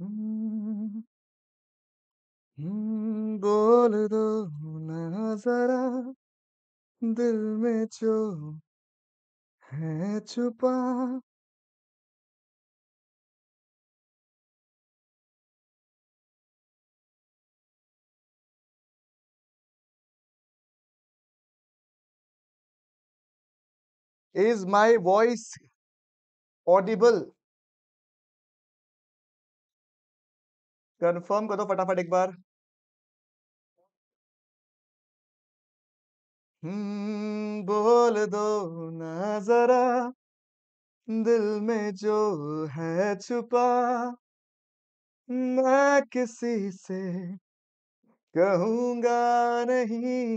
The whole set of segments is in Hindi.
हम्म, बोल दो ना जरा दिल में जो है छुपा is my voice audible confirm कर दो फटाफट एक बार हम्म बोल दो ना जरा दिल में जो है छुपा मैं किसी से कहूंगा नहीं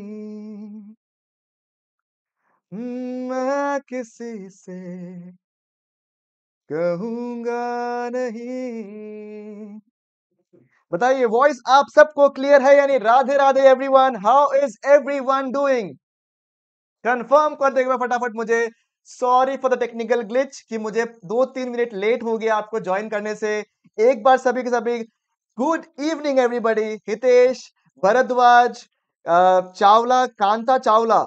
हम्म, मैं किसी से कहूंगा नहीं बताइए वॉइस आप सबको क्लियर है यानी Radhe Radhe everyone how is everyone doing confirm कर देगा फटाफट मुझे sorry for the technical glitch कि मुझे दो तीन मिनट लेट हो गया आपको ज्वाइन करने से एक बार सभी के सभी good evening everybody Hitesh Bhardwaj Chawla Kanta Chawla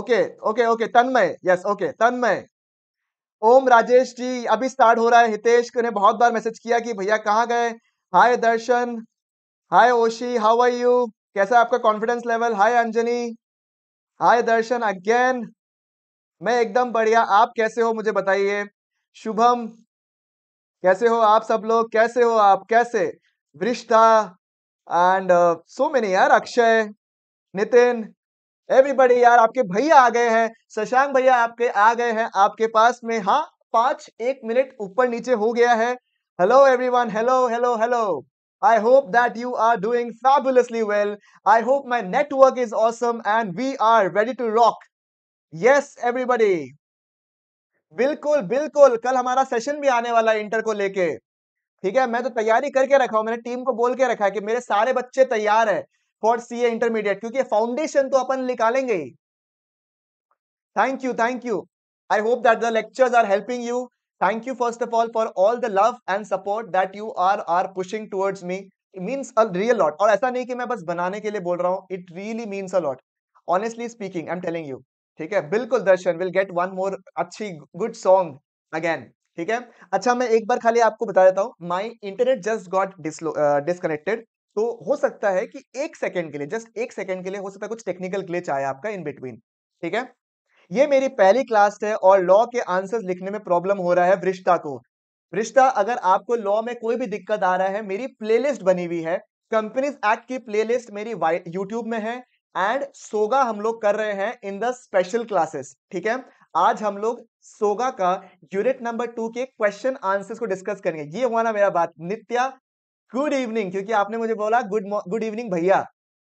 okay okay okay Tanmay yes okay Tanmay Om Rajesh ji अभी स्टार्ट हो रहा है हितेश ने बहुत बार मैसेज किया कि भैया कहाँ गए hi Darshan hi Oshi how are you कैसा है आपका confidence level hi Anjani hi Darshan again मैं एकदम बढ़िया आप कैसे हो मुझे बताइए शुभम कैसे हो आप सब लोग कैसे हो आप कैसे वृष्टा एंड सो मेनी यार अक्षय नितिन एवरीबडी यार आपके भैया आ गए हैं शशांक भैया आपके आ गए हैं आपके पास में हाँ पांच एक मिनट ऊपर नीचे हो गया है Hello, everyone. Hello, hello, hello. I hope that you are doing fabulously well. I hope my network is awesome and we are ready to rock. Yes, everybody. बिल्कुल बिल्कुल कल हमारा सेशन भी आने वाला है इंटर को लेके ठीक है मैं तो तैयारी करके रखा हूँ मैंने टीम को बोल के रखा है कि मेरे सारे बच्चे तैयार है फॉर सी ए इंटरमीडिएट क्योंकि फाउंडेशन तो अपन निकालेंगे thank you thank you I hope that the lectures are helping you Thank you, first of all, for all the love and support that you are are pushing towards me. It means a real lot. और ऐसा नहीं कि मैं बस बनाने के लिए बोल रहा हूँ It really means a lot. Honestly speaking, I'm telling you. ठीक है बिल्कुल Darshan will get one more अच्छी गुड सॉन्ग अगेन ठीक है अच्छा मैं एक बार खाली आपको बता देता हूँ my internet just got disconnected तो हो सकता है कि एक सेकंड के लिए जस्ट एक सेकंड के लिए हो सकता है कुछ टेक्निकल ग्लिच आया आपका इन बिटवीन ठीक है ये मेरी पहली क्लास है और लॉ के आंसर्स लिखने में प्रॉब्लम हो रहा है वृष्टा को रिश्ता अगर आपको लॉ में कोई भी दिक्कत आ रहा है मेरी प्लेलिस्ट बनी हुई है कंपनीज एक्ट की प्लेलिस्ट मेरी यूट्यूब में है एंड सोगा हम लोग कर रहे हैं इन द स्पेशल क्लासेस ठीक है आज हम लोग सोगा का यूनिट नंबर टू के क्वेश्चन आंसर्स को डिस्कस करेंगे ये हुआ ना मेरा बात नित्या गुड इवनिंग क्योंकि आपने मुझे बोला गुड गुड इवनिंग भैया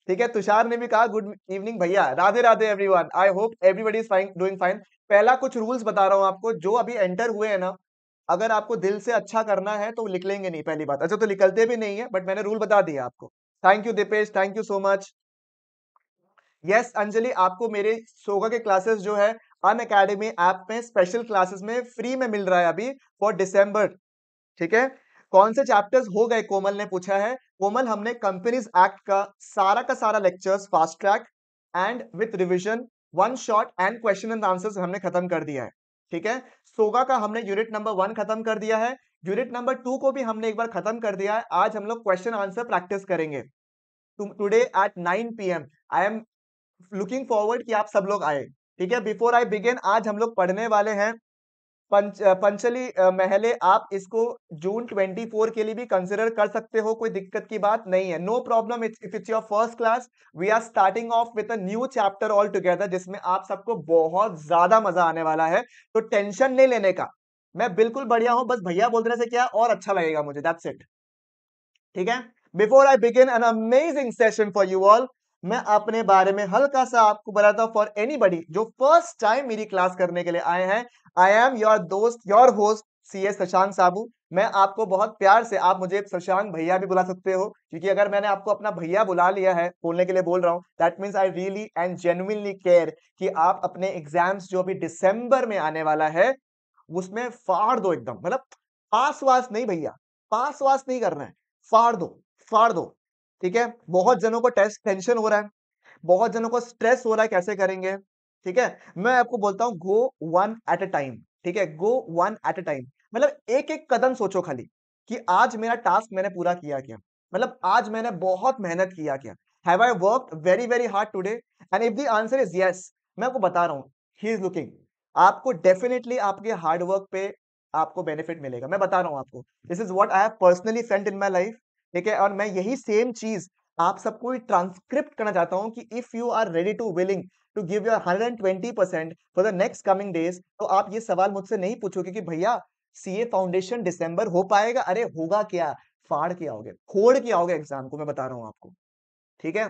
ठीक है तुषार ने भी कहा गुड इवनिंग भैया Radhe Radhe everyone I hope everybody is fine doing fine पहला कुछ रूल्स बता रहा हूँ आपको जो अभी एंटर हुए हैं ना अगर आपको दिल से अच्छा करना है तो निकलेंगे नहीं पहली बात अच्छा तो निकलते भी नहीं है बट मैंने रूल बता दिया आपको thank you Deepesh thank you so much yes Anjali आपको मेरे सोगा के क्लासेस जो है अन अकेडमी ऐप में स्पेशल क्लासेस में फ्री में मिल रहा है अभी फॉर डिसम्बर ठीक है कौन से चैप्टर्स हो गए कोमल ने पूछा है कोमल हमने कंपनीज एक्ट का सारा का सारा lectures fast track and with revision one shot and question and answer हमने खत्म कर दिया है ठीक है सोगा का हमने यूनिट नंबर वन खत्म कर दिया है यूनिट नंबर टू को भी हमने एक बार खत्म कर दिया है आज हम लोग क्वेश्चन आंसर प्रैक्टिस करेंगे today at 9 PM I am looking forward कि आप सब लोग आए ठीक है बिफोर आई बिगेन आज हम लोग पढ़ने वाले हैं पंच पंचली महले आप इसको जून 24 के लिए भी कंसिडर कर सकते हो कोई दिक्कत की बात नहीं है no problem if it's your first class we are starting off with a new chapter all together जिसमें आप सबको बहुत ज्यादा मजा आने वाला है तो टेंशन नहीं लेने का मैं बिल्कुल बढ़िया हूं बस भैया बोल से क्या और अच्छा लगेगा मुझे दैट्स इट ठीक है before I begin an amazing session for you all मैं अपने बारे में हल्का सा आपको बताता हूँ फॉर एनी जो फर्स्ट टाइम मेरी क्लास करने के लिए आए हैं आई एम योर दोस्त your host C S Shashank Sabu मैं आपको बहुत प्यार से आप मुझे शशांक भैया भी बुला सकते हो क्योंकि अगर मैंने आपको अपना भैया बुला लिया है बोलने के लिए बोल रहा हूँ that means I really and genuinely care कि आप अपने एग्जाम्स जो अभी दिसंबर में आने वाला है उसमें फाड़ दो एकदम मतलब पास वास नहीं भैया पास वास नहीं करना है फाड़ दो फाड़ दो ठीक है बहुत जनों को टेस्ट टेंशन हो रहा है बहुत जनों को स्ट्रेस हो रहा है कैसे करेंगे ठीक है मैं आपको बोलता हूँ go one at a time ठीक है go one at a time मतलब एक एक कदम सोचो खाली कि आज मेरा टास्क मैंने पूरा किया क्या मतलब आज मैंने बहुत मेहनत किया क्या have I work very very hard today and if the answer is yes मैं आपको बता रहा हूँ ही इज लुकिंग आपको डेफिनेटली आपके हार्ड वर्क पे आपको बेनिफिट मिलेगा मैं बता रहा हूँ आपको this is what I have personally felt in my life ठीक है और मैं यही सेम चीज आप सबको ट्रांसक्रिप्ट करना चाहता हूँ कि if you are ready to willing to give your 120 percent for the next coming days तो आप ये सवाल मुझसे नहीं पूछोगे कि भैया सीए फाउंडेशन डिसम्बर हो पाएगा अरे होगा क्या फाड़ के आओगे फोड़ के आओगे एग्जाम को मैं बता रहा हूँ आपको ठीक है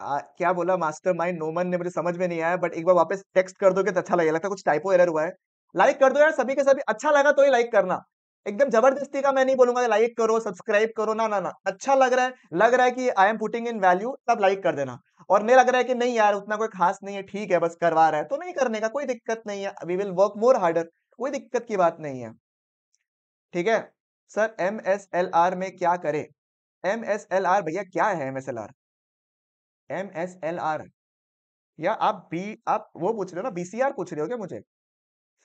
आ, क्या बोला मास्टर माइंड नोमन ने मुझे समझ में नहीं आया बट एक बार वापस टेक्स्ट कर दो कि तो अच्छा लगे लगता है कुछ टाइपो एरर हुआ है लाइक कर दो यार सभी के सभी अच्छा लगा तो ही लाइक करना एकदम जबरदस्ती का मैं नहीं बोलूंगा लाइक करो सब्सक्राइब करो ना ना ना अच्छा लग रहा है लग रहा है कि I am putting in value तब लाइक कर देना और नहीं लग रहा है कि नहीं यार उतना कोई खास नहीं है ठीक है बस करवा रहा है तो नहीं करने का कोई दिक्कत नहीं है we will work more harder कोई दिक्कत की बात नहीं है ठीक है sir M S L R में क्या करे एम एस एल आर भैया क्या है M S L R M S L R या आप बी आप वो पूछ रहे हो ना बी सी आर पूछ रहे हो क्या मुझे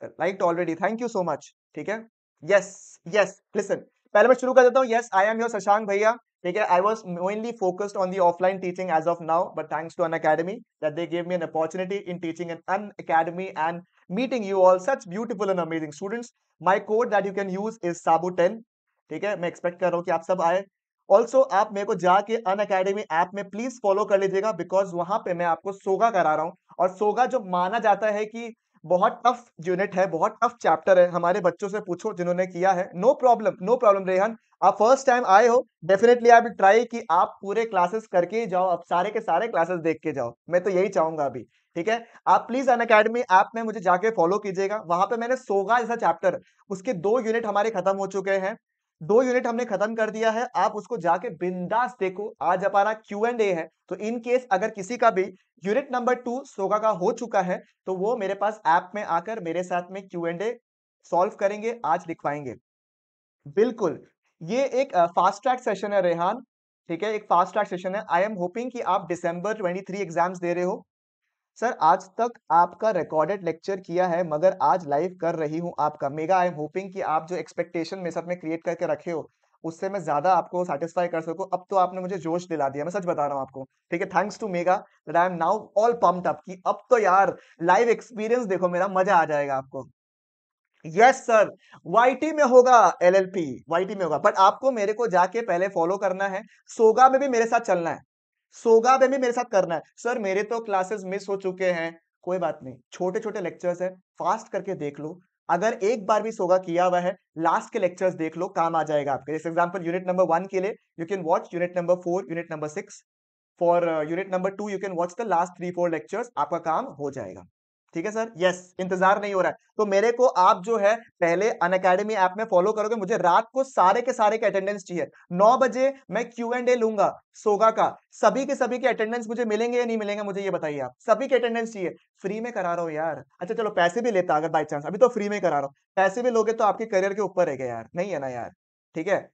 sir like already thank you so much ठीक है यस यस लिसन पहले मैं शुरू कर देता हूँ yes I am your Shashank भैया ठीक है I was mainly focused on the offline teaching as of now but thanks to Unacademy that they gave me an opportunity in teaching in Unacademy and meeting you all such beautiful and amazing students my code that you can use is Saboo ten ठीक है मैं एक्सपेक्ट कर रहा हूँ कि आप सब आए ऑल्सो आप मेरे को जाके अन अकेडमी ऐप में प्लीज फॉलो कर लीजिएगा बिकॉज वहां पे मैं आपको सोगा करा रहा हूँ और सोगा जो माना जाता है कि बहुत टफ यूनिट है बहुत टफ चैप्टर है हमारे बच्चों से पूछो जिन्होंने किया है no problem no problem Rehan आप फर्स्ट टाइम आए हो डेफिनेटली आई विल ट्राई कि आप पूरे क्लासेस करके ही जाओ आप सारे के सारे क्लासेस देख के जाओ मैं तो यही चाहूंगा अभी ठीक है आप प्लीज अन अकेडमी ऐप में मुझे जाके फॉलो कीजिएगा वहां पे मैंने सोगा जैसा चैप्टर उसके दो यूनिट हमारे खत्म हो चुके हैं दो यूनिट हमने खत्म कर दिया है आप उसको जाके बिंदास देखो आज हमारा क्यू एंड ए है तो इन केस अगर किसी का भी यूनिट नंबर टू सोगा का हो चुका है तो वो मेरे पास ऐप में आकर मेरे साथ में क्यू एंड ए सॉल्व करेंगे आज लिखवाएंगे बिल्कुल ये एक फास्ट ट्रैक सेशन है रेहान ठीक है एक फास्ट ट्रैक सेशन है आई एम होपिंग कि आप ट्वेंटी 23 एग्जाम्स दे रहे हो सर आज तक आपका रिकॉर्डेड लेक्चर किया है मगर आज लाइव कर रही हूँ आपका मेगा आई एम होपिंग कि आप जो एक्सपेक्टेशन मेरे साथ में क्रिएट करके रखे हो उससे मैं ज्यादा आपको सेटिस्फाई कर सकूं अब तो आपने मुझे जोश दिला दिया मैं सच बता रहा हूँ आपको ठीक है thanks to Megha that I am now all pumped up कि अब तो यार लाइव एक्सपीरियंस देखो मेरा मजा आ जाएगा आपको यस सर वाईटी में होगा एलएलपी वाईटी में होगा बट आपको मेरे को जाके पहले फॉलो करना है सोगा में भी मेरे साथ चलना है सोगा में भी मेरे साथ करना है सर मेरे तो क्लासेस मिस हो चुके हैं कोई बात नहीं छोटे छोटे लेक्चर्स है फास्ट करके देख लो अगर एक बार भी सोगा किया हुआ है लास्ट के लेक्चर्स देख लो काम आ जाएगा आपके जैसे एग्जाम्पल यूनिट नंबर वन के लिए you can watch unit number four unit number six for unit number two you can watch the last three four lectures आपका काम हो जाएगा ठीक है सर यस इंतजार नहीं हो रहा है तो मेरे को आप जो है पहले अन अकेडमी ऐप में फॉलो करोगे मुझे रात को सारे के सारे के अटेंडेंस चाहिए नौ बजे मैं क्यू एंड ए लूंगा सोगा का सभी के सभी के अटेंडेंस मुझे मिलेंगे या नहीं मिलेंगे मुझे ये बताइए आप सभी के अटेंडेंस चाहिए फ्री में करा रहा हूँ यार अच्छा चलो पैसे भी लेता अगर बाई चांस अभी तो फ्री में करा रहा हूँ पैसे भी लोगे तो आपके करियर के ऊपर रहेगा यार नहीं है ना यार ठीक है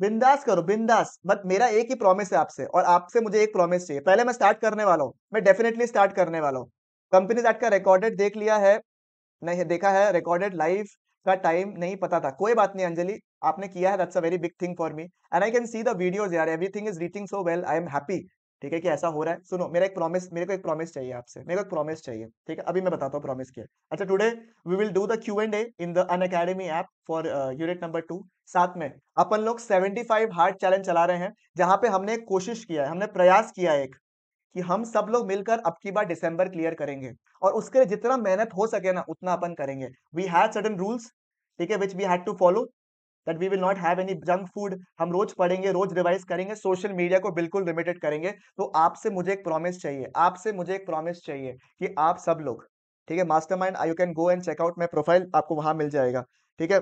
बिंदास करो बिंदास मत मेरा एक ही प्रॉमिस है आपसे और आपसे मुझे एक प्रॉमिस चाहिए पहले मैं स्टार्ट करने वाला हूँ मैं डेफिनेटली स्टार्ट करने वाला हूँ कंपनी दैट का रिकॉर्डेड देख लिया है नहीं देखा है रिकॉर्डेड लाइफ का टाइम नहीं पता था कोई बात नहीं अंजलि आपने किया है that's a very big thing for me and I can see the videos यार everything is reaching so well I am happy ठीक है कि ऐसा हो रहा है सुनो मेरा एक प्रॉमिस मेरे को एक प्रॉमिस चाहिए आपसे मेरे को एक प्रॉमिस चाहिए ठीक है अभी मैं बताता हूँ प्रॉमिस किया अच्छा today we will do the Q and A in the Unacademy app for unit number two साथ में अपन लोग सेवेंटी फाइव हार्ड चैलेंज चला रहे हैं जहां पे हमने कोशिश किया है हमने प्रयास किया है एक कि हम सब लोग मिलकर अब की बार दिसंबर क्लियर करेंगे और उसके लिए जितना मेहनत हो सके ना उतना अपन करेंगे वी हैव सडन रूल्स ठीक है which we had to follow that we will not have any junk food हम रोज पढ़ेंगे रोज रिवाइज करेंगे सोशल मीडिया को बिल्कुल लिमिटेड करेंगे तो आपसे मुझे एक प्रॉमिस चाहिए आपसे मुझे एक प्रॉमिस चाहिए कि आप सब लोग ठीक है master mind I you can go and check out my profile आपको वहां मिल जाएगा ठीक है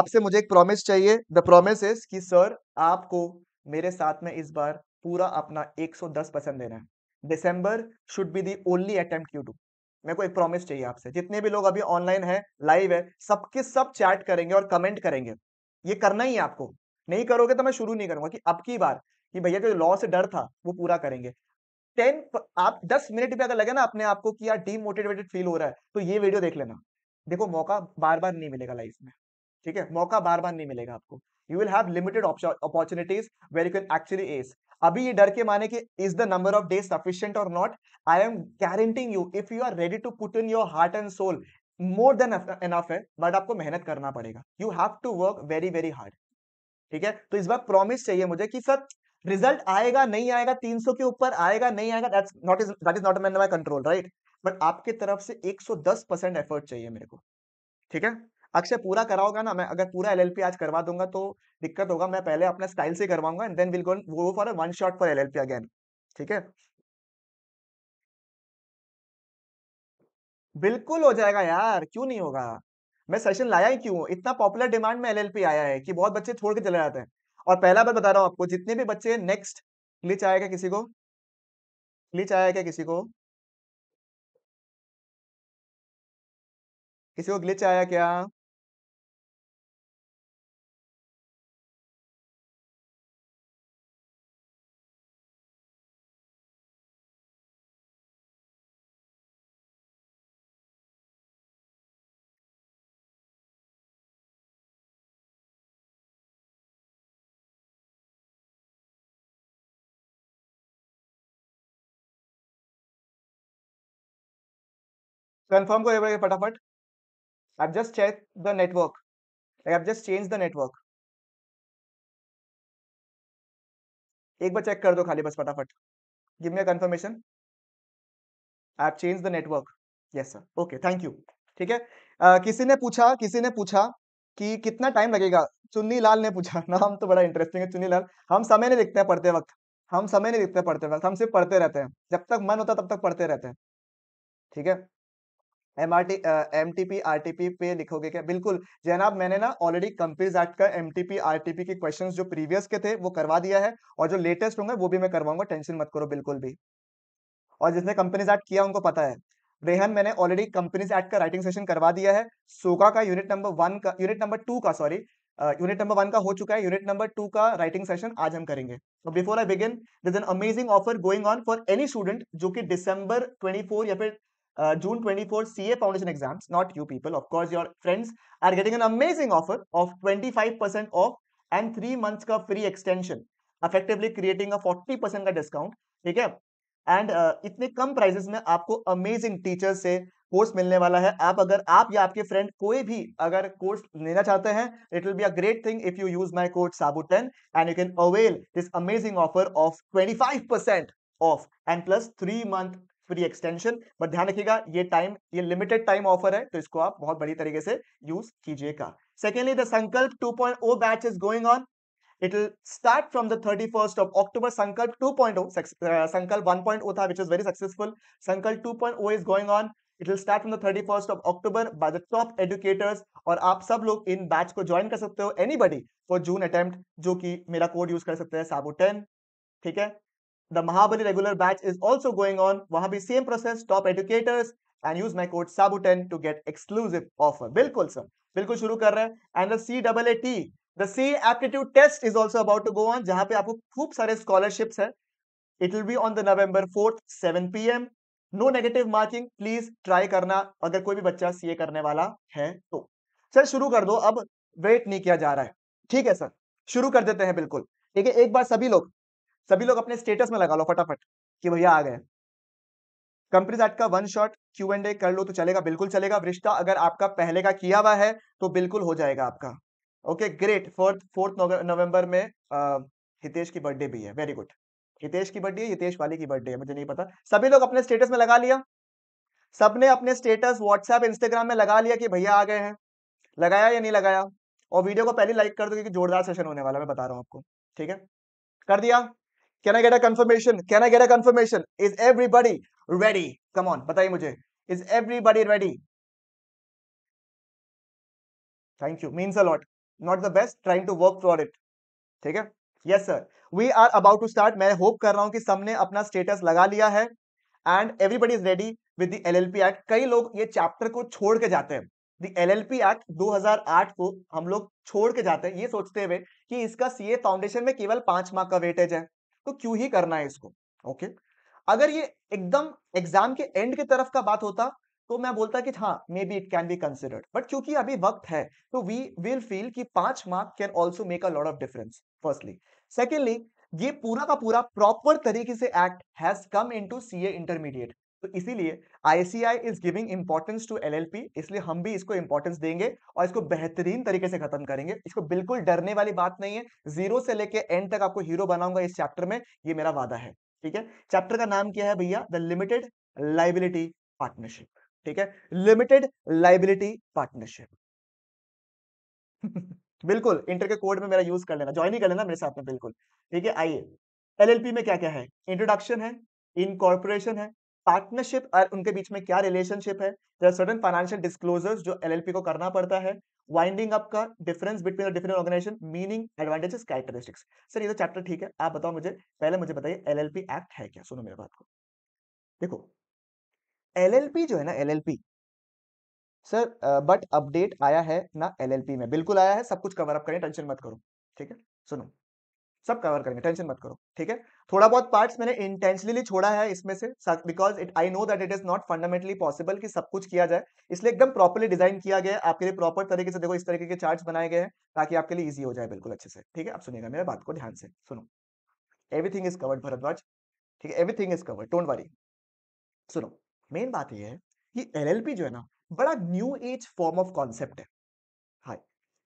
आपसे मुझे एक प्रॉमिस चाहिए द प्रोमिस इज कि सर आपको मेरे साथ में इस बार पूरा अपना 110 परसेंट देना है December should be the only attempt you too मेरे को एक प्रॉमिस चाहिए आपसे जितने भी लोग अभी ऑनलाइन है लाइव है सबके सब चैट करेंगे और कमेंट करेंगे ये करना ही है आपको नहीं करोगे तो मैं शुरू नहीं करूंगा कि अब की बार कि भैया जो लॉ से डर था वो पूरा करेंगे टेन आप दस मिनट भी अगर लगे ना अपने आपको कि यार डीमोटिवेटेड फील हो रहा है तो ये वीडियो देख लेना देखो मौका बार बार नहीं मिलेगा लाइफ में ठीक है मौका बार बार नहीं मिलेगा आपको you will have limited opportunities where you can actually as अभी ये डर के माने कि is the number of days sufficient और not I am guaranteeing you if you are ready to put in your heart and soul more than enough है बट आपको मेहनत करना पड़ेगा you have to work very very hard ठीक है तो इस बार प्रॉमिस चाहिए मुझे कि सर रिजल्ट आएगा नहीं आएगा 300 के ऊपर आएगा नहीं आएगा that's not is that is not my control right but आपके तरफ से 110 परसेंट एफर्ट चाहिए मेरे को ठीक है अक्षय पूरा कराओगा ना मैं अगर पूरा एल आज करवा दूंगा तो दिक्कत होगा मैं पहले अपना स्टाइल से करवाऊंगा and then will go for one shot for LLP again ठीक है बिल्कुल हो जाएगा यार क्यों नहीं होगा मैं सेशन लाया ही क्यों इतना पॉपुलर डिमांड में एलएलपी आया है कि बहुत बच्चे छोड़ के चले जाते हैं और पहला बार बता रहा हूं आपको जितने भी बच्चे नेक्स्ट ग्लिच आया क्या किसी को ग्लिच आया क्या किसी को किसी को ग्लिच आया क्या कंफर्म करो एक फटाफट I just check the network I I've just changed the एक बार चेक कर दो खाली बस फटाफट give me confirmation I have change the network yes sir okay thank you ठीक है uh, किसी ने पूछा किसी ने पूछा कि कितना टाइम लगेगा चुन्नी लाल ने पूछा नाम तो बड़ा इंटरेस्टिंग है चुन्नी लाल हम समय नहीं देखते हैं पढ़ते वक्त हम समय नहीं देखते पढ़ते वक्त हम सिर्फ पढ़ते रहते हैं जब तक मन होता तब तक पढ़ते रहते हैं ठीक है M R T M T P R T P पे लिखोगे क्या बिल्कुल जनाब मैंने ना ऑलरेडी कंपनीज एक्ट का M T P R T P के क्वेश्चन जो प्रीवियस के थे वो करवा दिया है और जो लेटेस्ट होंगे वो भी मैं करवाऊंगा टेंशन मत करो बिल्कुल भी और जिसने कंपनीज एक्ट किया उनको पता है रेहन मैंने ऑलरेडी कंपनीज एक्ट का राइटिंग सेशन करवा दिया है सोगा का यूनिट नंबर वन का यूनिट नंबर टू का सॉरी यूनिट नंबर वन का हो चुका है यूनिट नंबर टू का राइटिंग सेशन आज हम करेंगे तो before I begin this an amazing offer going on for any student जो कि डिसंबर 24 या फिर uh, June 24 CA Foundation exams, not you people. Of course, your friends are getting an amazing offer of 25% off and three months ka free extension, effectively creating a 40% ka discount. Okay? And uh, itne kam prices mein aapko amazing teachers से कोर्स मिलने वाला है आप अगर आप या आपके फ्रेंड कोई भी अगर कोर्स लेना चाहते हैं it will be a great thing if you use my code Saboo ten and you can avail this amazing offer of 25% off and plus three month free extension but ध्यान रखिएगा ये टाइम ये लिमिटेड टाइम ऑफर है तो इसको आप बहुत बड़ी तरीके से यूज कीजिएगा secondly the Sankalp 2.0 batch is going on it will start from the 31st of October. Sankalp 2.0, uh, Sankalp 1.0 tha, which is very successful. Sankalp 2.0 is going on. It will start from the 31st of October by the top educators. और आप सब लोग इन बैच को ज्वाइन कर सकते हो anybody for June attempt जो कि मेरा कोड यूज कर सकते हैं साबो टेन ठीक है The Mahabali regular batch is also going on. वहां भी same process top educators and use my code Saboo ten to get exclusive offer बिल्कुल सर बिल्कुल शुरू कर रहे हैं and C double A T the C aptitude test is also about to go on जहां पे आपको खूब सारे स्कॉलरशिप्स है it will be on the November fourth seven P M no negative marking please try करना अगर कोई भी बच्चा ए करने वाला है तो सर शुरू कर दो अब वेट नहीं किया जा रहा है ठीक है सर शुरू कर देते हैं बिल्कुल ठीक है एक बार सभी लोग सभी लोग अपने स्टेटस में लगा लो फटाफट कि भैया आ गए कंपनीज एक्ट का one shot Q and A कर लो तो चलेगा बिल्कुल चलेगा वृष्टा अगर आपका पहले का किया हुआ है तो बिल्कुल हो जाएगा आपका okay great fourth fourth November में हितेश की बर्थडे भी है वेरी गुड हितेश की बर्थडे हितेश वाली की बर्थडे है मुझे नहीं पता सभी लोग अपने स्टेटस में लगा लिया सबने अपने स्टेटस व्हाट्सएप इंस्टाग्राम में लगा लिया कि भैया आ गए हैं लगाया या नहीं लगाया और वीडियो को पहले लाइक कर दो क्योंकि जोरदार सेशन होने वाला मैं बता रहा हूँ आपको ठीक है कर दिया can I get a confirmation can I get a confirmation is everybody ready come on बताइए मुझे is everybody ready thank you means a lot not the best trying to work for it ठीक है yes sir we are about to start मैं होप कर रहा हूं कि सबने अपना स्टेटस लगा लिया है and everybody is ready with the P act कई लोग ये चैप्टर को छोड़ के जाते हैं द पी एक्ट 2008 को हम लोग छोड़ के जाते हैं ये सोचते हुए कि इसका सीए फाउंडेशन में केवल पांच मार्क का वेटेज है तो क्यों ही करना है इसको ओके अगर ये एकदम एग्जाम के एंड की तरफ का बात होता तो मैं बोलता कि हाँ maybe it can be considered but क्योंकि अभी वक्त है तो वी विल फील कि पांच mark can also make a lot of difference firstly secondly ये पूरा का पूरा प्रॉपर तरीके से act has come into CA intermediate तो इसीलिए ICI is giving importance to LLP इसलिए हम भी इसको इंपॉर्टेंस देंगे और इसको बेहतरीन तरीके से खत्म करेंगे इसको बिल्कुल डरने वाली बात नहीं है जीरो से लेके एंड तक आपको हीरो बनाऊंगा इस चैप्टर में ये मेरा वादा है ठीक है चैप्टर का नाम क्या है भैया द लिमिटेड लाइबिलिटी पार्टनरशिप ठीक है लिमिटेड लाइबिलिटी पार्टनरशिप बिल्कुल इंटर के कोड में मेरा यूज कर लेना ज्वाइन ही कर लेना मेरे साथ में बिल्कुल ठीक है आइए एलएलपी में क्या क्या है इंट्रोडक्शन है इनकॉर्पोरेशन है पार्टनरशिप और उनके बीच में क्या रिलेशनशिप है देर सर्टन फाइनेंशियल डिस्क्लोजर्स जो एलएलपी को करना पड़ता है वाइंडिंग अप का difference between the different organization meaning advantages characteristics sir ये तो चैप्टर ठीक है आप बताओ मुझे पहले मुझे बताइए एलएलपी एक्ट है क्या सुनो मेरे बात को देखो एलएलपी जो है ना एलएलपी सर बट अपडेट आया है ना एलएलपी में बिल्कुल आया है सब कुछ कवर अप करें टेंशन मत करो ठीक है सुनो सब कवर करेंगे टेंशन मत करो ठीक है थोड़ा बहुत पार्ट्स मैंने इंटेंशनली छोड़ा है इसमें से because it I know that it is not fundamentally possible कि सब कुछ किया जाए इसलिए एकदम प्रॉपरली डिजाइन किया गया आपके लिए प्रॉपर तरीके से देखो इस तरीके के चार्ट बनाए गए हैं ताकि आपके लिए ईजी हो जाए बिल्कुल अच्छे से ठीक है आप सुनिएगा मेरे बात को ध्यान से सुनो एवरीथिंग इज कवर्ड भरद्वाज ठीक है everything is covered don't worry सुनो मेन बात यह है कि एल जो है ना बड़ा new age form of concept है हाँ,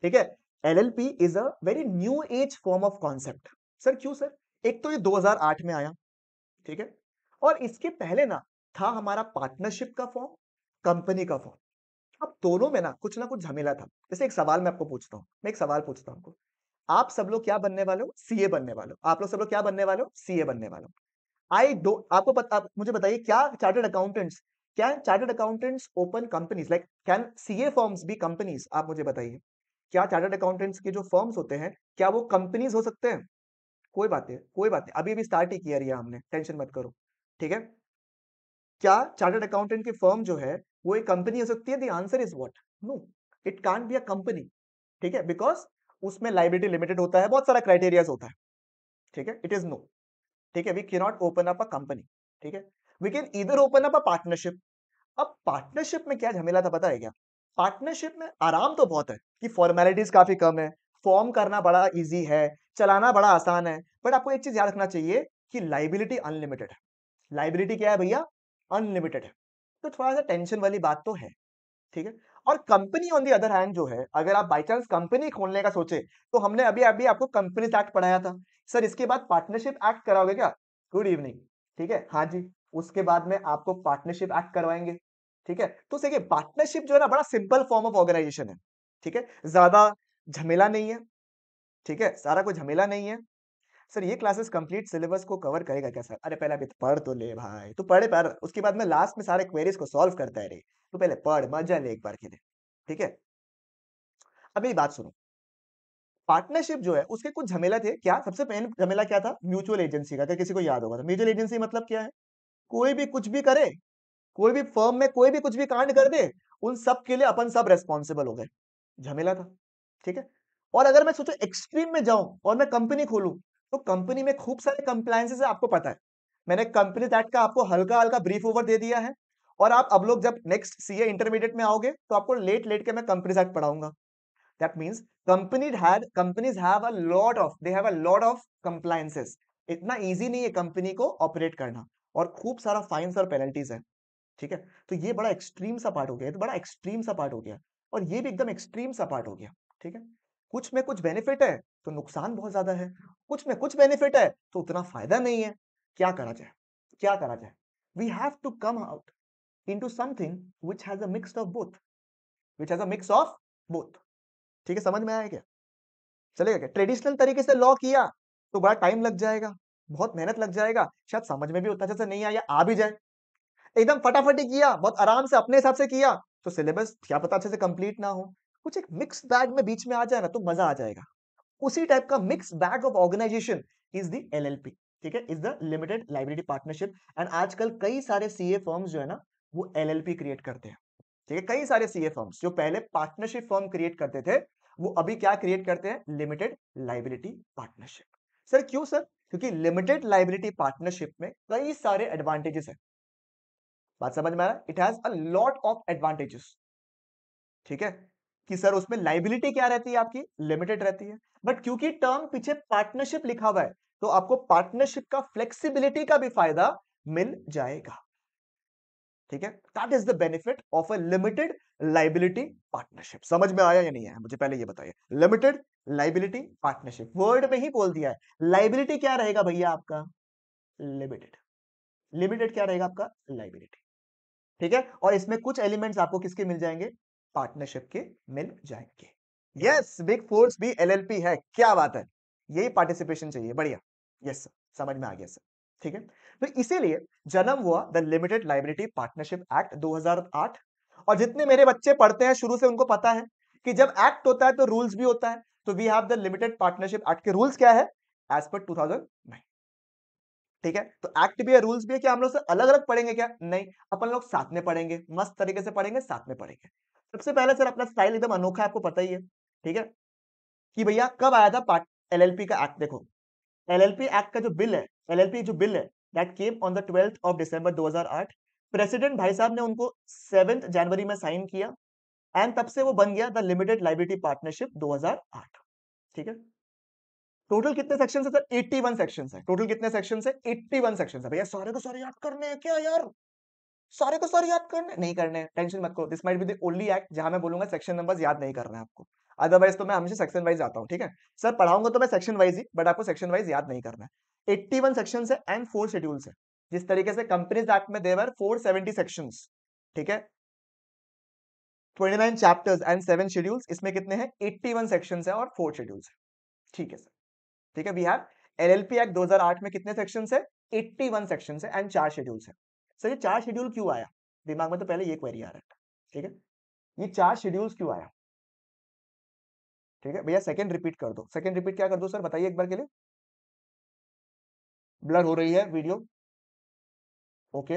ठीक है P is a very new age form of concept sir क्यों सर एक तो ये 2008 में आया ठीक है और इसके पहले ना था हमारा पार्टनरशिप का फॉर्म कंपनी का फॉर्म अब दोनों में ना कुछ ना कुछ झमेला था जैसे एक सवाल मैं आपको पूछता हूँ मैं एक सवाल पूछता हूँ आप सब लोग क्या बनने वाले हो सीए बनने वाले आप लोग सब लोग क्या बनने वाले हो ए बनने वाले आई डो आपको पत, आप, मुझे बताइए क्या chartered accountants can chartered accountants open companies like can C A forms be companies आप मुझे बताइए क्या चार्टर्ड अकाउंटेंट्स के जो फर्म्स होते हैं क्या वो कंपनीज हो सकते हैं कोई बात नहीं कोई बात नहीं अभी अभी स्टार्ट ही किया रही हमने टेंशन मत करो ठीक है क्या चार्टर्ड अकाउंटेंट की फर्म जो है वो एक कंपनी हो सकती है the answer is what no it can't be a company ठीक है बिकॉज उसमें लाइबिलिटी लिमिटेड होता है बहुत सारा क्राइटेरियाज होता है ठीक है इट इज नो ठीक है वी के not open up a company ठीक है वी कैन इधर ओपन अप अ पार्टनरशिप अब पार्टनरशिप में क्या झमेला था पता है क्या पार्टनरशिप में आराम तो बहुत है कि फॉर्मेलिटीज काफी कम है फॉर्म करना बड़ा इजी है चलाना बड़ा आसान है बट आपको एक चीज याद रखना चाहिए कि लाइबिलिटी अनलिमिटेड है लाइबिलिटी क्या है भैया अनलिमिटेड है तो थोड़ा सा टेंशन वाली बात तो है ठीक है और company on the other hand जो है अगर आप बाई चांस कंपनी खोलने का सोचे तो हमने अभी अभी आपको कंपनीज एक्ट पढ़ाया था सर इसके बाद पार्टनरशिप एक्ट कराओगे क्या गुड इवनिंग ठीक है हाँ जी उसके बाद में आपको पार्टनरशिप एक्ट करवाएंगे ठीक है तो देखिए पार्टनरशिप जो है ना बड़ा सिंपल फॉर्म ऑफ ऑर्गेनाइजेशन है ठीक है ज्यादा झमेला नहीं है ठीक है सारा कोई झमेला नहीं है सर ये क्लासेस कंप्लीट सिलेबस को कवर करेगा क्या सर अरे पहले अभी तो पढ़ तो ले भाई तू पढ़े पढ़ उसके बाद में लास्ट में सारे क्वेरीज को सॉल्व करता है रे तू पहले पढ़ मजा ले एक बार के लिए ठीक है अब ये बात सुनो पार्टनरशिप जो है उसके कुछ झमेला थे क्या सबसे पहले झमेला क्या था म्यूचुअल एजेंसी का अगर किसी को याद होगा तो म्यूचुअल एजेंसी मतलब क्या है कोई भी कुछ भी करे कोई भी फर्म में कोई भी कुछ भी कांड कर दे उन सब के लिए अपन सब रेस्पॉन्सिबल हो गए झमेला था ठीक है और अगर मैं सोचो एक्सट्रीम में जाऊं और मैं कंपनी खोलूं तो कंपनी में खूब सारे कंप्लायसेस है आपको पता है मैंने कंपनी दैट का आपको हल्का हल्का ब्रीफ ओवर दे दिया है और आप अब लोग जब नेक्स्ट सीए इंटरमीडिएट में आओगे तो आपको लेट लेट के मैं कंपनी दैट पढ़ाऊंगा that means company companies have a lot of they have a lot of compliances इतना ईजी नहीं है कंपनी को ऑपरेट करना और खूब सारा फाइन्स और पेनल्टीज है ठीक है तो ये बड़ा एक्सट्रीम सा पार्ट हो गया तो बड़ा एक्सट्रीम सा पार्ट हो गया और ये भी एकदम एक्सट्रीम सा पार्ट हो गया ठीक है कुछ में कुछ बेनिफिट है तो नुकसान बहुत ज्यादा है कुछ में कुछ बेनिफिट है तो उतना फायदा नहीं है क्या करा जाए क्या करा जाए we have to come out into something which has a mix of both which has a mix of ठीक है समझ में आया क्या चलेगा क्या ट्रेडिशनल तरीके से लॉ किया तो बड़ा टाइम लग जाएगा बहुत मेहनत लग जाएगा शायद समझ में भी उतना अच्छे से नहीं आया आ भी जाए एकदम फटाफटी किया बहुत आराम से अपने हिसाब से किया तो सिलेबस क्या पता अच्छे से कंप्लीट ना हो कुछ एक मिक्स बैग में बीच में आ जाए ना तो मजा आ जाएगा उसी टाइप का mix bag of organization is the LLP ठीक है is the limited liability partnership and आजकल कई सारे सीए फर्म्स जो है ना वो एलएलपी क्रिएट करते हैं ठीक है कई सारे सीए फर्म्स जो पहले पार्टनरशिप फर्म क्रिएट करते थे वो अभी क्या क्रिएट करते हैं लिमिटेड लाइबिलिटी पार्टनरशिप सर क्यों सर क्योंकि लिमिटेड लाइबिलिटी पार्टनरशिप में कई सारे एडवांटेजेस हैं बात समझ में आ रहा है it has a lot of advantages ठीक है कि सर उसमें लाइबिलिटी क्या रहती है आपकी लिमिटेड रहती है बट क्योंकि टर्म पीछे पार्टनरशिप लिखा हुआ है तो आपको पार्टनरशिप का फ्लेक्सिबिलिटी का भी फायदा मिल जाएगा ठीक है that is the benefit of a limited liability partnership समझ में आया या नहीं आया मुझे पहले ये बताइए लिमिटेड लाइबिलिटी पार्टनरशिप वर्ड में ही बोल दिया है लाइबिलिटी क्या रहेगा भैया आपका लिमिटेड लिमिटेड क्या रहेगा आपका लाइबिलिटी ठीक है और इसमें कुछ एलिमेंट्स आपको किसके मिल जाएंगे पार्टनरशिप के मिल जाएंगे यस बिग फोर्स भी एलएलपी है क्या बात है यही पार्टिसिपेशन चाहिए बढ़िया यस सर समझ में आ गया सर ठीक है तो इसीलिए जन्म हुआ the limited liability partnership act दो और जितने मेरे बच्चे पढ़ते हैं शुरू से उनको पता है कि जब एक्ट होता है तो रूल्स भी होता है तो we have the limited partnership act के रूल्स क्या है as per two thousand nine ठीक है तो एक्ट भी है रूल्स भी है क्या हम लोग से अलग अलग पढ़ेंगे क्या नहीं अपन लोग साथ में पढ़ेंगे मस्त तरीके से पढ़ेंगे साथ में पढ़ेंगे सबसे पहले सर अपना स्टाइल एकदम अनोखा आपको पता ही है ठीक है कि भैया कब आया था पार्ट एल का एक्ट देखो एलएलपी एक्ट का जो बिल है एलएलपी जो बिल है that came on the twelfth of December 2008 president भाई साहब ने उनको सेवेंथ जनवरी में साइन किया एंड तब से वो बन गया द लिमिटेड लाइब्रेटी पार्टनरशिप 2008 ठीक है टोटल कितने सेक्शन है सर एट्टी वन सेक्शन है टोटल कितने सेक्शन है एट्टी वन सेक्शन है भैया सारे को सारे याद करने हैं क्या यार सारे को सारे याद करने नहीं करने टेंशन मत करो this might be the only act जहां मैं बोलूंगा सेक्शन नंबर याद नहीं करना है आपको अदरवाइज तो मैं हमेशा सेक्शन वाइज आता हूँ ठीक है सर पढ़ाऊंगा तो मैं सेक्शन वाइज ही बट आपको सेक्शन वाइज याद नहीं करना एट्टी वन सेक्शन है एंड फोर शेड्यूल्स है जिस तरीके से कंपनीज एक्ट में देवर फोर सेवेंटी सेक्शन ठीक है 29 चैप्टर्स एंड सेवन शेड्यूल्स इसमें कितने हैं 81 सेक्शंस है और फोर शेड्यूल्स है ठीक है सर ठीक है बिहार एलएलपी एक्ट 2008 में कितने सेक्शन है 81 सेक्शन है एंड चार शेड्यूल है सर ये चार शेड्यूल क्यों आया दिमाग में तो पहले ये क्वेरी आ रहा था ठीक है ये चार शेड्यूल्स क्यों आया ठीक है भैया सेकंड रिपीट कर दो सेकंड रिपीट क्या कर दो सर बताइए एक बार के लिए ब्लर हो रही है वीडियो ओके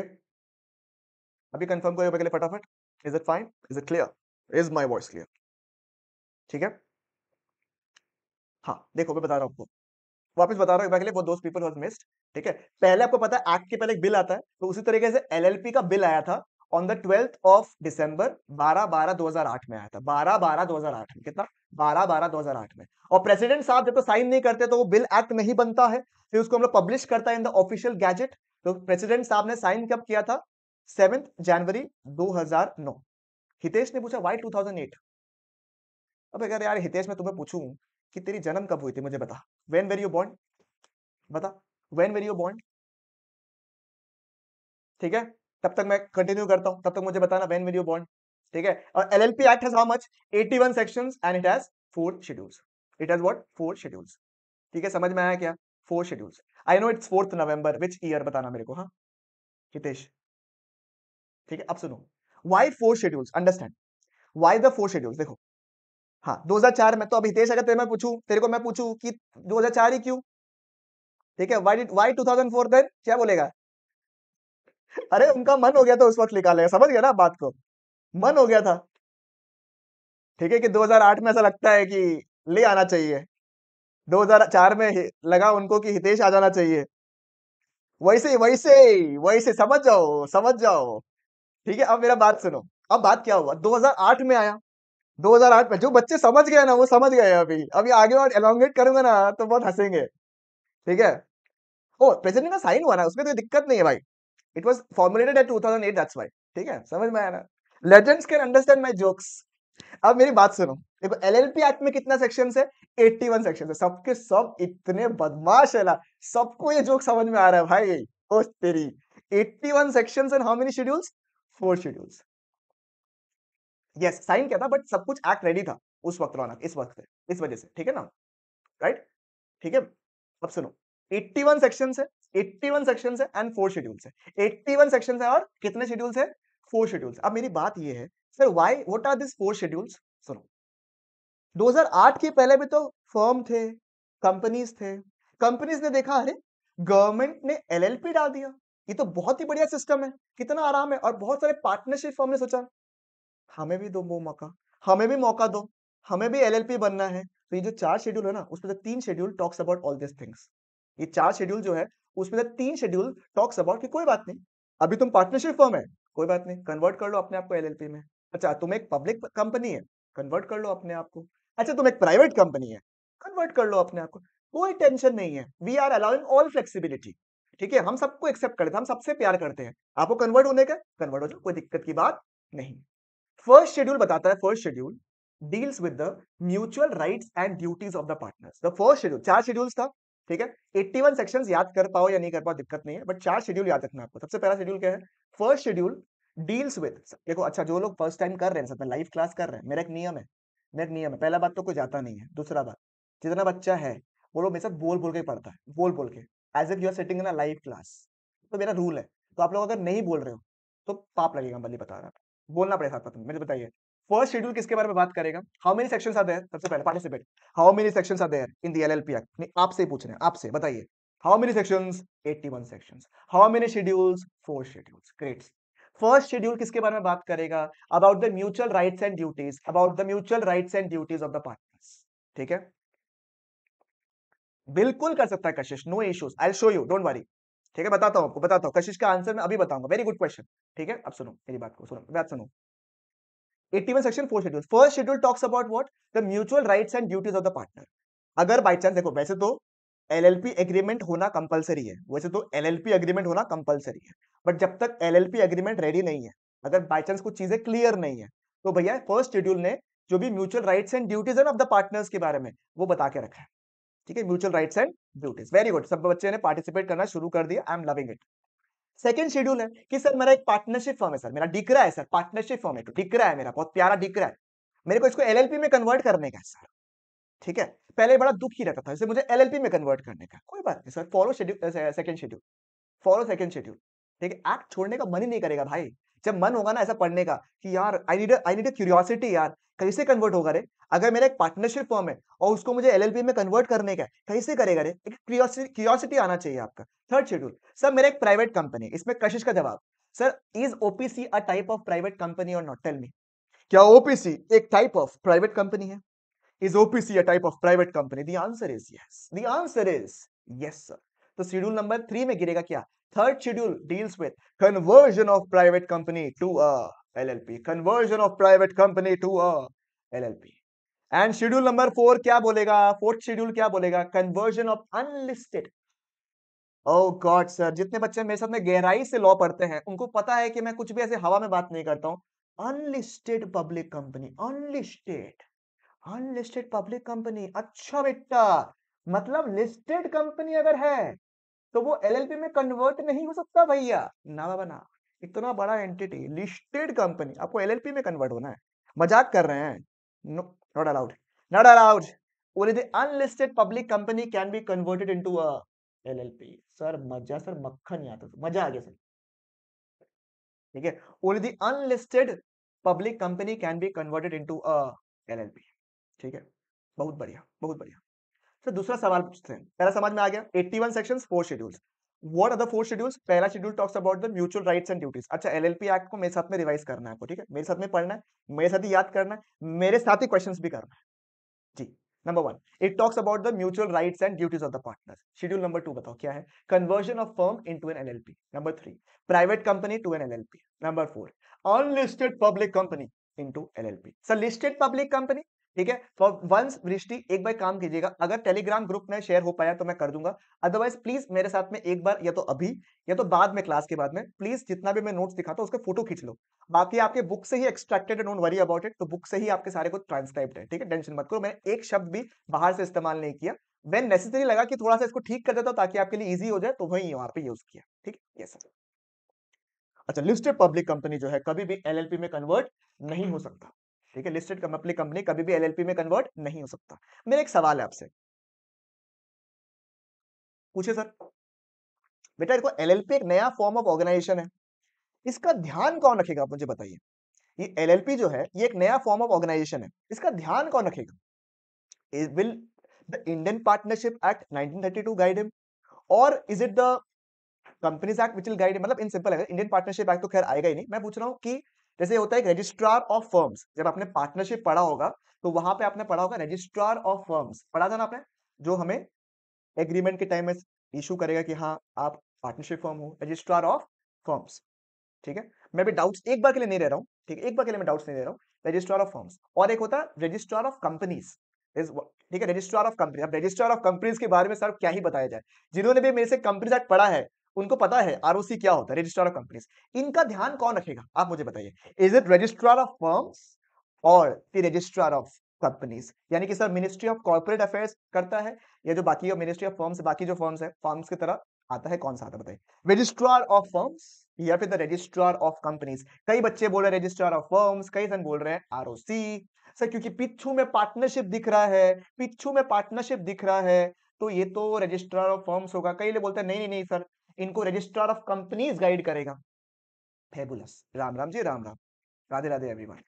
अभी कंफर्म करो पहले फटाफट is it fine is it clear is my voice clear ठीक है हाँ देखो मैं बता रहा हूं आपको वापस बता रहा हूँ वो दोस्त पीपल मिस्ड ठीक है पहले आपको पता है एक्ट के पहले एक बिल आता है तो उसी तरीके से एलएलपी का बिल आया था on the twelfth of December बारह बारह दो हजार आठ में आया था बारह बारह दो हजार आठ में कितना बारह बारह दो हजार आठ में और प्रेसिडेंट साहब जब तो साइन नहीं करते तो वो बिल एक्ट नहीं बनता है फिर उसको हम लोग पब्लिश करता है इन द ऑफिशियल गैजेट तो प्रेसिडेंट साहब ने साइन कब किया था सेवेंथ जनवरी 2009 हितेश ने पूछा वाई 2008 अब अगर यार हितेश में तुम्हें पूछूं कि तेरी जन्म कब हुई थी मुझे बता वेन वेर यू बॉन्ड बता वेन वेर यू बॉन्ड ठीक है तब तक मैं कंटिन्यू करता हूं तब तक मुझे बताना वेन वेर यू बॉन्ड ठीक है और L L P act has how much eighty one section and it has four schedules it has what four schedules ठीक है समझ में आया क्या four schedules I know it's fourth November which year बताना मेरे को हाँ हितेश ठीक है अब सुनो why four schedules understand why the four schedules देखो हाँ 2004 में तो अब हितेश अगर तेरे मैं पूछू तेरे को मैं पूछूं कि 2004 ही क्यों ठीक है वाई वाई 2004 देन क्या बोलेगा अरे उनका मन हो गया था उस वक्त निकालेगा समझ गया ना बात को मन हो गया था ठीक है कि 2008 में ऐसा लगता है कि ले आना चाहिए 2004 में लगा उनको कि हितेश आ जाना चाहिए वैसे वैसे वैसे समझ जाओ समझ जाओ ठीक है अब मेरा बात सुनो अब बात क्या हुआ 2008 में आया 2008 में जो बच्चे समझ गए ना वो समझ गए अभी अभी आगे और एलोंगेट करूंगा ना तो बहुत हंसेंगे ठीक है ओ प्रेसिडेंट का साइन हुआ ना उसमें तो दिक्कत नहीं है भाई it was formulated at two thousand eight that's why ठीक है समझ में आया ना legends can understand my jokes अब मेरी बात सुनो देखो एल एल पी एक्ट में कितना सेक्शन है एट्टी वन सेक्शन है सबके सब इतने बदमाश है ना सबको ये जोक समझ में आ रहा है भाई ओ तेरी eighty one section and how many schedules four schedules yes sign क्या था बट सब कुछ एक्ट रेडी था उस वक्त रौनक इस वक्त से इस वजह से ठीक है ना राइट ठीक है अब सुनो 81 सेक्शन है 81 सेक्शन है एंड फोर शेड्यूल है 81 सेक्शन है और कितने शेड्यूल्स है फोर शेड्यूल्स अब मेरी बात ये है sir why what are this four schedules सुनो 2008 के पहले भी तो फर्म थे कंपनीज थे कंपनीज ने देखा अरे गवर्नमेंट ने एलएलपी डाल दिया ये तो बहुत ही बढ़िया सिस्टम है कितना आराम है और बहुत सारे पार्टनरशिप फर्म ने सोचा हमें भी दो वो मौका हमें भी मौका दो हमें भी एलएलपी बनना है तो ये जो चार शेड्यूल है ना उसमें से तीन schedule talks about all this things ये चार शेड्यूल जो है उसमें से तीन शेड्यूल टॉक्स अबाउट की कोई बात नहीं अभी तुम पार्टनरशिप फॉर्म है कोई बात नहीं कन्वर्ट कर लो अपने आप को एलएलपी में अच्छा तुम एक पब्लिक कंपनी है कन्वर्ट कर लो अपने आप को अच्छा तुम एक प्राइवेट कंपनी है कन्वर्ट कर लो अपने आप को कोई टेंशन नहीं है we are allowing all flexibility ठीक है हम सबको एक्सेप्ट करते हैं हम सबसे प्यार करते हैं आपको कन्वर्ट होने का कन्वर्ट हो जाओ कोई दिक्कत की बात नहीं फर्स्ट शेड्यूल बताता है first schedule deals with the mutual rights and duties of the partners the first schedule चार शेड्यूल्स था ठीक है 81 सेक्शंस याद कर पाओ या नहीं कर पाओ दिक्कत नहीं है बट चार शेड्यूल याद रखना आपको सबसे पहला शेड्यूल क्या है फर्स्ट शेड्यूल डील्स विद देखो अच्छा जो लोग फर्स्ट टाइम कर रहे हैं सर लाइव क्लास कर रहे हैं मेरा एक नियम है मेरा नियम है पहला बात तो कोई जाता नहीं है दूसरा बात जितना बच्चा है वो लोग मेरे साथ बोल बोल के पढ़ता है बोल बोल के as if you are sitting in a live class तो मेरा रूल है तो आप लोग अगर नहीं बोल रहे हो तो पाप लगेगा बल्ली बता रहा बोलना पड़ेगा साथ में मैंने बताइए फर्स्ट शेड्यूल किसके बारे में बात करेगा how many section are there सबसे पहले participate how many section are there in L P act आपसे पूछ रहे हैं आपसे बताइए how many section eighty one section how many schedules four schedules great first schedule किसके बारे में बात करेगा about the mutual rights and duties about the mutual rights and duties of the partners ठीक है बिल्कुल कर सकता है Kashish no issues I show you don't worry ठीक है बताता हूँ आपको बताता हूँ कशिश का आंसर मैं अभी बताऊंगा वेरी गुड क्वेश्चन ठीक है अब सुनो मेरी बात को सुनो बात सुनो 81 section four schedule first schedule talks about what the mutual rights and duties of the partner अगर बाई चांस देखो वैसे तो एलएलपी एग्रीमेंट होना कंपलसरी है वैसे तो एलएलपी एग्रीमेंट होना कंपलसरी है बट जब तक एलएलपी एग्रीमेंट रेडी नहीं है अगर बाई चांस कुछ चीजें क्लियर नहीं है तो भैया फर्स्ट शेड्यूल ने जो भी mutual rights and duties of the partners के बारे में वो बता के रखा है ठीक है mutual rights and duties very good सब बच्चे ने पार्टिसिपेट करना शुरू कर दिया I am loving it second schedule है कि सर मेरा एक पार्टनरशिप फॉर्म है सर मेरा डिकरा है सर पार्टनरशिप फॉर्म है तो डिकरा है मेरा बहुत प्यारा डिकरा है मेरे को इसको एलएलपी में कन्वर्ट करने का है सर ठीक है पहले बड़ा दुख ही रहता था इसे मुझे एलएलपी में कन्वर्ट करने का कोई बात नहीं sir follow schedule second schedule follow second schedule ठीक है एक्ट छोड़ने का मन ही नहीं करेगा भाई जब मन होगा ना ऐसा पढ़ने का कि यार I need I need curiosity यार कैसे कन्वर्ट होगा रे अगर मेरा एक पार्टनरशिप फॉर्म है और उसको मुझे एल में कन्वर्ट करने का कैसे करेगा रे एक क्यूरियोसिटी आना चाहिए आपका थर्ड शेड्यूल सर मेरा एक प्राइवेट कंपनी इसमें कशिश का जवाब sir is OPC a type of private company और नॉट टेल मी क्या ओपीसी एक टाइप ऑफ प्राइवेट कंपनी है is OPC a type of private company the answer is yes the answer is yes sir तो शेड्यूल नंबर थ्री में गिरेगा क्या Third schedule deals with conversion of private company to a LLP. Conversion of private company to a LLP. And schedule number four क्या बोलेगा फोर्थ शेड्यूल क्या बोलेगा conversion of unlisted oh god sir जितने बच्चे मेरे साथ में गहराई से लॉ पढ़ते हैं उनको पता है कि मैं कुछ भी ऐसे हवा में बात नहीं करता हूँ unlisted public company unlisted unlisted public company अच्छा बेटा मतलब लिस्टेड कंपनी अगर है तो वो एलएलपी में कन्वर्ट नहीं हो सकता भैया ना बाबा ना इतना बड़ा एंटिटी लिस्टेड कंपनी आपको एलएलपी में कन्वर्ट होना है मजाक कर रहे हैं not allowed not allowed unlisted public company can be converted in into L L P sir मजा सर मक्खन याद आता मजा आ गया सर ठीक है unlisted public company can be converted in into L L P ठीक है बहुत बढ़िया बहुत बढ़िया फिर दूसरा सवाल पूछते हैं पहला समझ में आ गया 81 section four schedules what are the four schedules पहला schedule talks about the mutual rights and duties अच्छा एलएलपी एक्ट को मेरे साथ में रिवाइज करना है आपको ठीक है मेरे साथ में पढ़ना है मेरे साथ ही याद करना है मेरे साथ ही क्वेश्चन भी करना है जी number one it talks about the mutual rights and duties of the partner schedule number two बताओ क्या है conversion of firm in to an L LLP number three private company to an L LLP number four unlisted public company into L LLP. Sir listed public company ठीक है तो वंस वृष्टि एक बार काम कीजिएगा अगर टेलीग्राम ग्रुप में शेयर हो पाया तो मैं कर दूंगा अदरवाइज प्लीज मेरे साथ में एक बार या तो अभी या तो बाद में क्लास के बाद में प्लीज जितना भी मैं नोट्स दिखाता हूँ उसके फोटो खींच लो बाकी आपके बुक से ही extracted don't worry about it तो बुक से ही आपके सारे को ट्रांसक्राइब्ड है ठीक है टेंशन मत करो मैंने एक शब्द भी बाहर से इस्तेमाल नहीं किया वेन नेसेसरी लगा कि थोड़ा सा इसको ठीक कर देता हूँ ताकि आपके लिए ईजी हो जाए तो वही वहां पर यूज किया ठीक है सर अच्छा लिस्टेड पब्लिक कंपनी जो है कभी भी एलएलपी में कन्वर्ट नहीं हो सकता ठीक है लिस्टेड अपनी कंपनी कभी भी एलएलपी में कन्वर्ट नहीं हो सकता मेरा एक सवाल है आपसे पूछे सर बेटा देखो एलएलपी एक नया फॉर्म ऑफ ऑर्गेनाइजेशन है इसका ध्यान कौन रखेगा आप मुझे बताइए ये एलएलपी जो है ये एक नया फॉर्म ऑफ ऑर्गेनाइजेशन है इसका ध्यान कौन रखेगा will the Indian partnership act 1932 guide him और is it the companies act which will guide मतलब इन सिंपल है इंडियन पार्टनरशिप एक्ट तो खैर आएगा ही नहीं मैं पूछ रहा हूँ कि जैसे होता है रजिस्ट्रार ऑफ फर्म्स जब आपने पार्टनरशिप पढ़ा होगा तो वहां पे आपने पढ़ा होगा रजिस्ट्रार ऑफ फर्म्स पढ़ा था ना आपने जो हमें एग्रीमेंट के टाइम में इशू करेगा कि हाँ आप पार्टनरशिप फर्म हो रजिस्ट्रार ऑफ फर्म्स ठीक है मैं भी डाउट्स एक बार के लिए नहीं रह रहा हूँ ठीक है एक बार के लिए मैं डाउट्स नहीं दे रहा हूँ रजिस्ट्रार ऑफ फर्म्स और एक होता है रजिस्ट्रार ऑफ कंपनीज ठीक है रजिस्ट्रार ऑफ कंपनीज अब रजिस्ट्रार ऑफ कंपनीज के बारे में सर क्या ही बताया जाए जिन्होंने भी मेरे से कंपनीज एक्ट पढ़ा है उनको पता है आरओसी क्या होता है रजिस्ट्रार ऑफ कंपनीज इनका ध्यान कौन रखेगा आप मुझे बताइए is it registrar of firms और द रजिस्ट्रार ऑफ कंपनीज यानी कि sir ministry of corporate affairs करता है या जो बाकी मिनिस्ट्री ऑफ फर्म्स बाकी जो फर्म्स है फर्म्स की तरह आता है कौन सा आता बताइए रजिस्ट्रार ऑफ फर्म्स या फिर द रजिस्ट्रार ऑफ कंपनीज कई बच्चे बोल रहे हैं रजिस्ट्रार ऑफ फर्म्स कई जन बोल रहे हैं आर सर क्योंकि पिछू में पार्टनरशिप दिख रहा है पिछू में पार्टनरशिप दिख रहा है तो ये तो रजिस्ट्रार ऑफ फर्म्स होगा कई लोग बोलते हैं नहीं नहीं नहीं सर इनको रजिस्ट्रार ऑफ कंपनीज गाइड करेगा फेबुलस राम राम जी राम राम राधे राधे एवरीवन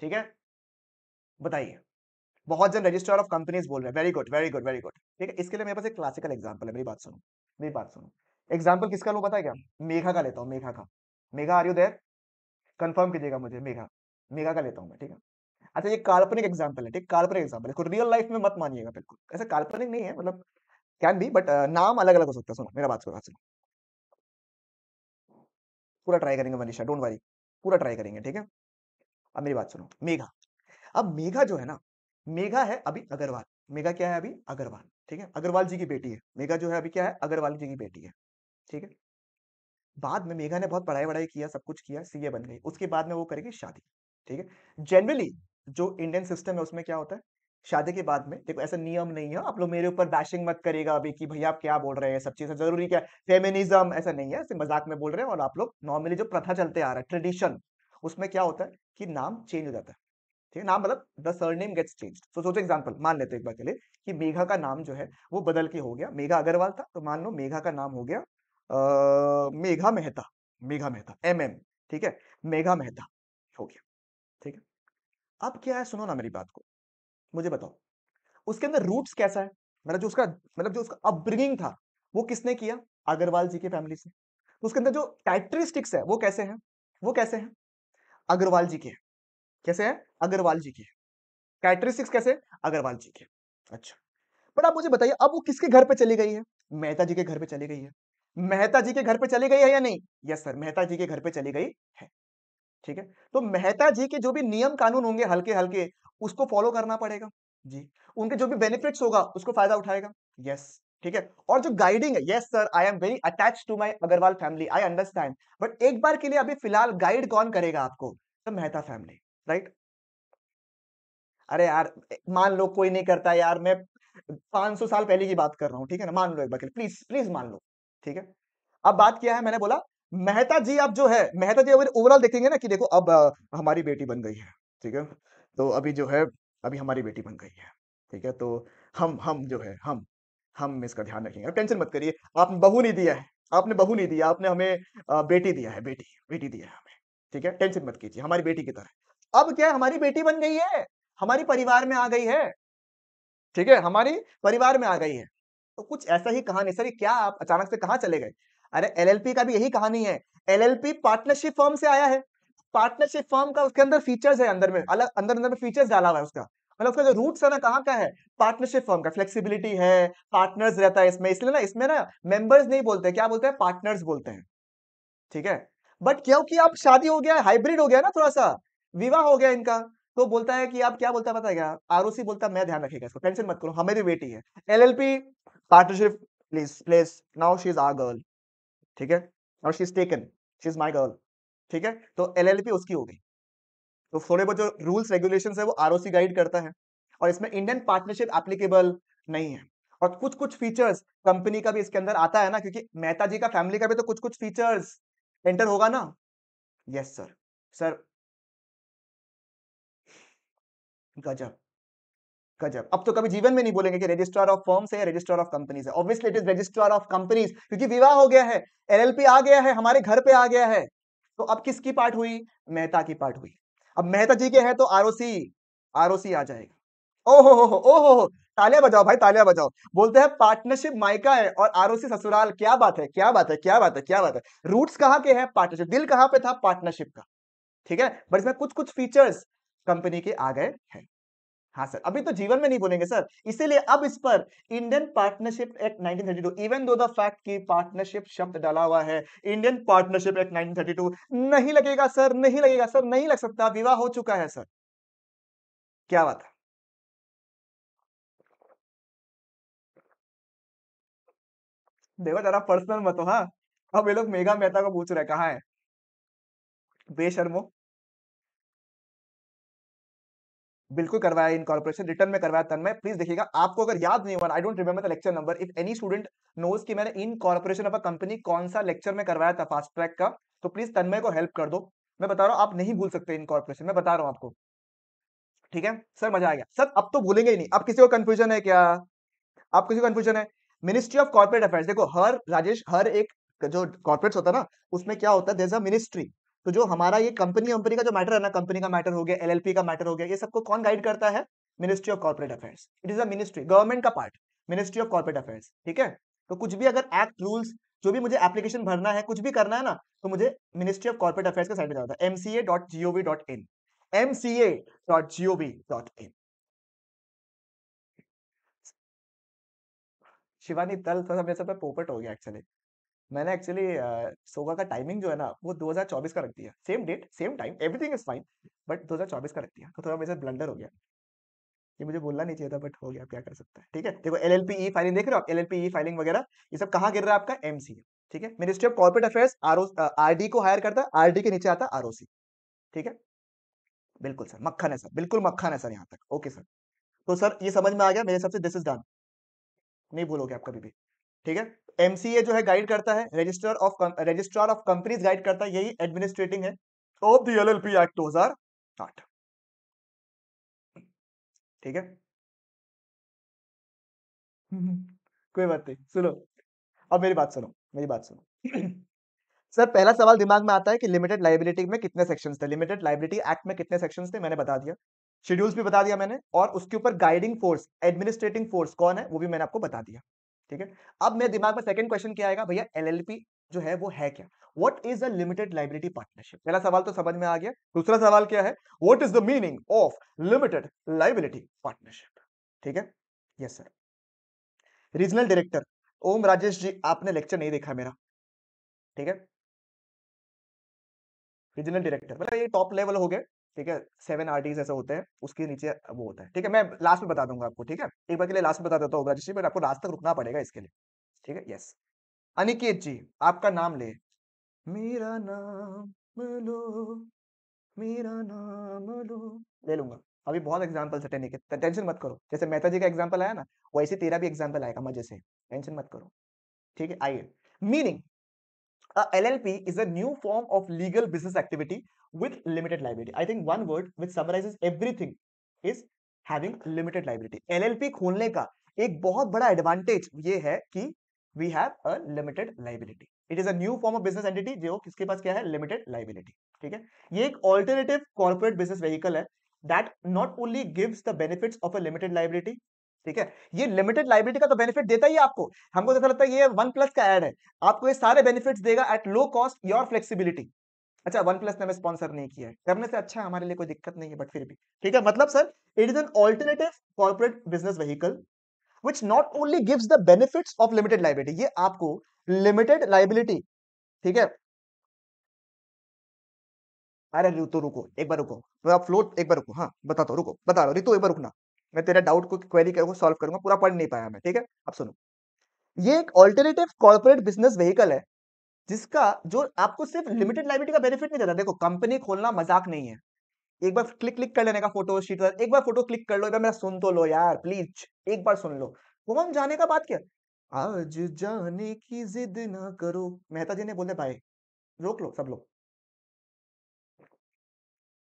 ठीक है बताइए बहुत जन रजिस्ट्रार ऑफ कंपनीज बोल रहे हैं very good very good very good ठीक है इसके लिए मेरे पास एक क्लासिकल एग्जाम्पल है मेरी बात सुनो मेरी बात सुनो एग्जाम्पल किसका लो पता क्या मेघा का लेता हूँ मेघा का Megha are you there confirm कीजिएगा मुझे मेघा मेघा का लेता हूँ मैं ठीक है अच्छा ये काल्पनिक एग्जाम्पल है ठीक काल्पनिक एग्जाम्पल है रियल लाइफ में मत मानिएगा बिल्कुल ऐसा काल्पनिक नहीं है मतलब कैन बी बट नाम अलग अलग हो सकता है सुनो मेरा बात सुनो सुनो पूरा ट्राई करेंगे मनीषा डोंट वरी पूरा ट्राई करेंगे ठीक है अब मेरी बात सुनो मेघा अब मेघा जो है ना मेघा है अभी अग्रवाल मेघा क्या है अभी अग्रवाल ठीक है अग्रवाल जी की बेटी है मेघा जो है अभी क्या है अग्रवाल जी की बेटी है ठीक है बाद में मेघा ने बहुत पढ़ाई वढ़ाई किया सब कुछ किया सीए बन गई उसके बाद में वो करेगी शादी ठीक है जनरली जो इंडियन सिस्टम है उसमें क्या होता है शादी के बाद में देखो ऐसा नियम नहीं है आप लोग मेरे ऊपर बैशिंग मत करेगा अभी कि भैया आप क्या बोल रहे हैं सब चीज़ें जरूरी क्या फेमिनिज्म ऐसा नहीं है सिर्फ मजाक में बोल रहे हैं और आप लोग नॉर्मली जो प्रथा चलते आ रहा है ट्रेडिशन उसमें क्या होता है कि नाम चेंज हो जाता है ठीक है नाम मतलब द नेम गेट्स चेंज तो सोचो एग्जाम्पल मान लेते हो एक बार के लिए कि मेघा का नाम जो है वो बदल के हो गया मेघा अग्रवाल था तो मान लो मेघा का नाम हो गया मेघा मेहता मेघा मेहता एम एम ठीक है मेघा मेहता हो गया ठीक है अब क्या है सुनो ना मेरी बात को मुझे बताओ उसके अंदर रूट्स कैसा है मतलब जो उसका मतलब जो उसका अपब्रिंगिंग था वो किसने किया अग्रवाल जी के फैमिली से उसके अंदर जो कैरेक्टरिस्टिक्स है वो कैसे हैं वो कैसे हैं अग्रवाल जी के कैसे हैं अग्रवाल जी के कैरेक्टरिस्टिक्स कैसे अग्रवाल जी के अच्छा पर आप मुझे बताइए अब वो किसके घर पे चली गई है मेहता जी के घर पे चली गई है मेहता जी के घर पे चली गई है या नहीं यस सर मेहता जी के घर पे चली गई है ठीक है तो मेहता जी के जो भी नियम कानून होंगे हल्के हल्के उसको फॉलो करना पड़ेगा जी उनके जो भी बेनिफिट्स होगा उसको फायदा उठाएगा यस ठीक है और जो गाइडिंग है yes sir I am very attach to my Agarwal family I understand but एक बार के लिए अभी फिलहाल गाइड कौन करेगा आपको तो मेहता फैमिली राइट अरे यार मान लो कोई नहीं करता यार मैं पांच साल पहले की बात कर रहा हूँ ठीक है ना मान लो एक बार के लिए प्लीज प्लीज मान लो ठीक है अब बात किया है मैंने बोला मेहता जी आप जो है मेहता जी अगर ओवरऑल देखेंगे ना कि देखो अब आ, हमारी बेटी बन गई है ठीक है तो अभी जो है अभी हमारी बेटी बन गई है ठीक है तो हम हम जो है हम हम इसका ध्यान रखेंगे टेंशन मत करिए आपने बहू नहीं दिया है आपने बहू नहीं दिया आपने हमें बेटी दिया है बेटी बेटी दिया है हमें ठीक है टेंशन मत कीजिए हमारी बेटी की तरह अब क्या हमारी बेटी बन गई है हमारी परिवार में आ गई है ठीक है हमारी परिवार में आ गई है तो कुछ ऐसा ही कहानी सर क्या आप अचानक से कहा चले गए अरे एलएलपी का भी यही कहानी है एलएलपी पार्टनरशिप फॉर्म से आया है पार्टनरशिप फॉर्म का उसके अंदर फीचर्स है अंदर में अलग अंदर अंदर में फीचर्स डाला हुआ है उसका मतलब उसका जो रूट्स है ना कहाँ का है पार्टनरशिप फॉर्म का फ्लेक्सिबिलिटी है पार्टनर्स रहता है इसमें इसलिए ना इसमें ना मेंबर्स नहीं बोलते क्या बोलते हैं पार्टनर्स बोलते हैं ठीक है बट क्योंकि आप शादी हो गया हाइब्रिड हो गया ना थोड़ा सा विवाह हो गया इनका तो बोलता है कि आप क्या बोलता है पता है क्या आरओसी बोलता है मैं ध्यान रखेगा इसको टेंशन मत करो हमें बेटी है LLP partnership please place now she is our girl ठीक है now she is taken she is my girl ठीक है तो पी उसकी होगी तो थोड़े बहुत जो रूल्स रेगुलेशन है वो आरओसी गाइड करता है और इसमें इंडियन पार्टनरशिप एप्लीकेबल नहीं है और कुछ कुछ फीचर्स कंपनी का भी इसके अंदर आता है ना क्योंकि मेहता जी का फैमिली का भी तो कुछ कुछ फीचर्स एंटर होगा ना यस सर सर गजब गजब अब तो कभी जीवन में नहीं बोलेंगे कि रजिस्ट्रार ऑफ फॉर्म्स है रजिस्ट्रार ऑफ कंपनीज है obviously it is registrar of companies क्योंकि विवाह हो गया है एलएलपी आ गया है हमारे घर पे आ गया है तो अब किसकी पार्ट हुई मेहता की पार्ट हुई अब मेहता जी के हैं तो आरओसी आरओसी आ जाएगा ओहो हो हो ओहो हो तालियां बजाओ भाई तालियां बजाओ बोलते हैं पार्टनरशिप माइका है और आरओसी ससुराल क्या बात है क्या बात है क्या बात है क्या बात है रूट्स कहाँ के हैं पार्टनरशिप दिल कहाँ पे था पार्टनरशिप का ठीक है बट इसमें कुछ कुछ फीचर्स कंपनी के आ गए हैं हाँ सर अभी तो जीवन में नहीं बोलेंगे सर इसीलिए अब इस पर Indian partnership act 1932 even though the fact कि पार्टनरशिप शब्द डाला हुआ है इंडियन पार्टनरशिप एक्ट 1932 नहीं लगेगा सर नहीं लगेगा सर नहीं लग सकता विवाह हो चुका है सर क्या बात है देखो जरा पर्सनल मत हो हाँ अब ये लोग मेघा मेहता को पूछ रहे कहा है बेशर्मो बिल्कुल करवाया इन कॉर्पोरेशन रिटर्न में करवाया तन्मय प्लीज देखिएगा आपको अगर याद नहीं हुआ I don't remember the lecture number if any student knows कि मैंने incorporation of a company कौन सा लेक्चर में करवाया था फास्ट ट्रैक का तो प्लीज तन्मय को हेल्प कर दो मैं बता रहा हूँ आप नहीं भूल सकते इन कॉर्पोरेशन मैं बता रहा हूँ आपको ठीक है सर मजा आ गया सर अब तो भूलेंगे ही नहीं अब किसी को कंफ्यूजन है क्या आप किसी को कंफ्यूजन है मिनिस्ट्री ऑफ कॉर्पोरेट अफेयर्स देखो हर राजेश हर एक जो कॉर्पोरेट होता है ना उसमें क्या होता है मिनिस्ट्री तो जो हमारा ये कंपनी कंपनी का जो मैटर है ना कंपनी का मैटर हो गया एलएलपी का मैटर हो गया ये सबको कौन गाइड करता है ministry of corporate affairs it is a ministry government का part ministry of corporate affairs ठीक है तो कुछ भी अगर एक्ट रूल्स जो भी मुझे एप्लीकेशन भरना है कुछ भी करना है ना तो मुझे मिनिस्ट्री ऑफ कॉर्पोरेट अफेयर्स के साइड में जाता है MCA dot gov dot in MCA dot gov dot in Shivani दल थोड़ा मेरे सब पोपट हो गया एक्चुअली मैंने एक्चुअली सोगा का टाइमिंग जो है ना वो 2024 का रख दिया same date same time everything is fine but 2024 का रख दिया तो थोड़ा मेरे साथ ब्लंडर हो गया ये मुझे बोलना नहीं चाहिए था बट हो गया क्या कर सकता है ठीक है देखो L L P e filing देख रहे हो आप L L P e filing वगैरह ये सब कहाँ गिर रहा है आपका एम सी ठीक है ministry of corporate affairs R R D को हायर करता है आर डी के नीचे आता आर ओ सी ठीक है बिल्कुल सर मक्खन है सर बिल्कुल मक्खन है सर यहाँ तक ओके सर तो सर ये समझ में आ गया मेरे हिसाब से दिस इज डन नहीं भूलोगे आप कभी भी ठीक है एमसीए जो है गाइड करता है registrar of registrar of companies guide करता है यही एडमिनिस्ट्रेटिंग है ऑफ द एलएलपी एक्ट 2008 ठीक है कोई बात नहीं सुनो अब मेरी बात सुनो मेरी बात सुनो सर पहला सवाल दिमाग में आता है कि लिमिटेड लाइबिलिटी में कितने सेक्शन थे लिमिटेड लाइबिलिटी एक्ट में कितने सेक्शन थे मैंने बता दिया शेड्यूल्स भी बता दिया मैंने और उसके ऊपर गाइडिंग फोर्स एडमिनिस्ट्रेटिंग फोर्स कौन है वो भी मैंने आपको बता दिया ठीक है अब मेरे दिमाग में सेकंड क्वेश्चन क्या आएगा भैया एलएलपी जो है वो है क्या what is a limited partnership पहला सवाल तो समझ में आ गया दूसरा सवाल क्या है what is the meaning of limited liability partnership ठीक है yes sir regional director Om Rajesh ji आपने लेक्चर नहीं देखा मेरा ठीक है रीजनल डायरेक्टर मतलब ये टॉप लेवल हो गए ठीक है सेवन आर्टिकल्स ऐसा होता है उसके नीचे वो होता है ठीक है मैं लास्ट में बता दूंगा आपको ठीक है एक बार के लिए लास्ट में बता देता हूँ रजिस्ट्री पर आपको लास्ट तक रुकना पड़ेगा इसके लिए ठीक है यस अनिकेत जी आपका नाम ले मेरा नाम लो मेरा नाम लो ले लूंगा अभी बहुत एग्जाम्पल सटे टेनिकेत टेंशन मत करो जैसे मेहता जी का एग्जाम्पल आया ना वैसे तेरा भी एग्जाम्पल आएगा मजे से टेंशन मत करो ठीक है आइए meaning L L P is a new form of legal business activity with limited liability. I think one word which summarizes everything is having limited liability. LLP खोलने का एक बहुत बड़ा advantage ये है कि we have a limited liability. It is a new form of business entity जो किसके पास क्या है limited liability. ठीक है ये एक alternative corporate business vehicle है that not only gives the benefits of a limited liability ठीक है ये लिमिटेड लाइबिलिटी का तो बेनिफिट देता ही आपको हमको तो लगता है ये वन प्लस का एड है आपको ये सारे बेनिफिट्स देगा at low cost your flexibility अच्छा वन प्लस ने हमें स्पॉन्सर नहीं किया है करने से अच्छा है हमारे लिए कोई दिक्कत नहीं है बट फिर भी ठीक है मतलब sir it is an alternative corporate business vehicle which not only gives the benefits of limited liability ये आपको लिमिटेड लाइबिलिटी ठीक है अरे ऋतु तो रुको एक बार रुको तो आप फ्लोट एक बार रुको हाँ बता दो रुको बता रहा हूँ एक बार रुकना मैं तेरा डाउट को क्वेरी करूंगा सॉल्व करूंगा पूरा पढ़ नहीं पाया मैं ठीक है अब सुनो ये एक ऑल्टरनेटिव कॉर्पोरेट बिजनेस व्हीकल है जिसका जो आपको सिर्फ लिमिटेड लाइबिलिटी का बेनिफिट नहीं देता देखो कंपनी खोलना मजाक नहीं है एक बार क्लिक क्लिक कर लेने का फोटो शीट पर एक बार फोटो क्लिक कर लो एक बार मेरा सुन तो लो यार प्लीज एक बार सुन लो हम जाने का बात क्या आज जाने की जिद ना करो मेहता जी ने बोले भाई रोक लो सब लोग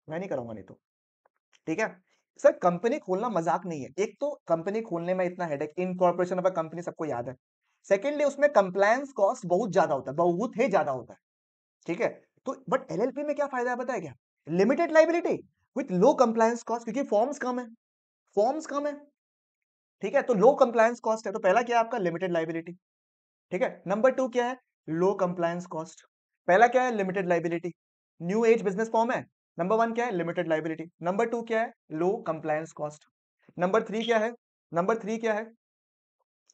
मैं नहीं करूंगा नहीं तो ठीक है सर कंपनी खोलना मजाक नहीं है एक तो कंपनी खोलने में इतना हेडेक इन कॉर्पोरेशन कंपनी सबको याद है सेकेंडली उसमें कंप्लायंस कॉस्ट बहुत ज्यादा होता है बहुत ही ज्यादा होता है ठीक है तो बट एलएलपी में क्या फायदा है बताया क्या limited liability with low compliance cost क्योंकि फॉर्म्स कम है फॉर्म्स कम है ठीक है तो लो कंप्लायंस कॉस्ट है तो पहला क्या है आपका लिमिटेड लाइबिलिटी ठीक है नंबर टू क्या है लो कंप्लायंस कॉस्ट पहला क्या है limited liability new age business form है नंबर वन क्या है लिमिटेड लाइबिलिटी नंबर टू क्या है low compliance cost number three क्या है नंबर थ्री क्या है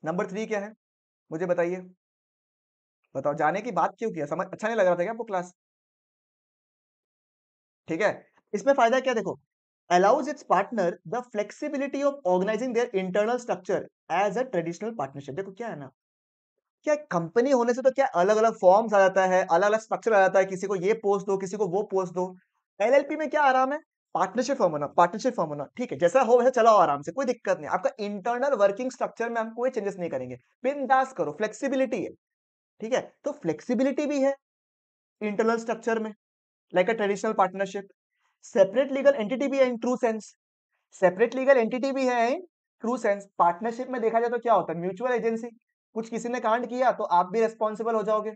नंबर थ्री क्या है मुझे बताइए बताओ जाने की बात क्यों किया समझ अच्छा नहीं लग रहा था क्या आपको क्लास ठीक है इसमें फायदा क्या देखो allows its partner the flexibility of organising their internal structure as a traditional partnership देखो क्या है ना क्या कंपनी होने से तो क्या अलग अलग फॉर्म्स आ जाता है अलग अलग स्ट्रक्चर आ जाता है किसी को ये पोस्ट दो किसी को वो पोस्ट दो एलएलपी में क्या आराम है पार्टनरशिप फॉर्म होना पार्टनरशिप फॉर्म होना ठीक है जैसा हो वैसा चलाओ आराम से कोई दिक्कत नहीं आपका इंटरनल वर्किंग स्ट्रक्चर में हम कोई चेंजेस नहीं करेंगे बिंदास करो फ्लेक्सिबिलिटी है ठीक है तो फ्लेक्सिबिलिटी भी है इंटरनल स्ट्रक्चर में like a traditional partnership separate legal entity भी है in true sense separate legal entity भी है इन ट्रू सेंस पार्टनरशिप में देखा जाए तो क्या होता है म्यूचुअल एजेंसी कुछ किसी ने कांड किया तो आप भी रेस्पॉन्सिबल हो जाओगे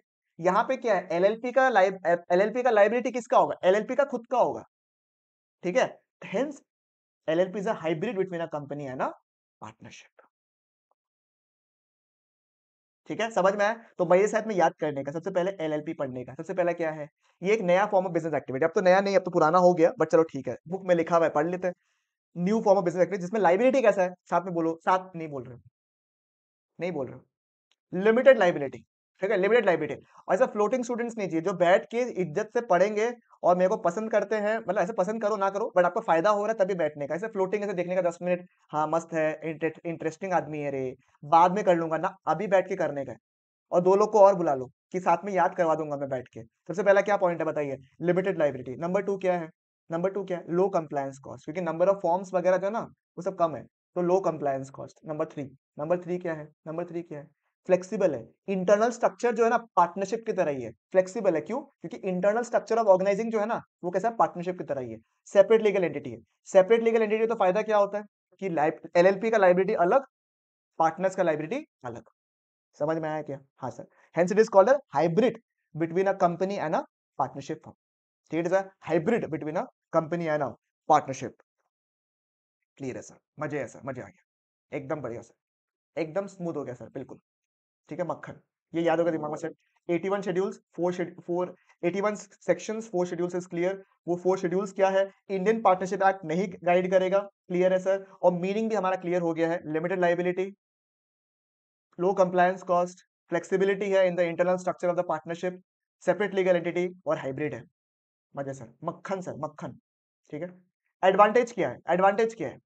यहाँ पे क्या है एलएलपी का एलएलपी का लाइबिलिटी किसका होगा एलएलपी का खुद का होगा ठीक है hence LLP is a hybrid between a company and a partnership ठीक है समझ में आया तो मेरे साथ में याद करने का सबसे पहले एलएलपी पढ़ने का सबसे पहला क्या है ये एक नया फॉर्म ऑफ बिजनेस एक्टिविटी अब तो नया नहीं अब तो पुराना हो गया बट चलो ठीक है बुक में लिखा हुआ है पढ़ लेते हैं new form of business activity जिसमें लाइबिलिटी कैसा है साथ में बोलो साथ नहीं बोल रहे नहीं बोल रहे लिमिटेड लाइबिलिटी ठीक है लिमिटेड लाइबिलिटी और ऐसा फ्लोटिंग स्टूडेंट्स नहीं चाहिए जो बैठ के इज्जत से पढ़ेंगे और मेरे को पसंद करते हैं मतलब ऐसे पसंद करो ना करो बट आपको फायदा हो रहा है तभी बैठने का ऐसे फ्लोटिंग ऐसे देखने का दस मिनट हाँ मस्त है इंटरेस्टिंग आदमी है रे बाद में कर लूंगा ना अभी बैठ के करने का और दो लोग को और बुला लो कि साथ में याद करवा दूंगा मैं बैठ के सबसे पहला क्या पॉइंट है बताइए लिमिटेड लाइब्रेटी नंबर टू क्या है नंबर टू क्या है लो कंप्लायंस कॉस्ट क्योंकि नंबर ऑफ फॉर्म्स वगैरह जो है ना वो सब कम है तो low compliance cost number three number three क्या है नंबर थ्री क्या है फ्लेक्सिबल है इंटरनल स्ट्रक्चर जो है ना पार्टनरशिप की तरह ही है फ्लेक्सिबल है क्यों क्योंकि इंटरनल स्ट्रक्चर ऑफ ऑर्गेनाइजिंग जो है ना वो कैसा है पार्टनरशिप की तरह ही है सेपरेट लीगल एंटिटी है सेपरेट लीगल एंटिटी तो फायदा क्या होता है कि एलएलपी का लाइब्रेटी अलग पार्टनर्स का लाइब्रेटी अलग समझ में आया क्या हाँ sir hence it is called hybrid between a company and a partnership form ठीक है sir hybrid between a company and a partnership clear है सर मजे है सर मजे आ गया एकदम बढ़िया सर एकदम स्मूथ हो गया सर बिल्कुल ठीक है मक्खन ये याद होगा दिमाग में set 81 schedules four four eighty one section four schedules is clear वो फोर शेड्यूल्स क्या है इंडियन पार्टनरशिप एक्ट नहीं गाइड करेगा क्लियर है सर और मीनिंग भी हमारा क्लियर हो गया है limited liability low compliance cost flexibility है in the internal structure of the partnership separate legal entity और हाइब्रिड है मजे सर मक्खन सर मक्खन ठीक है एडवांटेज क्या है एडवांटेज क्या है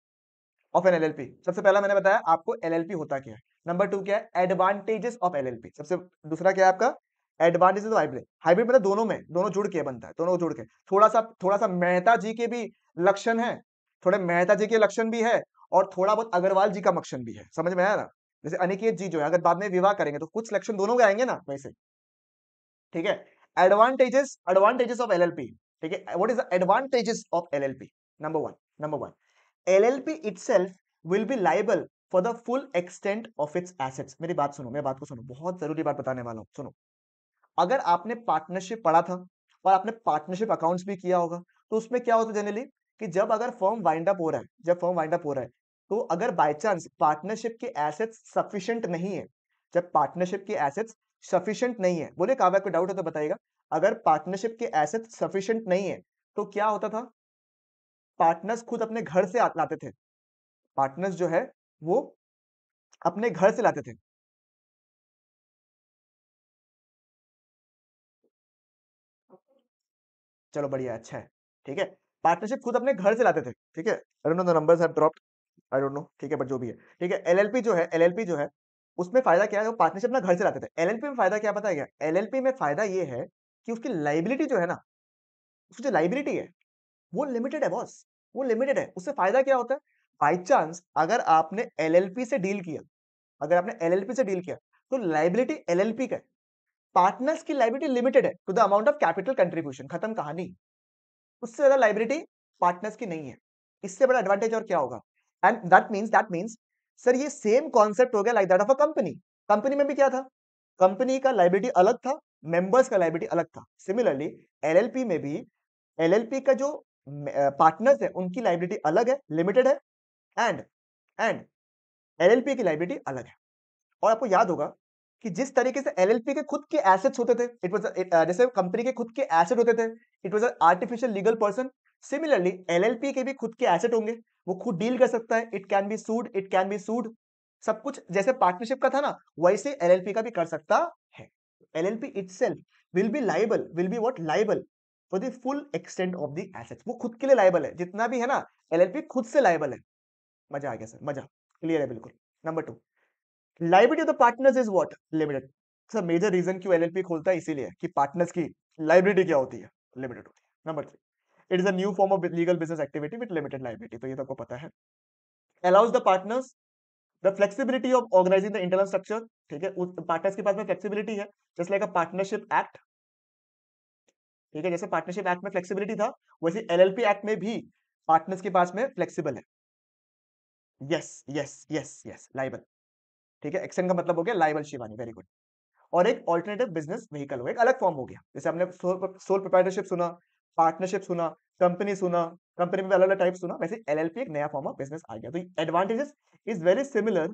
ऑफ एन एलएलपी सबसे पहला मैंने बताया आपको एलएलपी होता क्या है नंबर टू क्या है एडवांटेजेस ऑफ एलएलपी सबसे दूसरा क्या है आपका एडवांटेजेस ऑफ हाइब्रिड हाइब्रिड मतलब दोनों में दोनों जुड़ के बनता है दोनों जुड़ के थोड़ा सा थोड़ा सा मेहता जी के भी लक्षण है थोड़े मेहता जी के लक्षण भी है और थोड़ा बहुत अग्रवाल जी का मक्षण भी है समझ में आया ना जैसे अनिकेत जी जो है अगर बाद में विवाह करेंगे तो कुछ लक्षण दोनों के आएंगे ना वैसे ठीक है एडवांटेजेस एडवांटेजेस ऑफ एलएलपी ठीक है what is the advantages of LLP number one number 1 LLP itself will be liable for the full extent of its assets मेरी बात सुनो मेरी बात को सुनो बहुत जरूरी बात बताने वाला हूँ सुनो अगर आपने पार्टनरशिप पढ़ा था और आपने पार्टनरशिप अकाउंट्स भी किया होगा तो उसमें क्या होता है जनरली कि जब अगर फॉर्म वाइंड अप हो रहा है जब फॉर्म वाइंड अप हो रहा है तो अगर बाय चांस पार्टनरशिप के एसेट्स सफिशिएंट नहीं है जब पार्टनरशिप के एसेट्स सफिशिएंट नहीं है बोले काव्या को डाउट है तो बताइएगा अगर पार्टनरशिप के एसेट्स सफिशिएंट नहीं है तो क्या होता था पार्टनर्स खुद अपने घर से लाते थे पार्टनर्स जो है वो अपने घर से लाते थे चलो बढ़िया अच्छा है ठीक है पार्टनरशिप खुद अपने घर से लाते थे ठीक है I don't know the numbers have dropped I don't know ठीक है बट जो भी है ठीक है एलएलपी जो है एलएलपी जो है उसमें फायदा क्या है वो पार्टनरशिप अपना घर से लाते थे एलएलपी में फायदा क्या बताया गया एलएलपी में फायदा ये है कि उसकी लाइबिलिटी जो है ना उसकी जो लाइबिलिटी है वो लिमिटेड है बॉस वो लिमिटेड है उससे फायदा क्या होता है बाई चांस अगर आपने एलएलपी से डील किया अगर आपने एलएलपी से डील किया तो लाइबिलिटी एलएलपी का पार्टनर्स की लाइबिलिटी लिमिटेड है to the amount of capital contribution खत्म कहानी उससे ज्यादा लाइबिलिटी पार्टनर्स की नहीं है इससे बड़ा एडवांटेज और क्या होगा and that means that means sir ये सेम कॉन्सेप्ट हो गया like that of a company company में भी क्या था कंपनी का लाइबिलिटी अलग था मेंबर्स का लाइबिलिटी अलग था सिमिलरली एलएलपी में भी एलएलपी का जो पार्टनर्स है उनकी लाइबिलिटी अलग है लिमिटेड है एंड एंड एलएलपी की लाइबिलिटी अलग है और आपको याद होगा कि जिस तरीके से एलएलपी के खुद के एसेट्स होते थे इट वॉज जैसे कंपनी के खुद के एसेट होते थे it was artificial legal person similarly P के भी खुद के एसेट होंगे वो खुद डील कर सकता है it can be sued it can be sued सब कुछ जैसे पार्टनरशिप का था ना वैसे पी का भी कर सकता है L L P itself will be liable will be what liable for the full extent of the assets वो खुद के लिए लाइबल है जितना भी है ना पी खुद से लाइबल है मजा आ गया सर मजा क्लियर है बिल्कुल number two liability of the partners is what limited sir major reason क्यों एल खोलता है इसीलिए कि पार्टनर्स की लाइबिलिटी क्या होती है लिमिटेड होती है number three it is a new form of legal business activity with limited liability तो ये तो आपको पता है allows the partners the flexibility of organising the internal structure ठीक है पार्टनर्स के पास में फ्लेक्सिबिलिटी है just like a partnership act ठीक है जैसे पार्टनरशिप एक्ट में फ्लेक्सिबिलिटी था वैसे एलएलपी एक्ट में भी पार्टनर्स के पास में फ्लेक्सिबल है yes yes yes yes liable ठीक है एक्सन का मतलब हो गया लाइबल शिवानी वेरी गुड और एक ऑल्टरनेटिव बिजनेस व्हीकल हो एक अलग फॉर्म हो गया जैसे हमने सोल प्रोप्राइटरशिप सुना पार्टनरशिप सुना कंपनी सुना कंपनी में अलग अलग टाइप सुना वैसे एल एक नया फॉर्म ऑफ बिजनेस आ गया तो advantages is very similar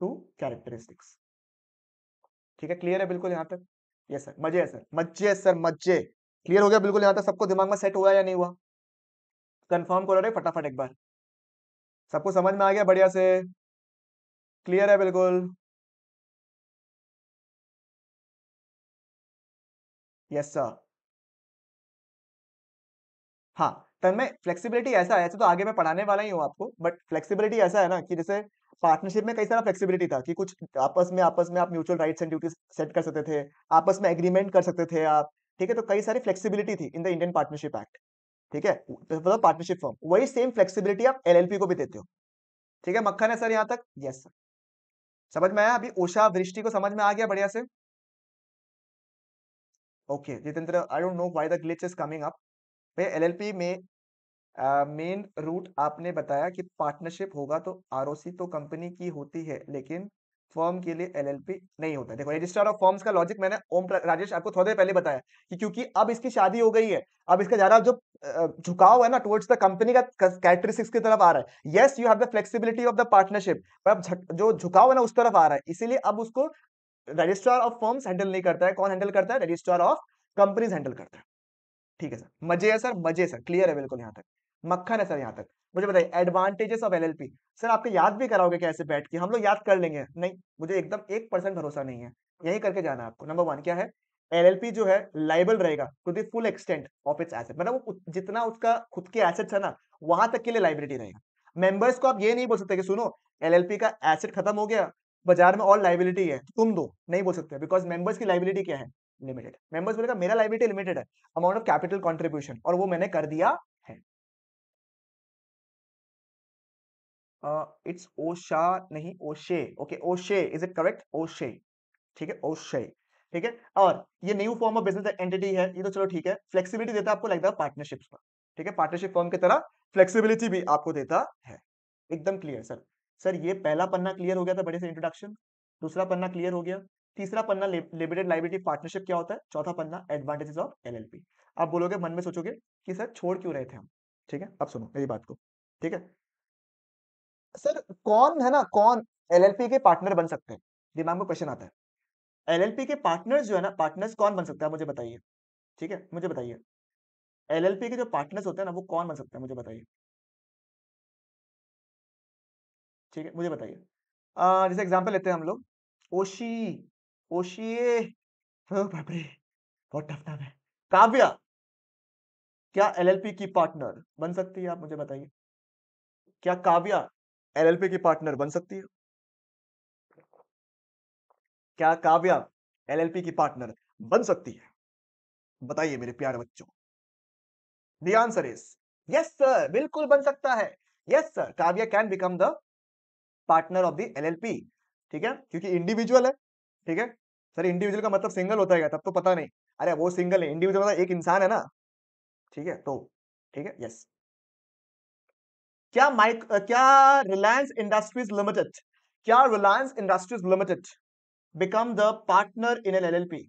to characteristics ठीक है क्लियर है बिल्कुल यहाँ तक यस सर मजे है सर मजे है सर मजे क्लियर हो गया बिल्कुल यहाँ तक सबको दिमाग में सेट हुआ या नहीं हुआ कंफर्म करो रहे फटाफट एक बार सबको समझ में आ गया बढ़िया से क्लियर है बिल्कुल यस सर हाँ तन्मय फ्लेक्सिबिलिटी ऐसा है ऐसे तो आगे मैं पढ़ाने वाला ही हूँ आपको बट फ्लेक्सिबिलिटी ऐसा है ना कि जैसे पार्टनरशिप में कई सारा फ्लेक्सिबिलिटी था कि कुछ आपस में आपस में आप mutual rights and duties set कर सकते थे आपस में एग्रीमेंट कर सकते थे आप ठीक है तो कई सारी फ्लेक्सिबिलिटी थी in the Indian partnership act ठीक है तो पार्टनरशिप फॉर्म वही सेम फ्लेक्सिबिलिटी आप एलएलपी को भी देते हो ठीक है मक्खन है सर यहाँ तक यस सर समझ में आया अभी ओषा वृष्टि को समझ में आ गया बढ़िया से okay Jitendra I don't know why the glitch is coming up भैया एलएलपी में मेन uh, रूट आपने बताया कि पार्टनरशिप होगा तो आरओसी तो कंपनी की होती है लेकिन फॉर्म के लिए एलएलपी नहीं होता देखो रजिस्ट्रार ऑफ फॉर्म्स का लॉजिक मैंने ओम राजेश आपको थोड़ी देर पहले बताया कि क्योंकि अब इसकी शादी हो गई है अब इसका ज्यादा जो झुकाव है ना टुवर्ड्स द कंपनी का कैरेक्टरिस्टिक्स की तरफ आ रहा है yes you have the flexibility of the partnership अब जो झुकाव है ना उस तरफ आ रहा है इसीलिए अब उसको रजिस्ट्रार ऑफ फॉर्म्स हैंडल नहीं करता है कौन हैंडल करता है रजिस्ट्रार ऑफ कंपनीज हैंडल करता है ठीक है सर मजे है सर मजे सर क्लियर है बिल्कुल यहाँ तक मक्खन है सर यहाँ तक मुझे बताइए एडवांटेजेस ऑफ एलएलपी सर आपके याद भी कराओगे कैसे बैठ के हम लोग याद कर लेंगे नहीं मुझे एकदम एक परसेंट भरोसा नहीं है यही करके जाना आपको नंबर वन क्या है एलएलपी जो है लाइबल रहेगा टू तो full extent of its asset मतलब जितना उसका खुद के एसेट्स है ना वहां तक के लिए लाइबिलिटी रहेगा मेंबर्स को आप ये नहीं बोल सकते कि सुनो एलएलपी का एसेट खत्म हो गया बाजार में और लाइबिलिटी है तुम दो नहीं बोल सकते बिकॉज मेंबर्स की लाइबिलिटी क्या है लिमिटेड मेंबर्स बोलेगा मेरा लाइबिलिटी लिमिटेड है अमाउंट ऑफ कैपिटल कॉन्ट्रीब्यूशन और वो मैंने कर दिया इट्स ओशा नहीं ओशे ओके ओशे इज इट करेक्ट ओशे ठीक है ओशे ठीक है और ये new form of business entity है ये तो चलो ठीक है फ्लेक्सिबिलिटी देता आपको लगता है पार्टनरशिप पर ठीक है पार्टनरशिप फॉर्म की तरह फ्लेक्सिबिलिटी भी आपको देता है एकदम क्लियर सर सर ये पहला पन्ना क्लियर हो गया था बड़े से इंट्रोडक्शन दूसरा पन्ना क्लियर हो गया तीसरा पन्ना लिमिटेड लाइबिलिटी पार्टनरशिप क्या होता है चौथा पन्ना एडवांटेजेस ऑफ एलएलपी आप बोलोगे मन में सोचोगे कि सर छोड़ क्यों रहे थे हम ठीक है अब सुनो मेरी बात को ठीक है सर कौन है ना कौन एलएलपी के पार्टनर बन सकते हैं दिमाग में क्वेश्चन आता है एलएलपी के पार्टनर्स जो है ना पार्टनर्स कौन बन सकता है मुझे बताइए ठीक है मुझे बताइए एलएलपी के जो पार्टनर्स होते हैं ना वो कौन बन सकता है मुझे बताइए ठीक है मुझे बताइए जैसे एग्जाम्पल लेते हैं हम लोग ओशी ओशिए बहुत टफ नाम है काव्या क्या एलएलपी की पार्टनर बन सकती है आप मुझे बताइए क्या काव्या एलएलपी की पार्टनर बन सकती है क्या काव्या हाँ। एलएलपी की पार्टनर बन सकती है बताइए मेरे प्यारे बच्चों the answer is yes sir बिल्कुल बन सकता है yes sir Kavya can become the partner of the LLP ठीक है क्योंकि इंडिविजुअल है ठीक है सर इंडिविजुअल का मतलब सिंगल होता है तब तो पता नहीं अरे वो सिंगल है इंडिविजुअल मतलब एक इंसान है ना ठीक है तो ठीक है यस क्या माइक क्या रिलायंस इंडस्ट्रीज लिमिटेड क्या Reliance industries Limited become the partner in an LLP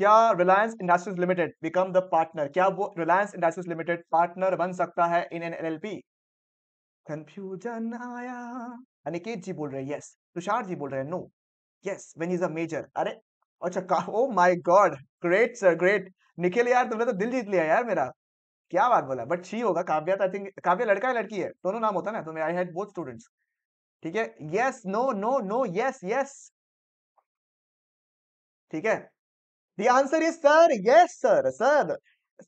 क्या Reliance industries Limited become the partner क्या वो रिलायंस इंडस्ट्रीज लिमिटेड पार्टनर बन सकता है इन एन एलएलपी कंफ्यूजन आया अनिकेत जी बोल रहे हैं यस तुषार जी बोल रहे हैं no yes when is a major अरे अच्छा oh my god great sir great Nikhil यार तुमने तो दिल जीत लिया यार मेरा क्या बात बोला बट शी होगा काव्या आई तो थिंक काव्या लड़का है लड़की है दोनों नाम होता ना तो आई हैड बोथ स्टूडेंट्स ठीक है yes no no no yes yes ठीक है the answer is sir yes sir sir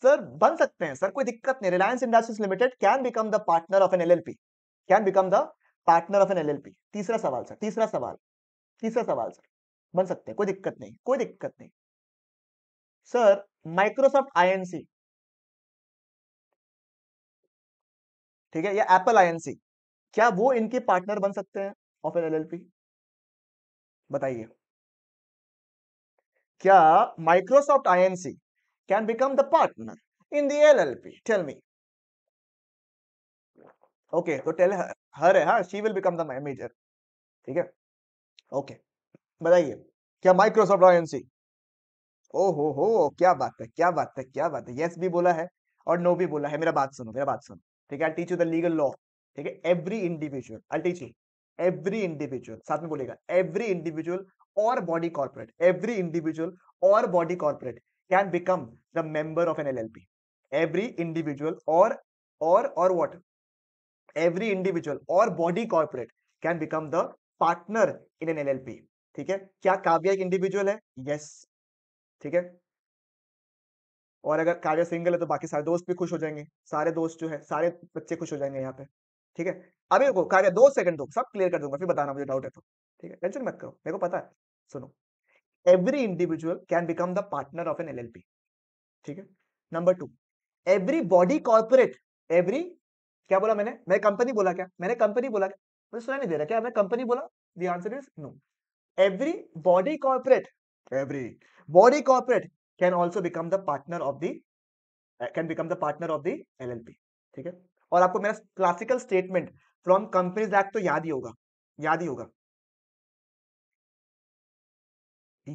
sir बन सकते हैं सर कोई दिक्कत नहीं Reliance industries Limited can become the partner of an LLP can become the partner of an LLP तीसरा सवाल सर तीसरा सवाल तीसरा सवाल सर बन सकते हैं कोई दिक्कत नहीं कोई दिक्कत नहीं सर माइक्रोसॉफ्ट आईएनसी ठीक है या एप्पल आई क्या वो इनके पार्टनर बन सकते हैं ऑफ एन एल बताइए क्या Microsoft I can become the partner in L P tell me okay तो टेल हर है हा she will become the manager ठीक है ओके बताइए क्या माइक्रोसॉफ्ट आई ओ हो हो क्या बात है क्या बात है क्या बात है यस भी बोला है और नो भी बोला है मेरा बात सुनो मेरा बात सुनो ठीक है I teach you the legal law ठीक है every individual I teach you every individual साथ में बोलेगा एवरी इंडिविजुअल और बॉडी कॉर्पोरेट एवरी इंडिविजुअल और body corporate can become the member of an P every individual और और और व्हाट एवरी इंडिविजुअल और body corporate can become the partner in an P ठीक है क्या काव्या एक इंडिविजुअल है यस yes. ठीक है और अगर काव्या सिंगल है तो बाकी सारे दोस्त भी खुश हो जाएंगे सारे दोस्त जो है सारे बच्चे खुश हो जाएंगे यहाँ पे ठीक है अभी देखो कार्य दो सेकंड दो सब क्लियर कर दूंगा फिर बताना मुझे डाउट है तो ठीक है टेंशन मत करो मेरे को पता है सुनो every individual can become the partner of an L ठीक है number two every body corporate every क्या बोला मैंने मैं कंपनी बोला क्या मैंने कंपनी बोला मुझे सुना नहीं दे रहा क्या मैं कंपनी बोला the answer is no every body corporate every body corporate can also become the partner of the can become the partner of the L L P ठीक है और आपको मेरा classical statement from companies act तो याद ही होगा याद ही होगा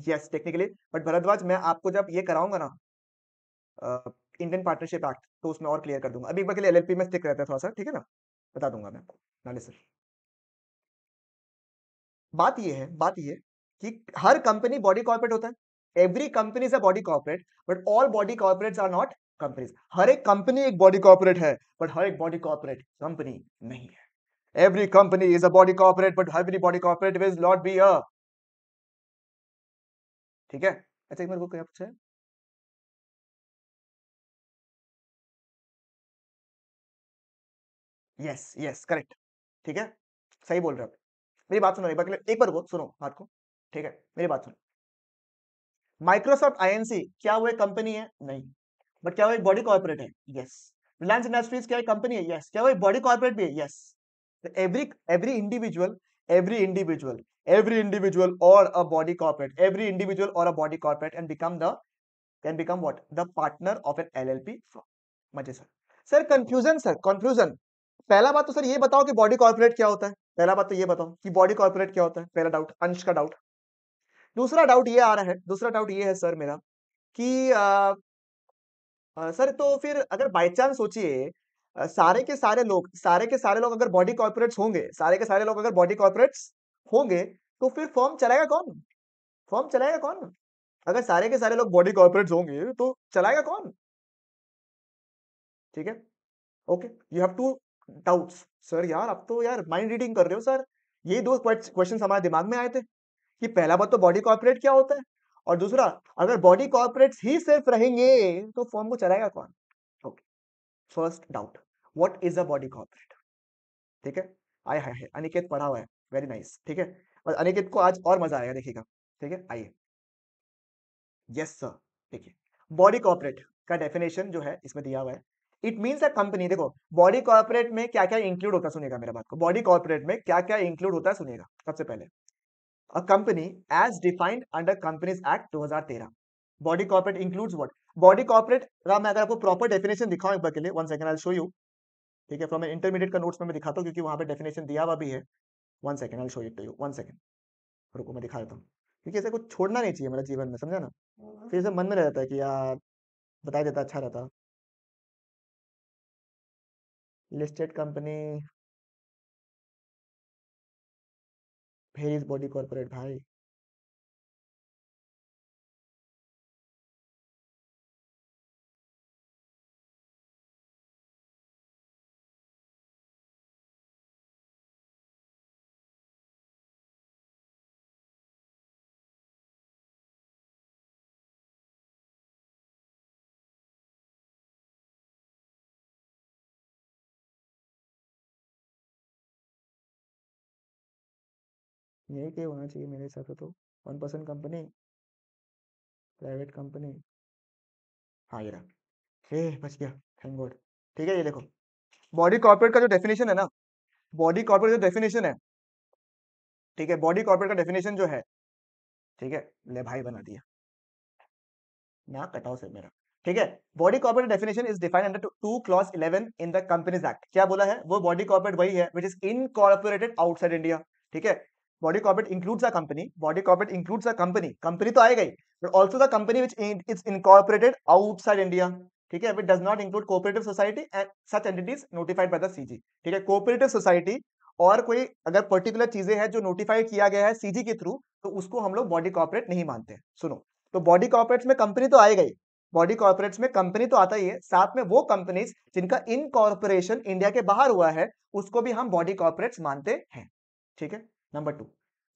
यस टेक्निकली बट भरद्वाज मैं आपको जब ये कराऊंगा ना इंडियन पार्टनरशिप एक्ट तो उसमें और क्लियर कर दूंगा अभी एक बार के लिए पी में स्टिक रहता है थोड़ा सा ठीक है ना बता दूंगा मैं आपको नाले सर बात ये है बात यह कि हर कंपनी बॉडी कॉर्पोरेट होता है every company body corporate but all body corporates are not companies हर एक कंपनी एक बॉडी कॉर्पोरेट है बट हर एक बॉडी कॉर्पोरेट कंपनी नहीं है every company is a body corporate but every body corporate will not be a ठीक है अच्छा मेरे को क्या पूछा यस यस करेक्ट ठीक है सही बोल रहे हो मेरी बात सुनो एक बार एक बार को सुनो बात को ठीक है मेरी बात सुनो माइक्रोसॉफ्ट आईएनसी क्या वो एक कंपनी है नहीं बट क्या वो एक बॉडी कॉर्पोरेट है यस रिलायंस इंडस्ट्रीज क्या एक कंपनी है यस क्या वो एक बॉडी कॉर्पोरेट भी है yes every every individual every individual every individual or a body corporate every individual or a body corporate and become the can become what the partner of an llp firm मजे sir sir confusion sir confusion पहला बात तो सर ये बताओ कि बॉडी कॉर्पोरेट क्या होता है पहला बात तो ये बताओ कि बॉडी कॉर्पोरेट क्या होता है पहला डाउट अंश का डाउट दूसरा डाउट ये आ रहा है दूसरा डाउट ये है सर मेरा कि आ, आ, सर तो फिर अगर बाई चांस सोचिए सारे के सारे लोग सारे के सारे लोग अगर बॉडी कॉर्पोरेट्स होंगे सारे के सारे लोग अगर बॉडी कॉर्पोरेट्स होंगे तो फिर फॉर्म चलाएगा कौन फॉर्म चलाएगा कौन अगर सारे के सारे लोग बॉडी कॉर्पोरेट्स होंगे तो चलाएगा कौन ठीक है okay you have two doubts sir यार आप तो यार माइंड रीडिंग कर रहे हो सर ये दो क्वेश्चन हमारे दिमाग में आए थे कि पहला बात तो बॉडी कॉर्पोरेट क्या होता है और दूसरा अगर बॉडी कॉर्पोरेट ही सिर्फ रहेंगे तो फॉर्म को चलाएगा कौन okay first doubt what is a body corporate ठीक है आया है अनिकेत पढ़ा हुआ है वेरी नाइस ठीक है और अनिकेत को आज और मजा आएगा देखिएगा ठीक है आइए यस सर ठीक है बॉडी कॉर्पोरेट का डेफिनेशन जो है इसमें दिया हुआ है इट मीन्स अ कंपनी देखो बॉडी कॉर्पोरेट में क्या क्या इंक्लूड होता है सुनेगा मेरा बात को बॉडी कॉर्पोरेट में क्या क्या इंक्लूड होता है सुनेगा सबसे पहले a company as defined under Companies Act 2013. Body corporate includes what? Body corporate का मैं अगर आपको proper definition दिखाऊं ek bar ke liye one second I'll show you. theek hai from an intermediate ka notes mein मैं dikhata hu kyunki wahan pe definition diya hua bhi hai One second I'll show it to you. One second. ruko मैं dikha deta hu क्योंकि ऐसा कुछ छोड़ना नहीं चाहिए मेरा जीवन में समझा ना फिर से मन में रह जाता है कि यार बता देता अच्छा रहता listed company very body corporate ভাই यही के तो होना चाहिए मेरे हिसाब से तो one percent company private company हाँ ये रहा ए बच गया थैंक गॉड ठीक है ये देखो बॉडी कॉर्पोरेट का जो डेफिनेशन है ना बॉडी कॉर्पोरेट जो डेफिनेशन है ठीक है बॉडी कॉर्पोरेट का डेफिनेशन जो है ठीक है ले भाई बना दिया ना कटाओ से मेरा ठीक है body corporate definition is defined under two clause eleven in the companies act क्या बोला है वो बॉडी कॉर्पोरेट वही है which is incorporated outside India ठीक है body corporate includes a company body corporate includes a company company तो आएगा hi but also the company which is incorporated India ठीक है it does not include cooperative society and such entities notified by the CG ठीक है कोऑपरेटिव सोसाइटी और कोई अगर पर्टिकुलर चीजें हैं जो नोटिफाई किया गया है सीजी के थ्रू तो उसको हम लोग बॉडी कॉर्पोरेट नहीं मानते हैं सुनो तो बॉडी कॉर्पोरेट्स में कंपनी तो आएगा ही बॉडी कॉर्पोरेट्स में कंपनी तो आता ही है साथ में वो कंपनीज जिनका इनकॉर्पोरेशन इंडिया के बाहर हुआ है उसको भी हम बॉडी कॉर्पोरेट्स मानते हैं ठीक है number two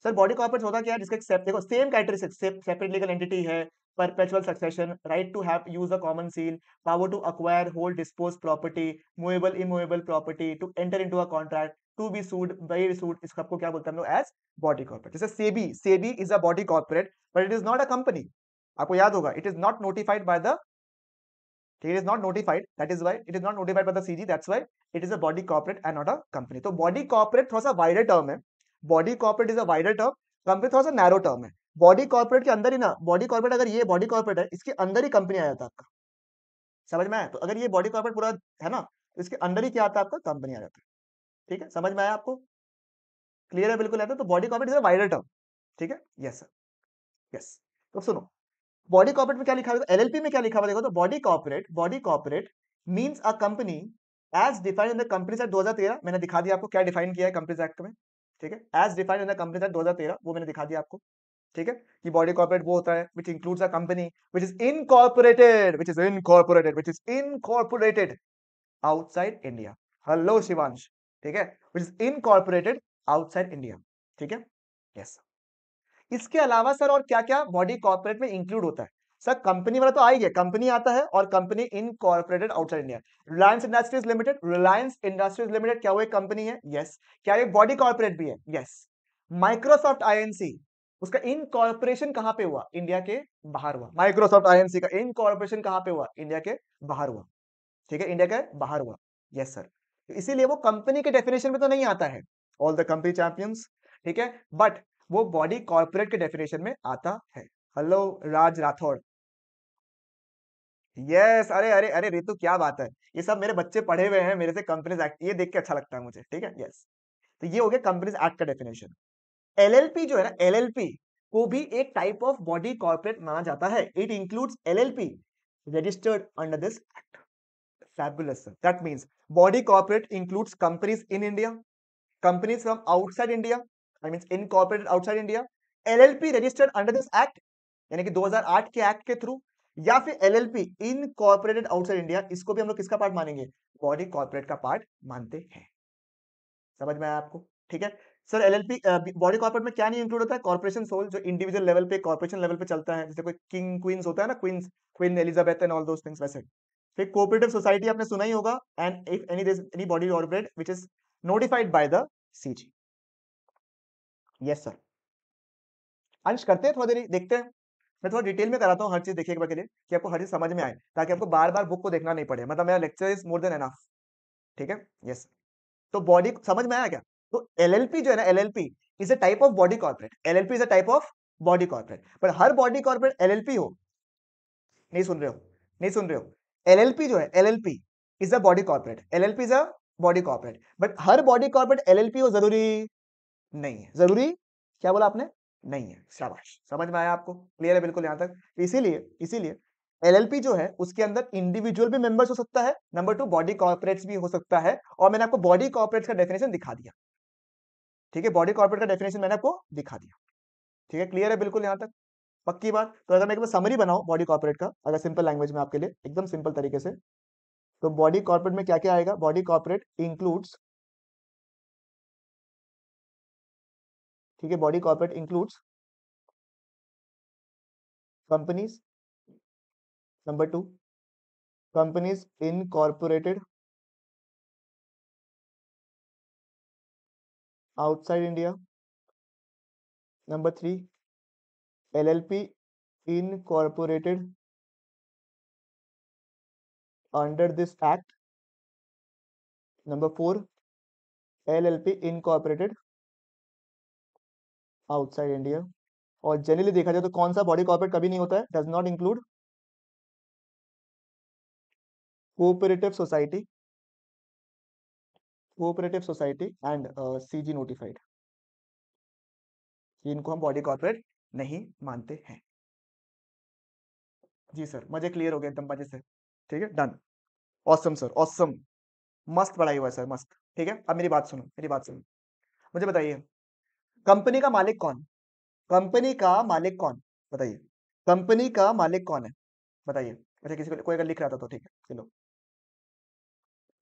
sir body corporate होता क्या है जिसके सेप, देखो सेम सेपरेट लीगल एंटिटी है perpetual succession right to have use a common seal power to acquire hold dispose property movable immovable property to enter into a contract to be sued by be sued इस सबको क्या बोलते हैं हम लोग एज बॉडी कॉर्पोरेट जैसे SEBI SEBI is a body corporate but it is not a company आपको याद होगा it is not notified by the it is not notified that is why it is not notified by the cg that's why it is a body corporate and not a company तो बॉडी corporate थोड़ा सा वाइडर टर्म है body corporate is a wider term company थोड़ा सा नैरो टर्म है बॉडी कॉर्पोरेट के अंदर ही ना बॉडी कॉर्पोरेट अगर ये बॉडी कॉर्पोरेट है इसके अंदर ही कंपनी आ जाता है आपका समझ में आया तो अगर ये बॉडी कॉर्पोरेट पूरा है ना तो इसके अंदर ही क्या आता है आपका कंपनी आ जाता है ठीक है समझ में आया आपको क्लियर है बिल्कुल तो body corporate is a wider term ठीक है यस सर यस तो सुनो बॉडी कॉर्पोरेट में क्या लिखा हुआ एलएलपी में क्या लिखा हुआ देखो तो body corporate body corporate means a company as defined in the companies act 2013 मैंने दिखा दिया आपको क्या डिफाइन किया है कंपनीज एक्ट में ठीक है एज डिफाइंड इन कंपनी दो हजार तेरह वो मैंने दिखा दिया आपको ठीक है कि बॉडी कॉर्पोरेट वो होता है which includes a company which is incorporated which is incorporated which is incorporated outside India hello Shivansh ठीक है which is incorporated outside India ठीक है यस इसके अलावा सर और क्या क्या बॉडी कॉर्पोरेट में इंक्लूड होता है सर कंपनी वाला तो आई है गया कंपनी आता है और company incorporated outside India Reliance industries Limited Reliance industries limited क्या वो एक कंपनी है यस क्या एक बॉडी कॉर्पोरेट भी है यस माइक्रोसॉफ्ट आईएनसी उसका कॉर्पोरेशन कहां पे हुआ इंडिया के बाहर हुआ माइक्रोसॉफ्ट आईएनसी का कॉर्पोरेशन कहां पे हुआ इंडिया के बाहर हुआ ठीक है इंडिया के बाहर हुआ यस सर तो इसीलिए वो कंपनी के डेफिनेशन में तो नहीं आता है ऑल द कंपनी चैंपियंस ठीक है बट वो बॉडी कॉर्पोरेट के डेफिनेशन में आता है हेलो राज राठौड़ यस अरे अरे अरे रितु क्या बात है ये सब मेरे बच्चे पढ़े हुए हैं मेरे से कंपनीज एक्ट ये देख के अच्छा लगता है मुझे ठीक है यस तो ये हो गया कंपनीज एक्ट का डेफिनेशन एलएलपी जो है ना एलएलपी को भी एक टाइप ऑफ बॉडी कॉर्पोरेट माना जाता है it includes LLP registered under this act fabulous that means body corporate includes companies in India companies from outside India I mean incorporated outside India LLP registered under this act यानी कि 2008 के एक्ट के थ्रू या फिर L L P incorporated outside India इसको भी हम लोग किसका पार्ट मानेंगे बॉडी कॉर्पोरेट का पार्ट मानते हैं समझ में आया आपको ठीक है sir L L P body corporate में क्या नहीं इंक्लूड होता है कॉर्पोरेशन सोल जो इंडिविजुअल लेवल पे कॉर्पोरेशन लेवल पे चलता है जैसे कोई किंग क्वींस होता है ना queens queen Elizabeth and all those things वैसे फिर कोऑपरेटिव सोसाइटी आपने सुना ही होगा and if any any body corporate which is notified by the CG yes sir Ansh करते हैं थोड़ी देरी देखते हैं मैं थोड़ा डिटेल में कराता हूँ हर चीज देखिए एक बार के लिए कि आपको हर चीज समझ में आए ताकि आपको बार बार बुक को देखना नहीं पड़े मतलब मेरा lecture is more than enough ठीक है यस तो बॉडी समझ में आया क्या तो एल जो है ना L is a type of body corporate L is a type of body corporate पर हर बॉडी कॉर्पोरेट एल हो नहीं सुन रहे हो नहीं सुन रहे हो एल जो है L is a body corporate L is a body corporate but हर बॉडी कॉर्पोरेट एल हो जरूरी नहीं है जरूरी क्या बोला आपने नहीं है शाबाश समझ में आया आपको क्लियर है बिल्कुल यहाँ तक तो इसीलिए इसीलिए एलएलपी जो है उसके अंदर इंडिविजुअल भी मेंबर्स हो सकता है नंबर टू बॉडी कॉर्पोरेट्स भी हो सकता है और मैंने आपको बॉडी कॉर्पोरेट्स का डेफिनेशन दिखा दिया ठीक है बॉडी कॉर्पोरेट का डेफिनेशन मैंने आपको दिखा दिया ठीक है क्लियर है बिल्कुल यहाँ तक पक्की बात तो अगर मैं एक बार समरी बनाऊँ बॉडी कॉर्पोरेट का अगर सिंपल लैंग्वेज में आपके लिए एकदम सिंपल तरीके से तो बॉडी कॉर्पोरेट में क्या क्या आएगा बॉडी कॉर्पोरेट इंक्लूड्स ठीक है body corporate includes companies number two companies incorporated outside India number three L LLP incorporated under this act number four L LLP incorporated outside India और जनरली देखा जाए तो कौन सा बॉडी कॉर्पोरेट कभी नहीं होता है does not include cooperative society cooperative society and CG notified इनको हम बॉडी कॉर्पोरेट नहीं मानते हैं जी सर मुझे क्लियर हो गया एकदम मजे से ठीक है डन ऑसम सर ऑसम मस्त पढ़ाई हुआ है सर मस्त ठीक है अब मेरी बात सुनो मेरी बात सुनो मुझे बताइए कंपनी का मालिक कौन कंपनी का मालिक कौन बताइए कंपनी का मालिक कौन है बताइए अच्छा किसी को कोई अगर लिख रहा था तो ठीक है चलो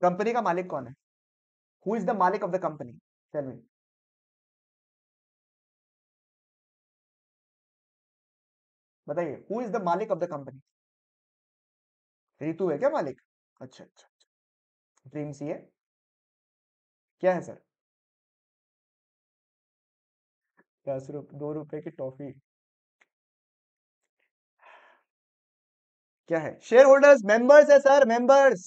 कंपनी का मालिक कौन है हु इज द मालिक of the company tell me बताइए हु इज द मालिक ऑफ द कंपनी रितु है क्या मालिक अच्छा अच्छा, अच्छा। सी है क्या है सर दस रुपये दो रुपए की टॉफी क्या है शेयर होल्डर्स मेंबर्स है सर मेंबर्स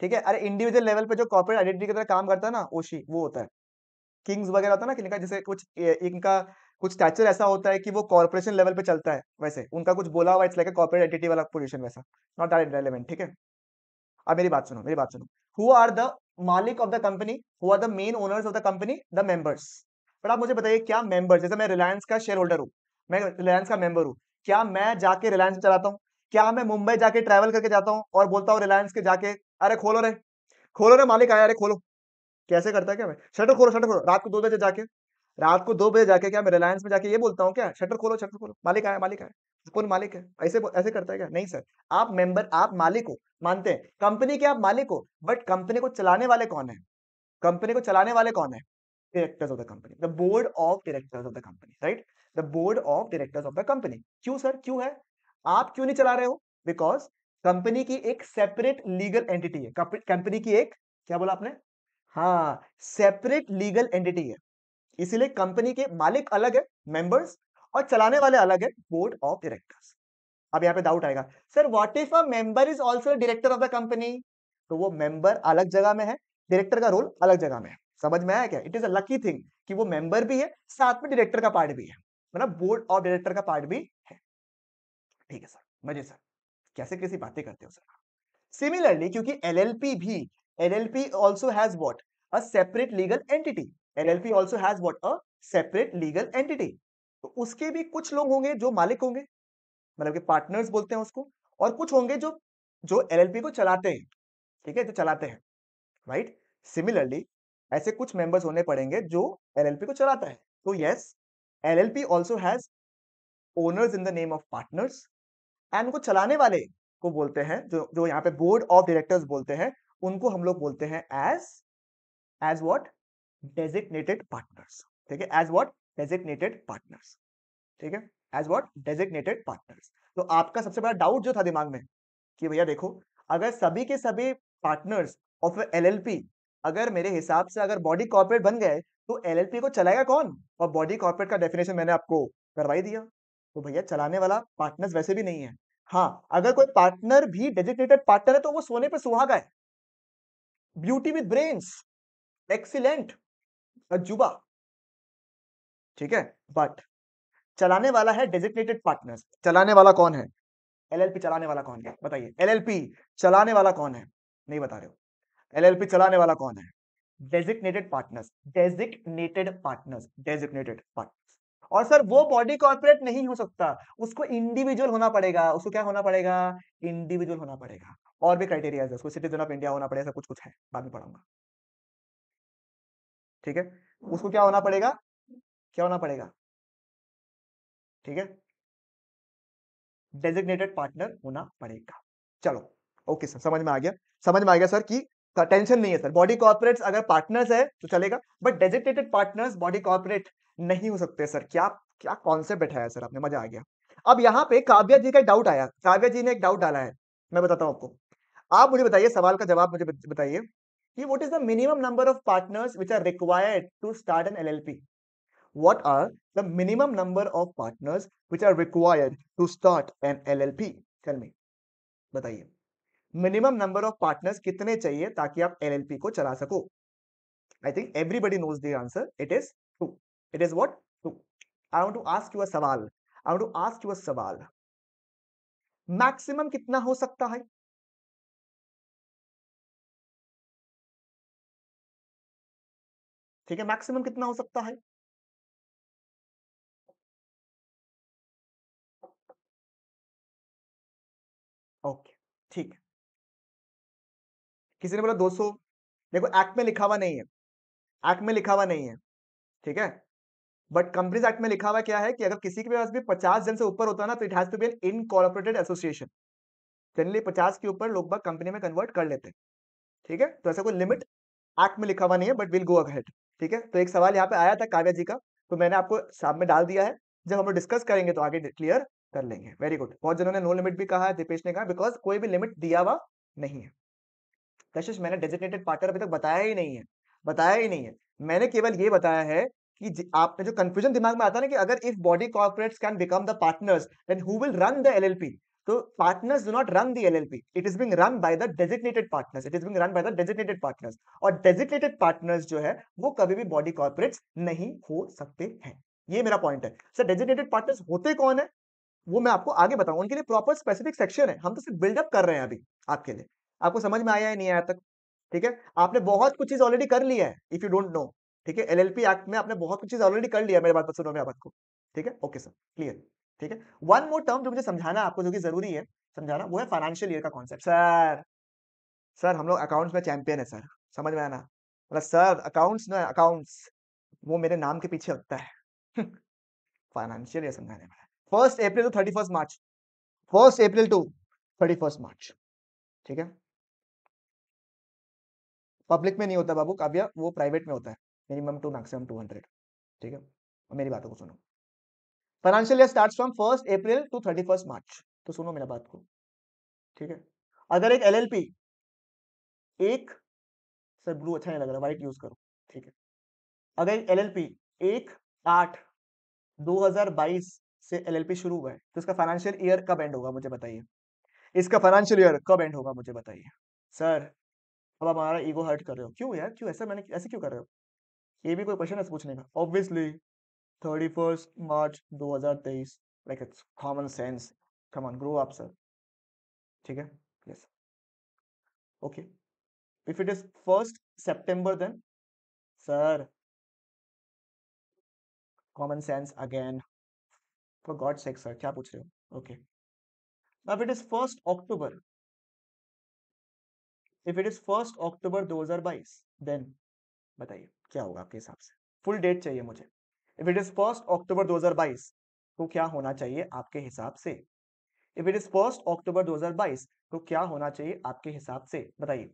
ठीक है अरे इंडिविजुअल लेवल पे जो कॉर्पोरेट आइडेंटिटी की तरह काम करता है ना ओशी वो होता है किंग्स वगैरह होता है ना कि जैसे कुछ इनका कुछ स्टैचर ऐसा होता है कि वो कॉर्पोरेशन लेवल पे चलता है वैसे उनका कुछ बोला हुआ इट्स लाइक कॉर्पोरेट आइडेंटिटी वाला पोजिशन वैसा नॉट दैट रेलिवेंट ठीक है अब मेरी बात सुनो मेरी बात सुनो हु आर द मालिक of the company who are the main owners of the company the members but आप मुझे बताइए क्या मेंबर जैसे मैं रिलायंस का शेयर होल्डर हूँ मैं रिलायंस का मेंबर हूँ क्या मैं जाके रिलायंस चलाता हूँ क्या मैं मुंबई जाके ट्रैवल करके जाता हूँ और बोलता हूँ रिलायंस के जाके अरे खोलो रे खोलो रे मालिक आया अरे खोलो कैसे करता है क्या मैं शटर खोलो शटर खोलो रात को दो बजे जाके रात को दो बजे जाके क्या मैं रिलायंस में जाके ये बोलता हूँ क्या शटर खोलो शटर खोलो मालिक आया मालिक आया कौन मालिक है ऐसे ऐसे करता है क्या नहीं सर आप मेंबर आप मालिक हो मानते हैं कंपनी के आप मालिक हो बट कंपनी को चलाने वाले कौन है कंपनी को चलाने वाले कौन है directors of the company the board of directors of the company right the board of directors of the company क्यों सर क्यों है आप क्यों नहीं चला रहे हो बिकॉज कंपनी की एक सेपरेट लीगल एंटिटी है कंपनी की एक क्या बोला आपने हाँ सेपरेट लीगल एंटिटी है इसीलिए कंपनी के मालिक अलग है मेंबर्स और चलाने वाले अलग है बोर्ड ऑफ डायरेक्टर्स अब यहाँ पे डाउट आएगा sir what if a member is also director of the company तो वो मेंबर अलग जगह में है डायरेक्टर का रोल अलग जगह में है समझ में आया क्या it is a lucky thing कि वो मेंबर भी है साथ में डायरेक्टर का पार्ट भी है मतलब बोर्ड ऑफ डायरेक्टर का पार्ट भी है ठीक है सर मजे सर कैसे कैसी बातें करते हो सर सिमिलरली क्योंकि एलएलपी भी L L P also has what a separate legal entity L L P also has what a separate legal entity तो उसके भी कुछ लोग होंगे जो मालिक होंगे मतलब कि पार्टनर्स बोलते हैं उसको और कुछ होंगे जो जो एलएलपी को चलाते हैं ठीक है जो चलाते हैं राइट सिमिलरली ऐसे कुछ मेंबर्स होने पड़ेंगे जो एलएलपी को चलाता है तो yes LLP also has owners in the name of partners and उनको चलाने वाले को बोलते हैं जो जो यहाँ पे बोर्ड ऑफ डायरेक्टर्स बोलते हैं उनको हम लोग बोलते हैं as as what designated partners ठीक है एज वॉट डेजिग्नेटेड पार्टनर्स ठीक है एज वॉट डेजिग्नेटेड पार्टनर्स तो आपका सबसे बड़ा डाउट जो था दिमाग में कि भैया देखो अगर सभी के सभी partners of L L P अगर मेरे हिसाब से अगर बॉडी कॉर्पोरेट बन गए तो एलएलपी को चलाएगा कौन और बॉडी कॉर्पोरेट का डेफिनेशन मैंने आपको करवाई दिया तो भैया चलाने वाला पार्टनर वैसे भी नहीं है हाँ अगर कोई पार्टनर भी डेजिग्नेटेड पार्टनर है तो वो सोने पर सुहागा है ब्यूटी विद ब्रेन्स एक्सीलेंट अजुबा ठीक है बट चलाने वाला है डेजिग्नेटेड पार्टनर चलाने वाला कौन है एलएलपी चलाने वाला कौन है बताइए एलएलपी चलाने वाला कौन है नहीं बता रहे हो एलएलपी चलाने वाला कौन है designated partners designated partners designated partners और सर वो बॉडी कॉर्पोरेट नहीं हो सकता उसको इंडिविजुअल होना पड़ेगा उसको क्या होना पड़ेगा इंडिविजुअल होना पड़ेगा और भी क्राइटेरिया है उसको सिटीजन ऑफ इंडिया होना पड़ेगा कुछ कुछ है बाद में पढ़ाऊंगा ठीक है उसको क्या होना पड़ेगा क्या होना पड़ेगा ठीक है डेजिग्नेटेड पार्टनर होना पड़ेगा चलो ओके सर समझ में आ गया समझ में आ गया सर कि टेंशन नहीं है सर बॉडी कॉर्पोरेट अगर पार्टनर्स है तो चलेगा but designated partners body corporate नहीं हो सकते सर क्या क्या कॉन्सेप्ट बैठाया सर आपने मजा आ गया अब यहाँ पे काव्या जी का एक डाउट आया काव्या जी ने एक डाउट डाला है मैं बताता हूँ आपको आप मुझे बताइए सवाल का जवाब मुझे बताइए कि what is the minimum number of partners which are required to start an L L P what are the minimum number of partners which are required to start an L L P चल मी बताइए मिनिमम नंबर ऑफ पार्टनर्स कितने चाहिए ताकि आप एलएलपी को चला सको I think everybody knows the answer it is two it is what two I want to ask you uh सवाल I want to ask you सवाल मैक्सिमम कितना हो सकता है ठीक है मैक्सिमम कितना हो सकता है ओके ठीक है किसी ने बोला 200 देखो एक्ट में लिखा हुआ नहीं है एक्ट में लिखा हुआ नहीं है ठीक है बट कंपनीज एक्ट में लिखा हुआ क्या है कि अगर किसी के पास भी पचास जन से ऊपर होता है ना तो it has to be an incorporated association generally पचास के ऊपर लोग कंपनी में कन्वर्ट कर लेते हैं ठीक है तो ऐसा कोई लिमिट एक्ट में लिखा हुआ नहीं है बट विल गो अहेड ठीक है तो एक सवाल यहाँ पे आया था काव्या जी का तो मैंने आपको सामने डाल दिया है जब हम लोग डिस्कस करेंगे तो आगे क्लियर कर लेंगे वेरी गुड बहुत जनों ने नो लिमिट भी कहा है दीपेश ने कहा बिकॉज कोई भी लिमिट दिया हुआ नहीं है कशिश मैंने डेजिग्नेटेड पार्टनर अभी तक बताया ही नहीं है बताया ही नहीं है मैंने केवल ये बताया है कि आपने जो कंफ्यूजन दिमाग में आता है ना कि अगर if body corporates can become the partners then who will run the LLP तो partners do not run the LLP it is being run by the designated partners it is being run by the designated partners और डेजिग्नेटेड पार्टनर्स जो है वो कभी भी बॉडी कॉर्पोरेट्स नहीं हो सकते हैं ये मेरा पॉइंट है सर डेजिग्नेटेड पार्टनर्स होते कौन है वो मैं आपको आगे बताऊंगा उनके लिए प्रॉपर स्पेसिफिक सेक्शन है हम तो सिर्फ बिल्डअप कर रहे हैं अभी आपके लिए आपको समझ में आया है नहीं आया तक ठीक है आपने बहुत कुछ चीज ऑलरेडी कर लिया है इफ यू डोंट नो ठीक है एलएलपी एक्ट में आपने बहुत कुछ चीज ऑलरेडी कर लिया मेरे बात सुनो मेरे बात को ठीक है ओके सर क्लियर ठीक है वन मोर टर्म जो मुझे समझाना आपको जो कि जरूरी है समझाना वो है फाइनेंशियल ईयर का कॉन्सेप्ट सर सर हम लोग अकाउंट्स में चैंपियन है सर समझ में आना मतलब सर अकाउंट्स ना अकाउंट्स वो मेरे नाम के पीछे लगता है फाइनेंशियल हम्म, ईयर समझाने में first April to thirty first March first April to thirty first March ठीक है पब्लिक में नहीं होता बाबू काव्य वो प्राइवेट में होता है minimum two maximum two hundred ठीक है मेरी बातों को सुनो financial year start from first April to thirty first March तो सुनो मेरा बात को ठीक है अगर एक एल एक सर ब्लू अच्छा नहीं लग रहा व्हाइट यूज करो ठीक है अगर एक एल पी एक आठ 2022 से एलएलपी शुरू हुआ है तो इसका फाइनेंशियल ईयर कब एंड होगा मुझे बताइए इसका फाइनेंशियल ईयर कब एंड होगा मुझे बताइए सर अब आप हमारा ईगो हर्ट कर रहे हो क्यों यार क्यों ऐसा मैंने ऐसे क्यों कर रहे हो ये भी कोई क्वेश्चन है पूछने का ऑब्वियसली थर्टी फर्स्ट मार्च दो हजार तेईस like it's common sense common grow up sir ठीक है yes okay if it is first September then sir common sense again for God sakes sir क्या पूछ रहे हो okay now it is first October if it is first October 2022 then बताइए क्या होगा आपके हिसाब से फुल डेट चाहिए मुझे if it is first October 2022 तो क्या होना चाहिए आपके हिसाब से if it is first October 2022 तो क्या होना चाहिए आपके हिसाब से बताइए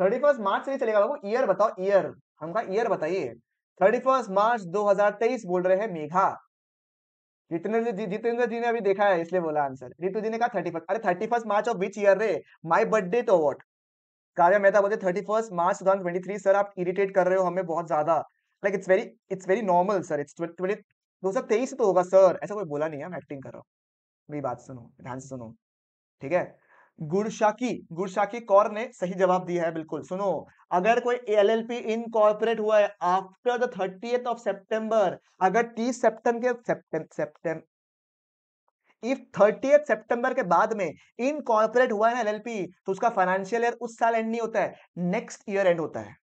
थर्टी फर्स्ट मार्च से चलेगा बाबू ईयर बताओ ईयर हमका ईयर बताइए थर्टी फर्स्ट मार्च 2023 बोल रहे हैं मेघा जितेंद्र जी जितेंद्र जी ने अभी देखा है इसलिए बोला आंसर रितु जी ने कहा थर्टी फर्स्ट अरे thirty first March of which year रे माई बर्थडे तो वॉट काव्या मेहता बोलते thirty first March two twenty three sir आप इरिटेट कर रहे हो हमें बहुत ज्यादा like it's very it's very normal sir it's twenty दो हजार तेईस तो होगा सर ऐसा कोई बोला नहीं है मैं एक्टिंग कर रहा हूँ मेरी बात सुनो ध्यान से सुनो ठीक है गुड़शाकी गुड़शाकी कौर ने सही जवाब दिया है बिल्कुल सुनो अगर कोई L L P incorporate हुआ है after the thirtieth of September अगर तीस सेप्टेम्बर के सेप्टेम इफ थर्टीएथ सितंबर के बाद में इन कॉर्पोरेट हुआ है ना पी तो उसका फाइनेंशियल ईयर उस साल एंड नहीं होता है नेक्स्ट ईयर एंड होता है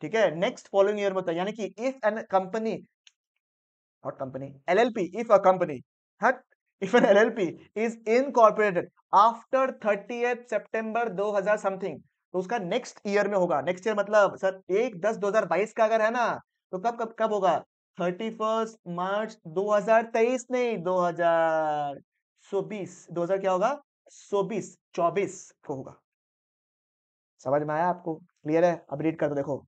ठीक है नेक्स्ट फॉलोइंग ईयर में होता है यानी कि इफ एन कंपनी और कंपनी पी इफ अ कंपनी हट if an LLP is incorporated after 30th September 2000 something तो उसका नेक्स्ट ईयर में होगा नेक्स्ट ईयर मतलब सर एक दस दो हजार बाईस का अगर है ना तो कब कब कब होगा थर्टी फर्स्ट मार्च दो हजार तेईस नहीं दो हजार सो बीस दो हजार क्या होगा सो बीस चौबीस को होगा समझ में आया आपको क्लियर है अब रीड कर दो देखो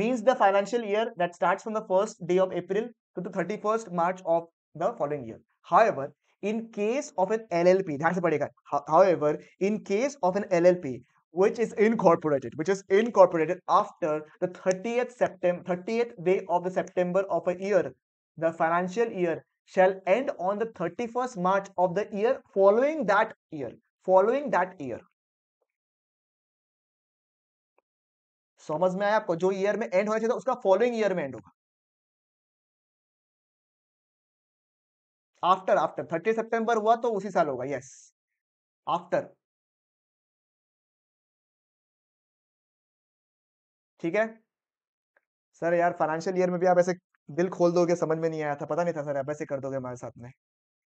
means the financial year that start from the first day of April to the thirty first March of the following year However, In case of an LLP, that's the However, in case of an LLP, which is incorporated, which is incorporated after the 30th September, 30th day of the September of a year, the financial year shall end on the 31st March of the year following that year, following that year. समझ में आया आपको जो ईयर में एंड होना चाहिए था उसका फॉलोइंग ईयर में एंड होगा आफ्टर आफ्टर थर्टी सितंबर हुआ तो उसी साल होगा यस आफ्टर ठीक है सर यार फाइनेंशियल ईयर में भी आप ऐसे दिल खोल दोगे समझ में नहीं आया था पता नहीं था सर आप ऐसे कर दोगे हमारे साथ में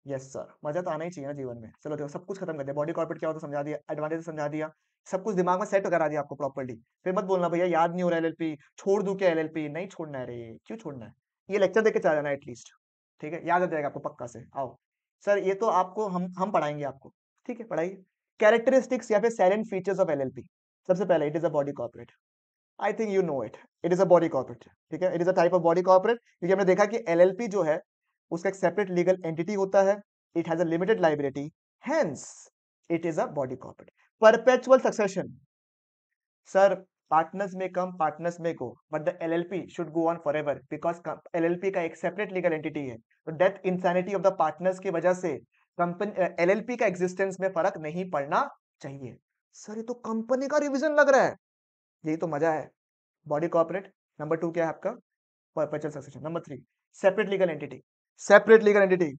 यस सर मजा तो आना ही चाहिए ना जीवन में चलो देखो सब कुछ खत्म कर दिया बॉडी कॉर्पोरेट क्या होता तो समझा दिया एडवांटेज समझा दिया सब कुछ दिमाग में सेट करा दिया आपको प्रॉपर्ली फिर मत बोलना भैया याद नहीं हो रहा है एल छोड़ दू क्या एल नहीं छोड़ना है रे क्यों छोड़ना है ये लेक्चर देखे चला जाना एटलीस्ट ठीक है याद आ जाएगा आपको पक्का से आओ सर ये तो आपको हम हम पढ़ाएंगे आपको ठीक है पढ़ाइए कैरेक्टरिस्टिक्स या फिर सैलेंट फीचर्स ऑफ एलएलपी सबसे पहले it is a body corporate I think you know it it is a body corporate ठीक है it is a type of body corporate क्योंकि हमने देखा कि एल जो है उसका एक सेपरेट लीगल एंटिटी होता है it has limited liability hence it is a body corporate perpetual succession sir partners partners में में come go but the L L P should go on for ever because L L P का एक सेपरेट लीगल एंटिटी है तो death insanity of the partners की वजह से कंपनी पी का एग्जिस्टेंस में फर्क नहीं पड़ना चाहिए सर ये तो कंपनी का रिविजन लग रहा है यही तो मजा है बॉडी कॉपरेट नंबर टू क्या है आपका perpetual succession number three separate legal entity separate legal entity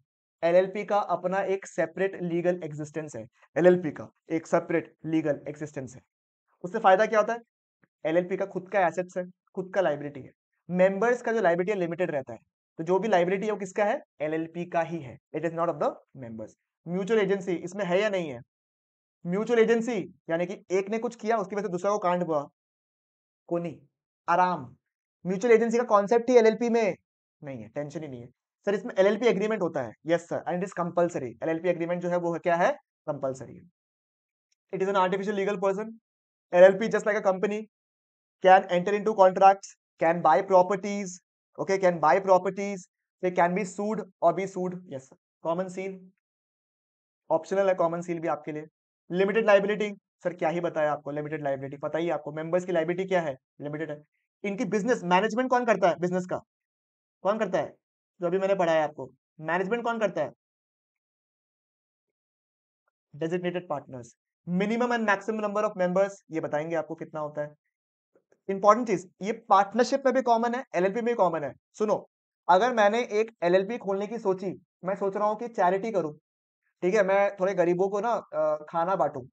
LLP का अपना एक सेपरेट लीगल एग्जिस्टेंस है एलएलपी का एक सेपरेट लीगल एग्जिस्टेंस है उससे फायदा क्या होता है एलएलपी का खुद का एसेट्स है खुद का लाइब्रेटी है मेंबर्स का जो लाइब्रेटी है लिमिटेड रहता है तो जो भी लाइब्रेटी है वो किसका है एलएलपी का ही है it is not of the members mutual agency इसमें है या नहीं है म्यूचुअल एजेंसी यानी कि एक ने कुछ किया उसकी वजह से दूसरा को कांड हुआ कोनी आराम म्यूचुअल एजेंसी का कॉन्सेप्ट ही एलएलपी में नहीं है टेंशन ही नहीं है सर इसमें एलएलपी एग्रीमेंट होता है yes sir and it is compulsory LLP agreement जो है वो है, क्या है compulsory it is an artificial legal person LLP just like a company enter into contract can buy properties okay can buy properties they can be sued और be sued yes common seal optional है कॉमन सील भी आपके लिए लिमिटेड लाइबिलिटी सर क्या ही बताया आपको लिमिटेड लाइबिलिटी पता ही आपको मेंबर्स की लाइबिलिटी क्या है लिमिटेड है इनकी बिजनेस मैनेजमेंट कौन करता है बिजनेस का कौन करता है जो अभी मैंने पढ़ाया आपको मैनेजमेंट कौन करता है designated partners minimum and maximum number of members ये बताएंगे आपको कितना होता है इंपॉर्टेंट चीज ये पार्टनरशिप में भी कॉमन है एलएलपी में कॉमन है सुनो अगर मैंने एक एलएलपी खोलने की सोची मैं सोच रहा हूँ कि चैरिटी करूँ ठीक है मैं थोड़े गरीबों को ना खाना बांटू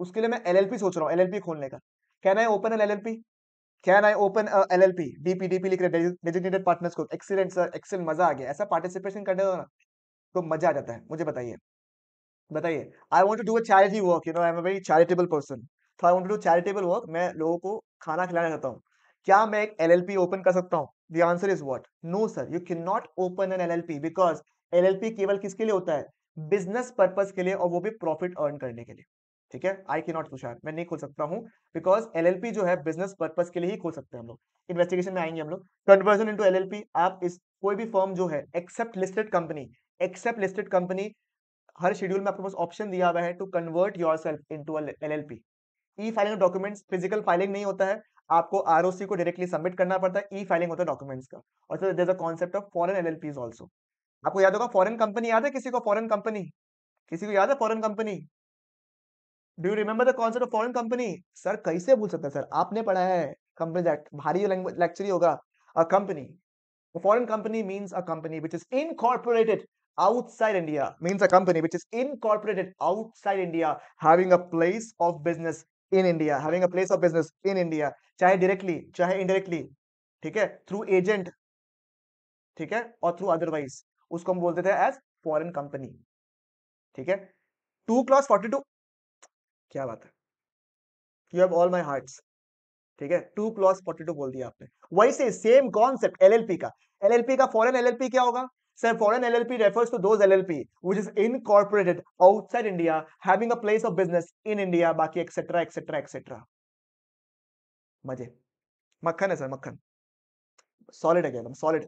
उसके लिए मैं एलएलपी सोच रहा हूँ एलएलपी खोलने का can I open L LLP can I open L L P DP DP लिख रहे डेजिग्नेटेड पार्टनर्स को एक्सीलेंट सर एक्सेल मजा आ गया ऐसा पार्टिसिपेशन करने दो ना तो मजा आ जाता है मुझे बताइए बताइए I want to do a charity work you know I am a very charitable person तो I want to do charitable work मैं लोगों को खाना खिलाना चाहता हूँ क्या मैं एक एल एल पी ओपन कर सकता हूँ the answer is what no sir you can not open an L L P because L L P केवल किसके लिए होता है बिजनेस पर्पज के लिए और वो भी प्रॉफिट अर्न करने के लिए ठीक है आई के नॉट तुषार मैं नहीं खोल सकता हूँ बिकॉज एल एल पी जो है बिजनेस पर्पज के लिए ही खोल सकते हैं हम लोग इन्वेस्टिगेशन में आएंगे हम लोग conversion into L L P आप इस कोई भी फॉर्म जो है except listed company except listed company हर शेड्यूल में आपके पास ऑप्शन दिया हुआ है to convert yourself into L L P e filing documents physical filing नहीं होता है आपको आर को डायरेक्टली सबमिट करना पड़ता है ई फाइलिंग होता है डॉक्यूमेंट्स का और sir there a concept of foreign L L also आपको याद होगा फॉरन कंपनी याद है किसी को फॉरन कंपनी किसी को याद है foreign company do you remember the concept of foreign company sir कैसे भूल सकते हैं सर आपने पढ़ा है कंपनी एक्ट भारी लेक्चर ही होगा a company foreign company means a company which is in outside India means a company which is incorporated outside India having a place of business in India having a place of business in India चाहे डायरेक्टली चाहे इनडायरेक्टली ठीक है थ्रू एजेंट ठीक है और थ्रू अदरवाइज उसको हम बोलते थे एज foreign कंपनी ठीक है टू क्लॉस फोर्टी टू क्या बात है you have all my heart ठीक है टू क्लॉस फोर्टी टू बोल दिया आपने वही से सेम कॉन्सेप्ट एलएलपी का एलएलपी का फॉरेन एलएलपी क्या होगा sir foreign LLP refers to those LLP which is incorporated outside India, having a place of business in India, baki etc. etc. etc. मजे मक्खन है सर मक्खन सॉलिड है एकदम सॉलिड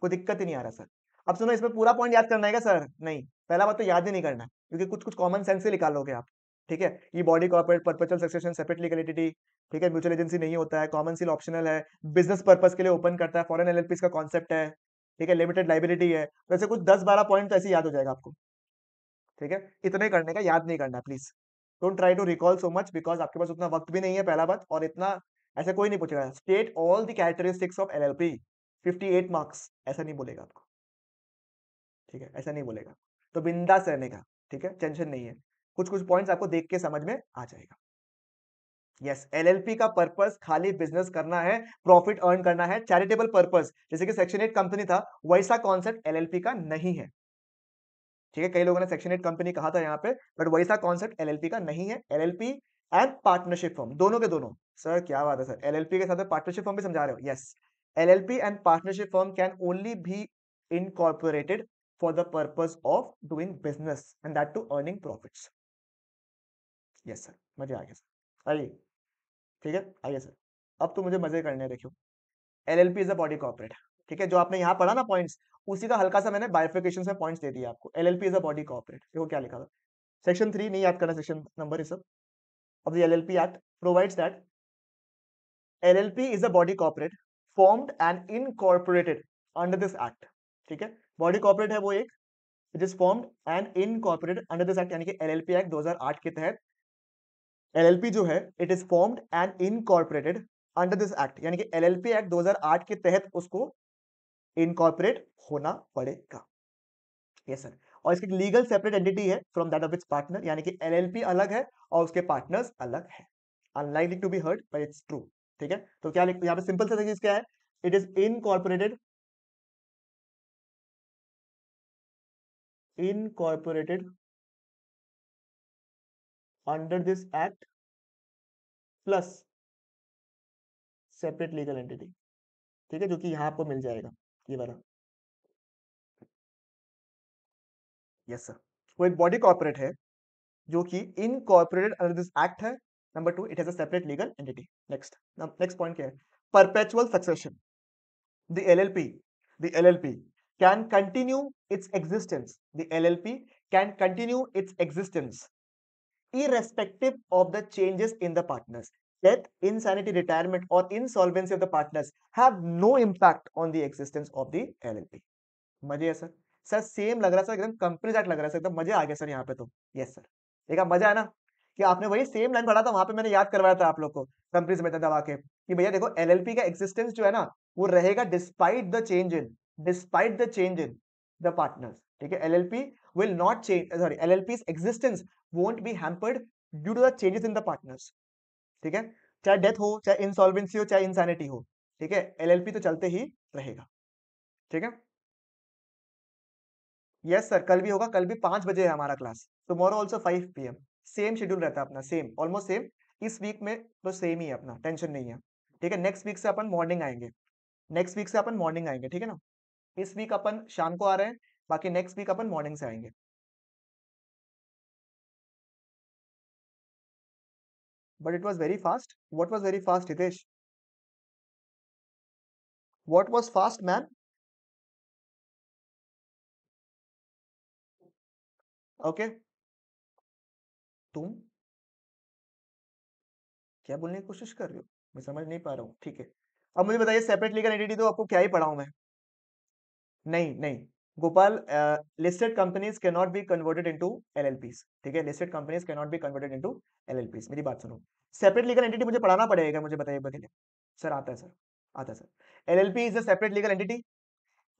कोई दिक्कत ही नहीं आ रहा सर अब सुनो इसमें पूरा पॉइंट याद करना है क्या सर नहीं पहला बात तो याद ही नहीं करना क्योंकि कुछ कुछ कॉमन सेंस से निकालोगे आप ठीक है ये body corporate perpetual succession separate legal entity ठीक है म्यूचुअल एजेंसी नहीं होता है कॉमन सील ऑप्शनल है बिजनेस पर्पज के लिए ओपन करता है फॉरेन एलएलपीस का कॉन्सेप्ट है ठीक है लिमिटेड लाइबिलिटी है वैसे कुछ दस बारह पॉइंट ऐसे याद हो जाएगा आपको ठीक है इतने करने का याद नहीं करना please don't try to recall so much because आपके पास उतना वक्त भी नहीं है पहला बात और इतना ऐसे कोई नहीं पूछेगा state all the characteristics of LLP 58 marks ऐसा नहीं बोलेगा आपको ठीक है ऐसा नहीं बोलेगा तो बिंदास रहने का ठीक है टेंशन नहीं है कुछ कुछ पॉइंट्स आपको देख के समझ में आ जाएगा यस एलएलपी का पर्पस खाली बिजनेस करना है प्रॉफिट अर्न करना है चैरिटेबल पर्पस जैसे कि सेक्शन एट कंपनी था वैसा कॉन्सेप्ट एलएलपी का नहीं है ठीक है कई लोगों ने सेक्शन एट कंपनी कहा था यहाँ पे बट वैसा कॉन्सेप्ट एलएलपी का नहीं है एलएलपी एंड पार्टनरशिप फॉर्म दोनों के दोनों सर क्या बात है सर एलएलपी के साथ पार्टनरशिप फॉर्म भी समझा रहे हो yes LLP and partnership form can only be incorporated for the purpose of doing business and that too earning profit yes sir मजा आ गया सर आइए ठीक है आइए सर अब तो मुझे मजे करने देखियो L L P is a body corporate ठीक है जो आपने यहाँ पढ़ा ना पॉइंट्स उसी का हल्का सा मैंने बायोफिकेशन में पॉइंट्स दे दिया आपको L L P is a body corporate देखो क्या लिखा था सेक्शन थ्री नहीं याद करना सेक्शन नंबर है इज अब the L L P act provides that L L P is a body corporate formed and incorporated under this act ठीक है बॉडी कॉर्पोरेट है वो एक it is formed and incorporated under this act यानी कि एल एल पी एक्ट दो हजार आठ के तहत एलएलपी जो है it is formed and incorporated under this act यानी कि एल एल पी एक्ट दो हजार आठ के तहत उसको इनकॉर्पोरेट होना पड़ेगा यस yes, सर और इसकी लीगल सेपरेट एंटिटी है from that of its partner यानी कि एल एल पी अलग है और उसके पार्टनर्स अलग है unlikely to be heard but it's true ठीक है तो क्या यहाँ पे सिंपल सा चीज क्या है it is incorporated incorporated under this act plus separate legal entity ठीक है जो कि यहाँ आपको मिल जाएगा ये वाला यस सर वो एक बॉडी कॉर्पोरेट है जो कि incorporated under this act है number two it has a separate legal entity next next point क्या है perpetual succession the LLP the LLP can continue its existence the LLP can continue its existence irrespective of the changes in the partners. Death, insanity, retirement, or insolvency of the partners have no impact on the existence of the LLP. मजे है सर सर सेम लग रहा है सर एकदम कंपनी जैट लग रहा है सर एकदम मजे आ गया सर यहाँ पे तो यस सर देखा मजा है ना कि आपने वही सेम लाइन पढ़ा था वहां पे मैंने याद करवाया था आप लोग को कंपनीज में दबा के कि भैया देखो एलएलपी का एक्सिस्टेंस जो है ना वो रहेगा despite the change in despite the change in the partners ठीक है LLP will not change, uh, sorry, LLP's existence won't be hampered due to the changes in the partners. ठीक है चाहे डेथ हो चाहे इंसॉल्वेंसी हो चाहे इंसैनिटी हो ठीक है एलएलपी तो चलते ही रहेगा ठीक है यस सर कल भी होगा कल भी पांच बजे है हमारा class tomorrow also five P same schedule रहता है अपना सेम ऑलमोस्ट सेम इस वीक में तो सेम ही है अपना टेंशन नहीं है ठीक है नेक्स्ट वीक से अपन मॉर्निंग आएंगे नेक्स्ट वीक से अपन मॉर्निंग आएंगे ठीक है ना इस वीक अपन शाम को आ रहे हैं बाकी नेक्स्ट वीक अपन मॉर्निंग से आएंगे but it was very fast what was very fast Hitesh what was fast man okay तुम क्या बोलने की कोशिश कर रहे हो मैं समझ नहीं पा रहा हूं ठीक है अब मुझे बताइए सेपरेटली का एंटिटी तो आपको क्या ही पढ़ाऊं मैं नहीं नहीं Gopal listed companies can not be converted into LLPs ठीक है listed companies can not be converted into LLPs मेरी बात सुनो सेपरेट लीगल एंटिटी मुझे पढ़ाना पड़ेगा मुझे बताइए सर आता है सर आता है sir LLP is a separate legal entity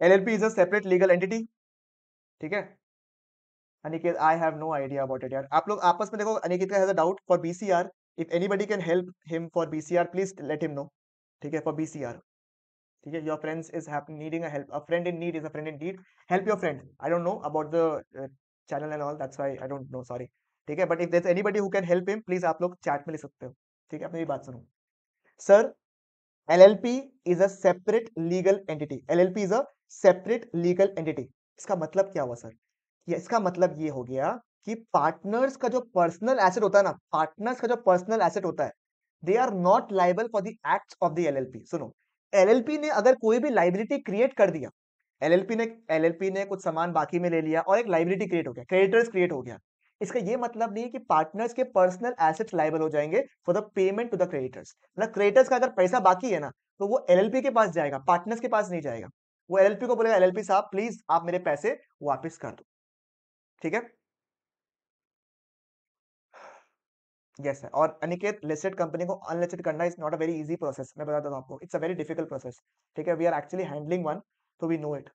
LLP is a separate legal entity ठीक है Aniket I have no idea about it यार आप लोग आपस में देखो अनिकेत का has a doubt for BCR if anybody can help him for BCR please let him know ठीक है फॉर बीसीआर ठीक है your friends is needing a help a friend in need is a friend in need help your friend I don't know about the channel and all that's why I don't know sorry ठीक है but if there anybody who can help him please आप लोग चैट में लिख सकते हो ठीक है अपनी बात सुनो sir LLP is a separate legal entity LLP is a separate legal entity इसका मतलब क्या हुआ सर ये इसका मतलब ये हो गया कि पार्टनर्स का जो पर्सनल एसेट होता है ना पार्टनर्स का जो पर्सनल एसेट होता है they are not liable for the act of the LLP सुनो एलएलपी ने अगर कोई भी लाइबिलिटी क्रिएट कर दिया एलएलपी ने एलएलपी ने कुछ सामान बाकी में ले लिया और एक लाइबिलिटी क्रिएट हो गया क्रेडिटर्स क्रिएट हो गया इसका ये मतलब नहीं है कि पार्टनर्स के पर्सनल एसेट्स लाइबल हो जाएंगे for the payment to the creditors मतलब क्रेडिटर्स का अगर पैसा बाकी है ना तो वो एलएलपी के पास जाएगा पार्टनर्स के पास नहीं जाएगा वो एलएलपी को बोलेगा एलएलपी साहब प्लीज आप मेरे पैसे वापस कर दो ठीक है यस yes, और अनिकेत लिस्टेड कंपनी को अनलिस्टेड करना is not a very easy process मैं बताता हूँ आपको it's a very difficult process ठीक है we are actually handling one तो वी नो इट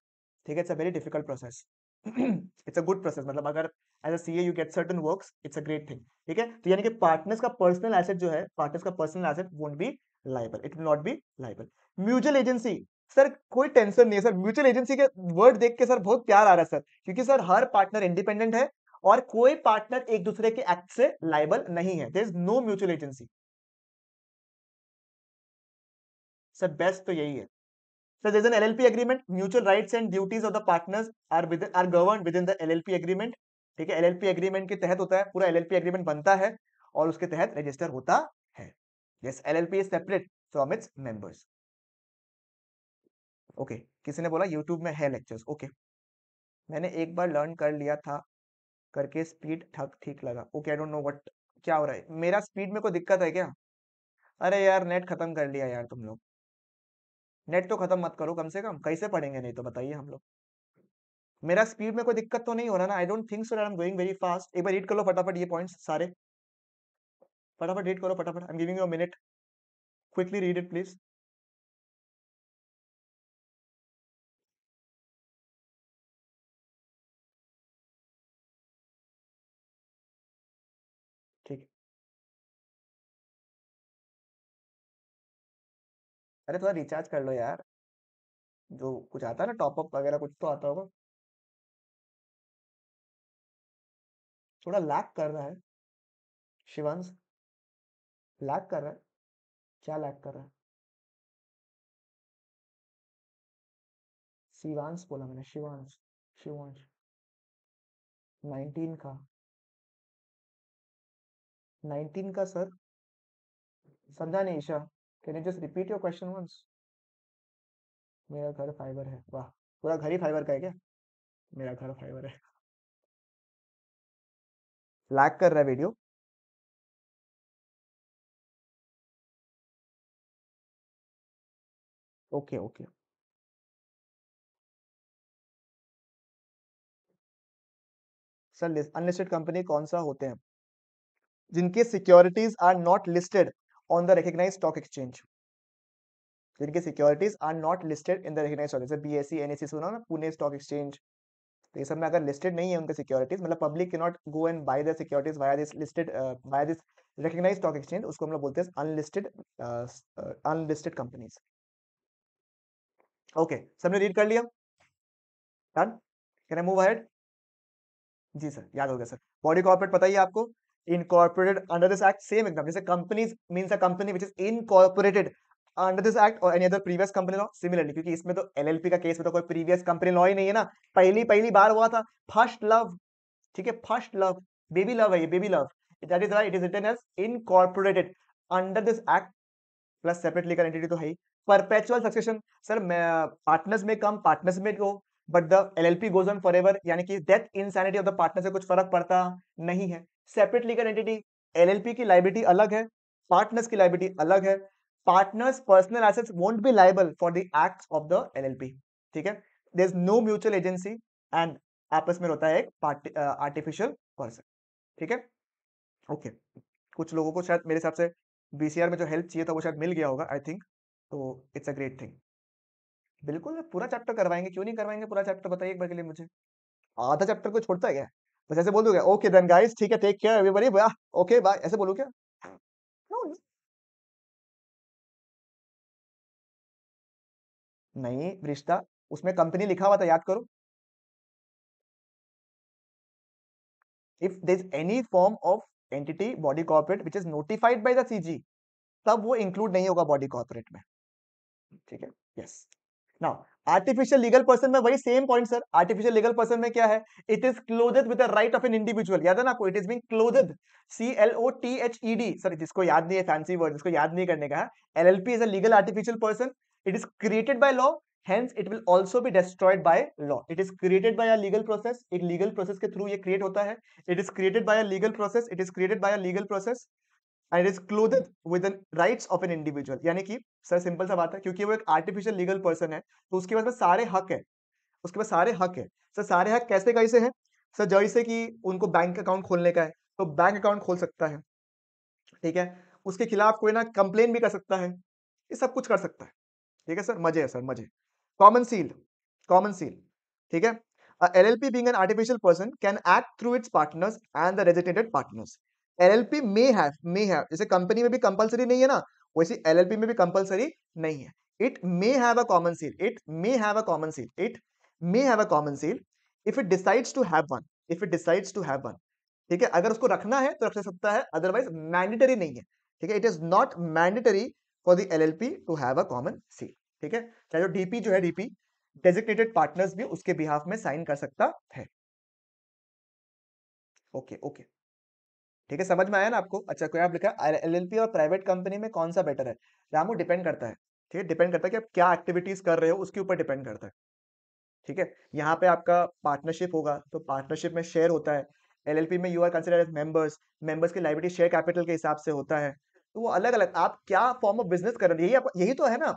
ठीक है it's a very difficult process it's a good process मतलब अगर as a see you get certain work it's a great thing ठीक है तो यानी कि पार्टनर्स का पर्सनल एसेट जो है पार्टनर्स का personal asset won't be liable it will not be liable mutual agency sir कोई टेंशन नहीं है सर म्यूचुअल एजेंसी के वर्ड देख के सर बहुत प्यार आ रहा है सर क्योंकि सर हर पार्टनर इंडिपेंडेंट है और कोई पार्टनर एक दूसरे के एक्ट से लाइबल नहीं है there is no mutual agency sir best तो यही है sir there an L LP agreement mutual right and duties of the partners are with are govern within the LLP agreement ठीक है एलएलपी एग्रीमेंट के तहत होता है पूरा एलएलपी एग्रीमेंट बनता है और उसके तहत रजिस्टर होता है yes LLP is separate from its members okay किसी ने बोला यूट्यूब में है लेक्चर्स ओके okay. मैंने एक बार लर्न कर लिया था करके स्पीड ठक ठीक लगा okay I don't know what क्या हो रहा है मेरा स्पीड में कोई दिक्कत है क्या अरे यार नेट खत्म कर लिया यार तुम लोग नेट तो खत्म मत करो कम से कम कैसे पढ़ेंगे नहीं तो बताइए हम लोग मेरा स्पीड में कोई दिक्कत तो नहीं हो रहा ना I don't think so I am going very fast एक बार रीड कर लो फटाफट ये पॉइंट्स सारे फटाफट रीड करो फटाफट I am giving you minute quickly read it please अरे थोड़ा रिचार्ज कर लो यार जो कुछ आता है ना टॉपअप वगैरह कुछ तो आता होगा थोड़ा लैग कर रहा है शिवांश लैग कर रहा है क्या लैग कर रहा है शिवांश बोला मैंने शिवांश शिवांश नाइनटीन का नाइनटीन का सर समझा नहीं Isha can you just repeat your question once मेरा घर फाइबर है वाह पूरा घर ही फाइबर का है क्या मेरा घर फाइबर है लैग कर रहा है video okay okay sir unlisted company कौन सा होते हैं जिनके securities are not listed on the recognized stock exchange जिनकी securities are not listed in the recognize stock जैसे B S C N S C सुना ना पुणे स्टॉक एक्सचेंज तो ये सब में अगर लिस्टेड नहीं है उनके सिक्योरिटीज मतलब पब्लिक के not go and by the securities by this listed by this recognize stock exchange उसको हम लोग बोलते हैं अनलिस्टेड अनलिस्टेड कंपनीज ओके सबने रीड कर लिया done can I move ahead जी सर याद हो गया सर बॉडी कॉर्पोरेट पता ही आपको incorporated under this act same example जैसे companies means a company which is incorporated under this act और any other previous company law similarly क्योंकि इसमें तो एलएलपी का केस में तो कोई प्रीवियस कंपनी लॉ ही नहीं है ना पहली पहली बार हुआ था फर्स्ट लव ठीक है फर्स्ट लव बेबी लव है ये baby love that is it is written as incorporated under this act plus separate legal entity तो है ही परपेचुअल सक्सेशन सर पार्टनर्स में कम पार्टनर्स में हो but the L L P goes on for ever यानी कि death insanity of the partner से कुछ फर्क पड़ता नहीं है सेपरेट लीगल एंटिटी एलएलपी की लाइबिलिटी अलग है पार्टनर्स की लाइबिलिटी अलग है partners personal assets won't be liable for the act of the LLP ठीक है there is no mutual agency and आपस में होता है एक आर्टिफिशियल पर्सन ठीक है ओके कुछ लोगों को शायद मेरे हिसाब से बीसीआर में जो हेल्प चाहिए था वो शायद मिल गया होगा आई थिंक तो इट्स अ ग्रेट थिंग बिल्कुल पूरा चैप्टर करवाएंगे क्यों नहीं करवाएंगे पूरा चैप्टर बताइए एक बार के लिए मुझे आधा चैप्टर को छोड़ता है क्या बस ऐसे बोल दोगे ओके देन गाइस ठीक है take care everybody bye okay bye ऐसे बोलू क्या नो नहीं रिश्ता उसमें कंपनी लिखा हुआ था याद करो if there is any form of entity body corporate which is notified by the CG तब वो इंक्लूड नहीं होगा बॉडी कॉर्पोरेट में ठीक है yes yes. Now artificial legal person में वही same point sir artificial legal person में क्या है it is clothed with right of an individual याद है ना आपको it is being clothed C L O T H E D sir जिसको याद नहीं है फैंसी वर्ड जिसको याद नहीं करने का एल एल पी इज अगल artificial person it is created by law hence it will also be destroyed by law it is created by a legal process एक लीगल प्रोसेस के थ्रू ये क्रिएट होता है it is created by a legal process it is created by a legal process and is clothed with rights of an individual यानी कि सर सिंपल सा बात है क्योंकि वो एक आर्टिफिशियल लीगल पर्सन है तो उसके पास सारे हक है उसके पास सारे हक है सर सारे हक कैसे कैसे हैं सर जैसे कि उनको बैंक अकाउंट खोलने का है तो बैंक अकाउंट खोल सकता है ठीक है उसके खिलाफ कोई ना कंप्लेन भी कर सकता है ये सब कुछ कर सकता है ठीक है सर मजे है सर मजे कॉमन सील कॉमन सील ठीक है L L P being an artificial person can act through its partners and the registered partners LLP may have may have जैसे कंपनी में भी कंपलसरी नहीं है ना वैसे एलएलपी में भी कंपलसरी नहीं है it may have a common seal it may have a common seal it may have a common seal if it decides to have one if it decides to have one ठीक है अगर उसको रखना है तो रख सकता है अदरवाइज मैंडेटरी नहीं है ठीक है it is not mandatory for the LLP to have a common seal ठीक है चाहे जो डीपी जो है डीपी डेजिग्नेटेड पार्टनर्स भी उसके बिहाफ में साइन कर सकता है ओके ओके ठीक है समझ में आया ना आपको अच्छा कोई आप लिखा एल एल और प्राइवेट कंपनी में कौन सा बेटर है रामू डिपेंड करता है ठीक है डिपेंड करता है कि आप क्या एक्टिविटीज कर रहे हो उसके ऊपर डिपेंड करता है ठीक है यहाँ पे आपका पार्टनरशिप होगा तो पार्टनरशिप में शेयर होता है एल में you are consider as members members की लाइब्रेटी शेयर कैपिटल के हिसाब से होता है तो वो अलग अलग आप क्या फॉर्म ऑफ बिजनेस कर रहे हो यही आप यही तो है ना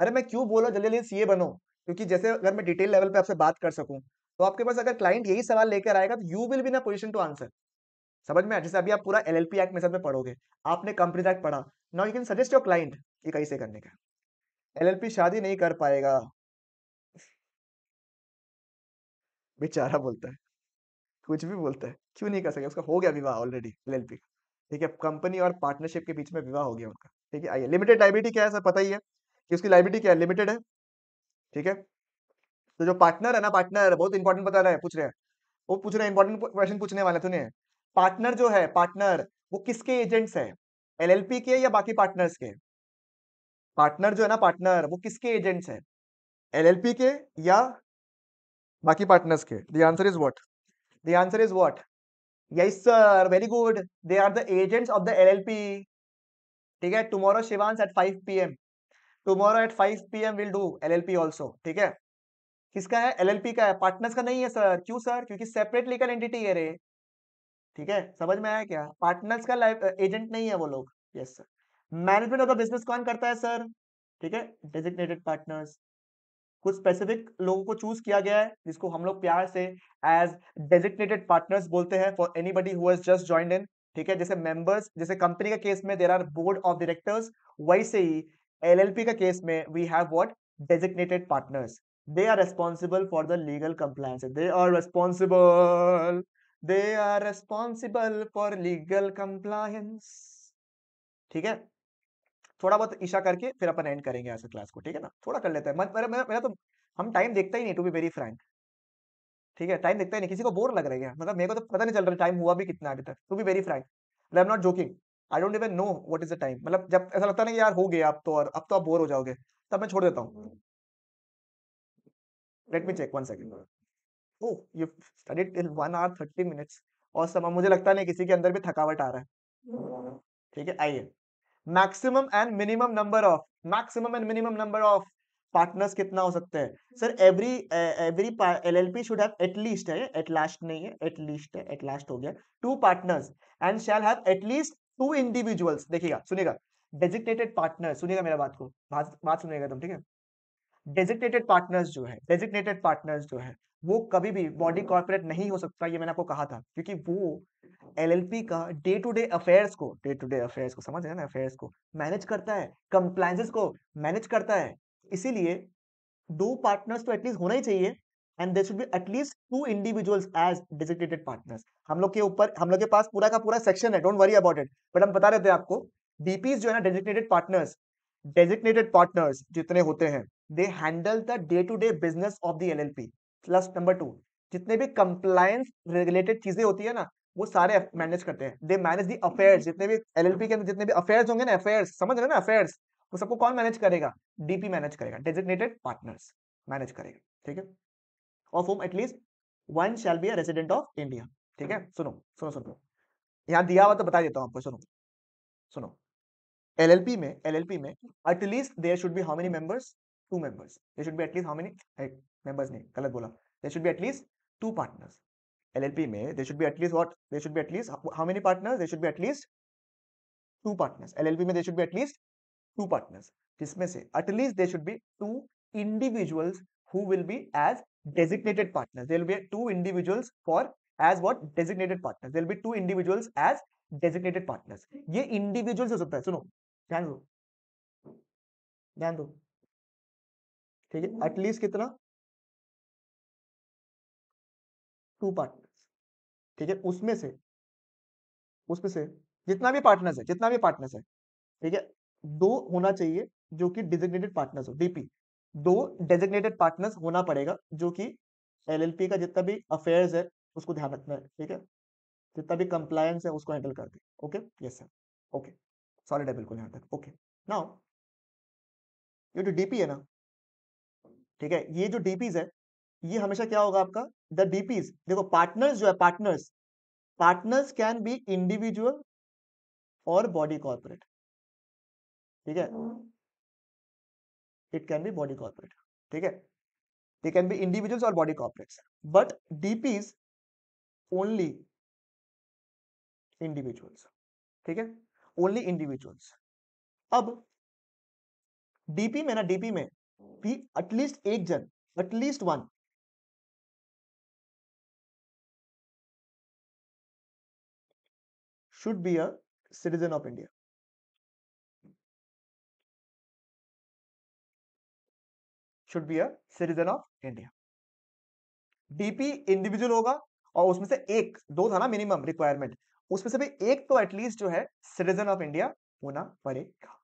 अरे मैं क्यों बोलो जल्दी जल्दी सीए बनो क्योंकि जैसे अगर मैं डिटेल लेवल पे आपसे बात कर सकूं तो आपके पास अगर क्लाइंट यही सवाल लेकर आएगा तो यू विल बी ना पोजीशन टू आंसर समझ में आ जैसे अभी आप पूरा L L P act method में पढ़ोगे आपने कंपनी एक्ट पढ़ा now you can suggest your client ये कैसे करने का एल शादी नहीं कर पाएगा बेचारा बोलता है कुछ भी बोलता है क्यों नहीं कर सके उसका हो गया विवाह ऑलरेडी एल का ठीक है कंपनी और पार्टनरशिप के बीच में विवाह हो गया उनका ठीक है आइए लिमिटेड लाइबिलिटी क्या है सर पता ही है कि उसकी लाइबिलिटी क्या है लिमिटेड है ठीक है तो जो पार्टनर है ना पार्टनर बहुत इंपॉर्टेंट बता रहा है पूछ रहे हैं वो पूछ रहे हैं इंपॉर्टेंट क्वेश्चन पूछने वाला तूने पार्टनर जो है पार्टनर वो किसके एजेंट्स है एलएलपी के या बाकी पार्टनर्स के पार्टनर जो है ना पार्टनर वो किसके एजेंट्स है एलएलपी के या बाकी पार्टनर्स के the answer is what the answer is what yes sir very good they are the agents of the LLP ठीक है tomorrow Shivansh at 5 PM tomorrow at 5 PM will do LLP also ठीक है किसका है एलएलपी का है पार्टनर्स का नहीं है सर क्यों सर क्योंकि सेपरेट लीगल एंटिटी है रे ठीक है समझ में आया क्या पार्टनर्स का लाइफ एजेंट नहीं है वो लोग yes sir management of the business कौन करता है सर ठीक है डेजिग्नेटेड पार्टनर्स कुछ स्पेसिफिक लोगों को चूज किया गया है जिसको हम लोग प्यार से एज डेजिग्नेटेड पार्टनर्स बोलते हैं for anybody who just joined in ठीक है जैसे मेंबर्स जैसे कंपनी का केस में there are board of directors वैसे ही एलएलपी का केस में we have what designated partners they are responsible for the legal compliance they are responsible they are responsible for legal compliance ठीक है थोड़ा बहुत ईशा करके फिर अपन एंड करेंगे ऐसे क्लास को ठीक है ना थोड़ा कर लेते हैं मत, मेरा, मेरा तो हम टाइम देखता ही नहीं टू बी वेरी फ्रैंक ठीक है टाइम देखता ही नहीं किसी को बोर लग रही है मतलब मेरे को तो पता नहीं चल रहा टाइम हुआ भी कितना अभी तक to be very frank I am not joking I don't even know what is the time मतलब जब ऐसा लगता है यार हो गया अब तो और अब तो आप बोर हो जाओगे तब मैं छोड़ देता हूँ let me check one second oh you studied till one hour thirty minutes और समय मुझे लगता नहीं किसी के अंदर भी थकावट आ रहा है ठीक है आइए maximum and minimum number of maximum and minimum number of partners कितना हो सकते हैं sir every every LLP should have at least है एट लास्ट नहीं है एट लीस्ट है एट लास्ट हो गया two partners and shall have at least two individuals देखिएगा सुनिएगा डेजिग्नेटेड पार्टनर सुनिएगा मेरा बात को बात बात सुनिएगा तुम ठीक है डेजिग्नेटेड पार्टनर्स जो है डेजिग्नेटेड पार्टनर्स जो है वो कभी भी बॉडी कॉर्पोरेट नहीं हो सकता ये मैंने आपको कहा था क्योंकि वो एलएलपी का day to day affairs day to to day affairs को समझ रहे ना अफेयर्स को मैनेज करता है कंप्लाइंस को मैनेज करता है इसीलिए दो पार्टनर्स तो एटलीस्ट होना ही चाहिए and there should be at least two individuals as designated partners हम लोग के ऊपर हम लोग के पास पूरा का पूरा सेक्शन है don't worry about it but हम बता रहे थे आपको डीपीज जो है ना डेजिग्नेटेड पार्टनर्स डेजिग्नेटेड पार्टनर्स जितने होते हैं they handle the day to day business of the L plus number two जितने भी कंप्लायंस रिलेटेड चीजें होती है ना वो सारे मैनेज करते हैं दे मैनेज दी अफेयर्स जितने भी एलएलपी के अंदर जितने भी अफेयर्स होंगे ना अफेयर्स समझ रहे ना अफेयर्स वो सबको कौन मैनेज करेगा डीपी मैनेज करेगा डेजिग्नेटेड पार्टनर्स मैनेज करेगा ठीक है of whom at least one shall be resident of India ठीक है सुनो सुनो सुनो यहाँ दिया हुआ तो बता देता हूँ आपको सुनो सुनो पी में एलएलपी में at least there should be how many members two members. There should be at least how many? Hey, members Ne, Galat bola. There should be at least two partners. LLP may, there should be at least what? There should be at least how many partners? There should be at least two partners. LLP may, there should be at least two partners. may say, at least there should be two individuals who will be as designated partners. There will be two individuals for as what designated partners. There will be two individuals as designated partners. ये individuals हो सकता है सुनो ध्यान ठीक है हम्म। एटलीस्ट कितना टू पार्टनर्स ठीक है उसमें से उसमें से जितना भी पार्टनर्स है जितना भी पार्टनर्स है ठीक है दो होना चाहिए जो कि डिजिग्नेटेड पार्टनर्स हो डीपी दो डेजिग्नेटेड पार्टनर्स होना पड़ेगा जो कि एलएलपी का जितना भी अफेयर्स है उसको ध्यान रखना है ठीक है जितना भी कंप्लायंस है उसको हैंडल करके okay yes sir okay solid है बिल्कुल यहाँ तक ओके नाउ ये जो डीपी है ना ठीक है ये जो डीपीज है ये हमेशा क्या होगा आपका द डीपीज देखो पार्टनर्स जो है partners partners can be individual और बॉडी कॉर्पोरेट ठीक है it can be body corporate ठीक है दे कैन बी इंडिविजुअल्स और body corporate but DPs only individuals ठीक है ओनली इंडिविजुअल्स अब डीपी में ना डीपी में कि एटलीस्ट एक जन at least one should be a citizen of India should be a citizen of India DP individual होगा और उसमें से एक दो था ना मिनिमम रिक्वायरमेंट उसमें से भी एक तो एटलीस्ट जो है सिटीजन ऑफ इंडिया होना पड़ेगा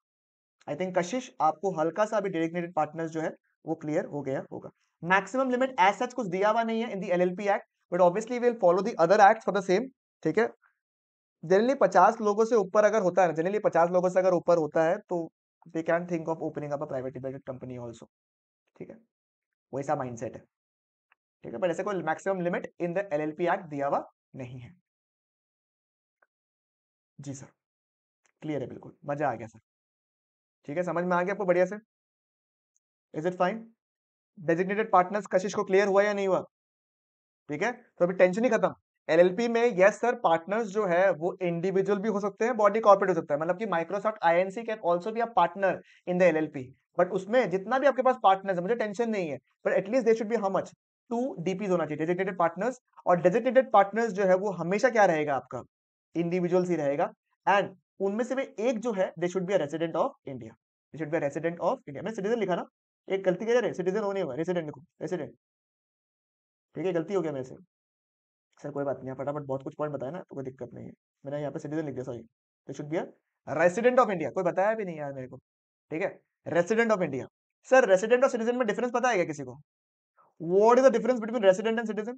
आई थिंक कशिश आपको हल्का सा भी डेडिकेटेड पार्टनर जो है वो क्लियर हो गया होगा मैक्सिमम लिमिट एज सच कुछ दिया हुआ नहीं है in the LLP act but obviously will follow the other act for the same ठीक है जनरली पचास लोगों से ऊपर अगर होता है जनरली पचास लोगों से अगर ऊपर होता है तो they can think of opening up private limited company also ठीक है वैसा माइंडसेट है ठीक है बट ऐसे कोई maximum limit in the LLP act दिया हुआ नहीं है जी सर क्लियर है बिल्कुल मजा आ गया सर ठीक है समझ में आ गया आपको बढ़िया से is it fine designated partners Kashish को क्लियर हुआ या नहीं हुआ ठीक है तो अभी टेंशन ही खत्म एलएलपी में यस सर पार्टनर्स जो है वो इंडिविजुअल भी हो सकते हैं बॉडी कॉर्पोरेट हो सकता है मतलब कि Microsoft I N C can also be a partner in the LLP but उसमें जितना भी आपके पास पार्टनर्स है मुझे टेंशन नहीं है but at least they should be how much two DPs होना चाहिए डेजिग्नेटेड पार्टनर्स और डेजिग्नेटेड पार्टनर्स जो है वो हमेशा क्या रहेगा आपका इंडिविजुअल्स ही रहेगा एंड उनमें से वे एक जो है they should be resident of India they should be resident of India मैं सिटीजन लिखा ना एक गलती कह रहे सिटीजन होने हुआ रेसिडेंट लिखो रेसिडेंट ठीक है गलती हो गया मेरे से सर कोई बात नहीं फटाफट बहुत कुछ पॉइंट बताया ना तो कोई दिक्कत नहीं है मैंने यहाँ पे सिटीजन लिख दिया sorry they should be resident of India कोई बताया भी नहीं यार मेरे को ठीक है resident of India sir resident और सिटीजन में डिफरेंस पता है क्या किसी को what is the difference between resident and citizen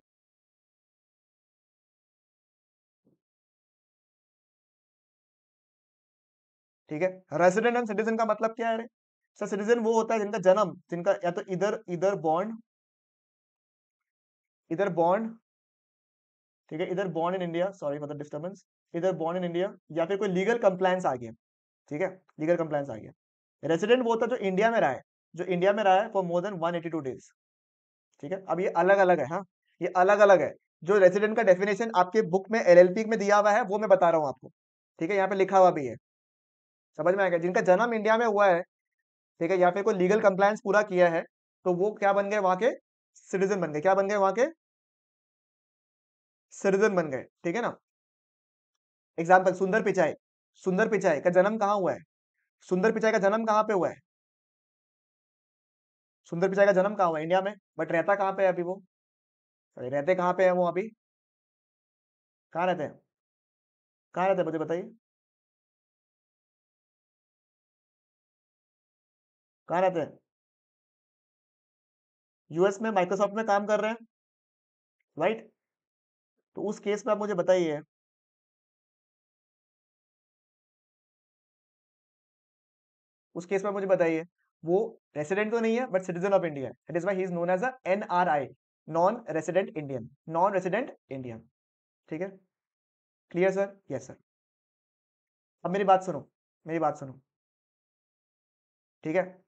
ठीक है रेसिडेंट एंड सिटीजन का मतलब क्या है सर सिटीजन वो होता है जिनका जन्म जिनका या तो इधर इधर बॉन्ड इधर बॉन्ड ठीक है इधर बॉन्ड इन इंडिया सॉरी मतलब डिस्टर्बेंस इधर बॉन्ड इन इंडिया या फिर कोई लीगल कंप्लायंस आ गया ठीक है लीगल कंप्लायंस आ गया रेसिडेंट वो होता है जो इंडिया में रहा है जो इंडिया में रहा है for more than one days ठीक है अब ये अलग अलग है हाँ ये अलग अलग है जो रेसिडेंट का डेफिनेशन आपके बुक में एल में दिया हुआ है वो मैं बता रहा हूँ आपको ठीक है यहाँ पे लिखा हुआ भी है समझ में आएगा जिनका जन्म इंडिया में हुआ है ठीक है या फिर कोई लीगल कंप्लायंस पूरा किया है तो वो क्या बन गए वहां के सिटीजन बन गए क्या बन गए वहां के सिटीजन बन गए ठीक है ना एग्जाम्पल सुंदर पिचाई सुंदर पिचाई का जन्म कहाँ हुआ है सुंदर पिचाई का जन्म कहाँ पे हुआ है सुंदर पिचाई का जन्म कहाँ हुआ है इंडिया में बट रहता कहाँ पे है अभी वो रहते कहाँ पे है वो अभी कहाँ रहते हैं कहाँ रहते हैं मुझे बताइए कहा रहते हैं यूएस में माइक्रोसॉफ्ट में काम कर रहे हैं राइट तो उस केस में आप मुझे बताइए उस केस में मुझे बताइए वो रेसिडेंट तो नहीं है but citizen of India that is why he is known as a NRI non resident Indian non resident Indian ठीक है क्लियर सर यस सर अब मेरी बात सुनो मेरी बात सुनो ठीक है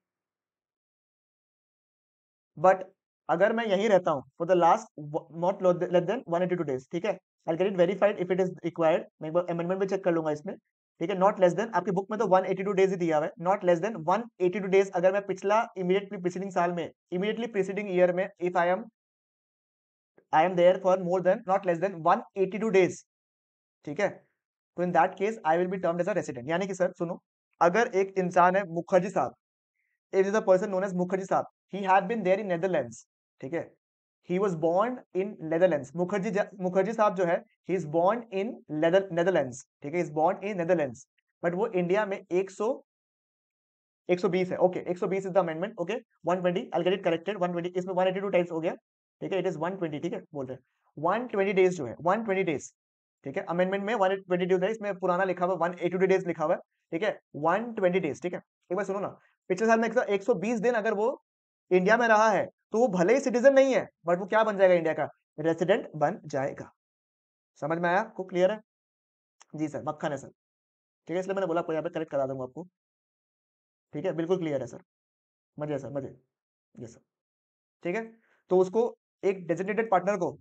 बट अगर मैं यही रहता हूँ for the last not less than one eighty two days ठीक है I get it verified if it is required मैं एक बार अमेंडमेंट भी चेक कर लूंगा इसमें ठीक है नॉट लेस देन आपकी बुक में तो 182 डेज ही दिया हुआ है नॉट लेस देन 182 डेज अगर मैं पिछला इमीडिएटली प्रीसीडिंग साल में इमीडिएटली प्रीसीडिंग ईयर में if I am I am there for more than not less than 182 days ठीक है तो in that case I will be term as a resident यानी कि सर सुनो अगर एक इंसान है मुखर्जी साहब it is a person known as Mukherjee साहब he had been there in Netherlands ठीक है he was born in Netherlands Mukherjee Mukherjee साहब जो है he is born in Netherlands ठीक है is born in Netherlands but वो इंडिया में 100 120 है okay okay, 120 is the amendment okay 120 I will get it corrected 120 इसमें 182 टाइम्स हो गया ठीक है इट इज 120 ठीक है बोल रहे हैं 120 डेज जो है 120 डेज ठीक है अमेंडमेंट में 120 डेज है इसमें पुराना लिखा हुआ 182 डेज लिखा हुआ है ठीक है 120 डेज ठीक है एक बार सुनो ना पिछले साल में एक सौ बीस दिन अगर वो इंडिया हम्म। में रहा है तो वो भले ही सिटीजन नहीं है बट वो क्या बन जाएगा इंडिया का रेसिडेंट बन जाएगा समझ में आया आपको क्लियर है जी सर मक्खन है सर ठीक है इसलिए मैंने बोला यहाँ पे करेक्ट करा दूंगा आपको ठीक है बिल्कुल क्लियर है सर मजे सर मजे यस सर ठीक है तो उसको एक डेजिग्नेटेड पार्टनर को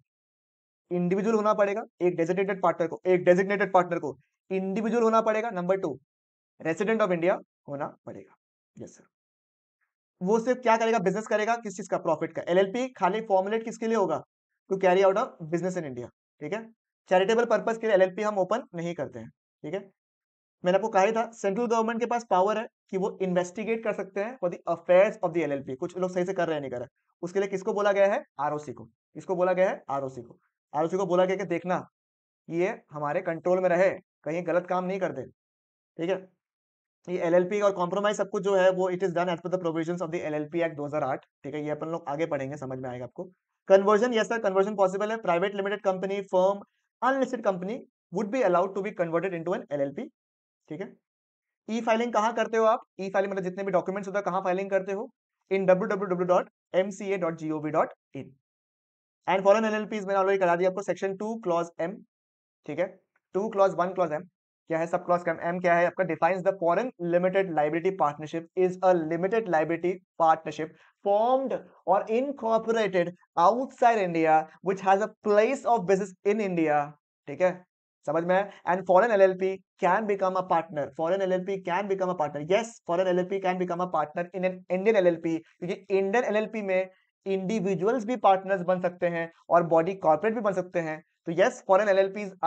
इंडिविजुअल होना पड़ेगा एक डेजिग्नेटेड पार्टनर को एक डेजिग्नेटेड पार्टनर को इंडिविजुअल होना पड़ेगा number two resident of India होना पड़ेगा यस सर वो सिर्फ क्या करेगा बिजनेस करेगा किस चीज का प्रॉफिट का एलएलपी खाली फॉर्मुलेट किसके लिए होगा to carry out of business in India ठीक है चैरिटेबल पर्पज के लिए एलएलपी हम ओपन नहीं करते हैं ठीक है मैंने आपको कहा था सेंट्रल गवर्नमेंट के पास पावर है कि वो इन्वेस्टिगेट कर सकते हैं for the affairs of the LLP कुछ लोग सही से कर रहे हैं नहीं कर रहे उसके लिए किसको बोला गया है आरओसी को किसको बोला गया है आरओसी को आरओसी को बोला गया कि देखना ये हमारे कंट्रोल में रहे कहीं गलत काम नहीं कर दे ठीक है ये एलएलपी और कॉम्प्रोमाइज सब कुछ जो है वो it is done as per the provision of the L L P act दो हजार आठ ठीक है ये अपन लोग आगे पढ़ेंगे समझ में आएगा आपको कन्वर्जन ये सर कन्वर्जन पॉसिबल है private limited company firm unlisted company would be allowed to be converted in to an LLP ठीक है ई फाइलिंग कहाँ करते हो आप ई फाइलिंग मतलब जितने भी डॉक्यूमेंट्स होता है कहाँ फाइलिंग करते हो in W W W dot dot dot M C A G O V in and foreign P मैंने ऑलरेडी करा दिया आपको सेक्शन टू क्लॉज एम ठीक है two clause one clause M क्या है सब का एम क्या है आपका define the foreign limited liability partnership is a limited liability partnership formed or incorporated outside India which has a place of business in India ठीक है समझ में and foreign L L P can become a partner foreign L L P can become a partner yes foreign L L P can become a partner in an Indian L L P क्योंकि इंडियन एल एल पी में इंडिविजुअल्स भी पार्टनर्स बन सकते हैं और बॉडी कॉर्पोरेट भी बन सकते हैं तो yes foreign L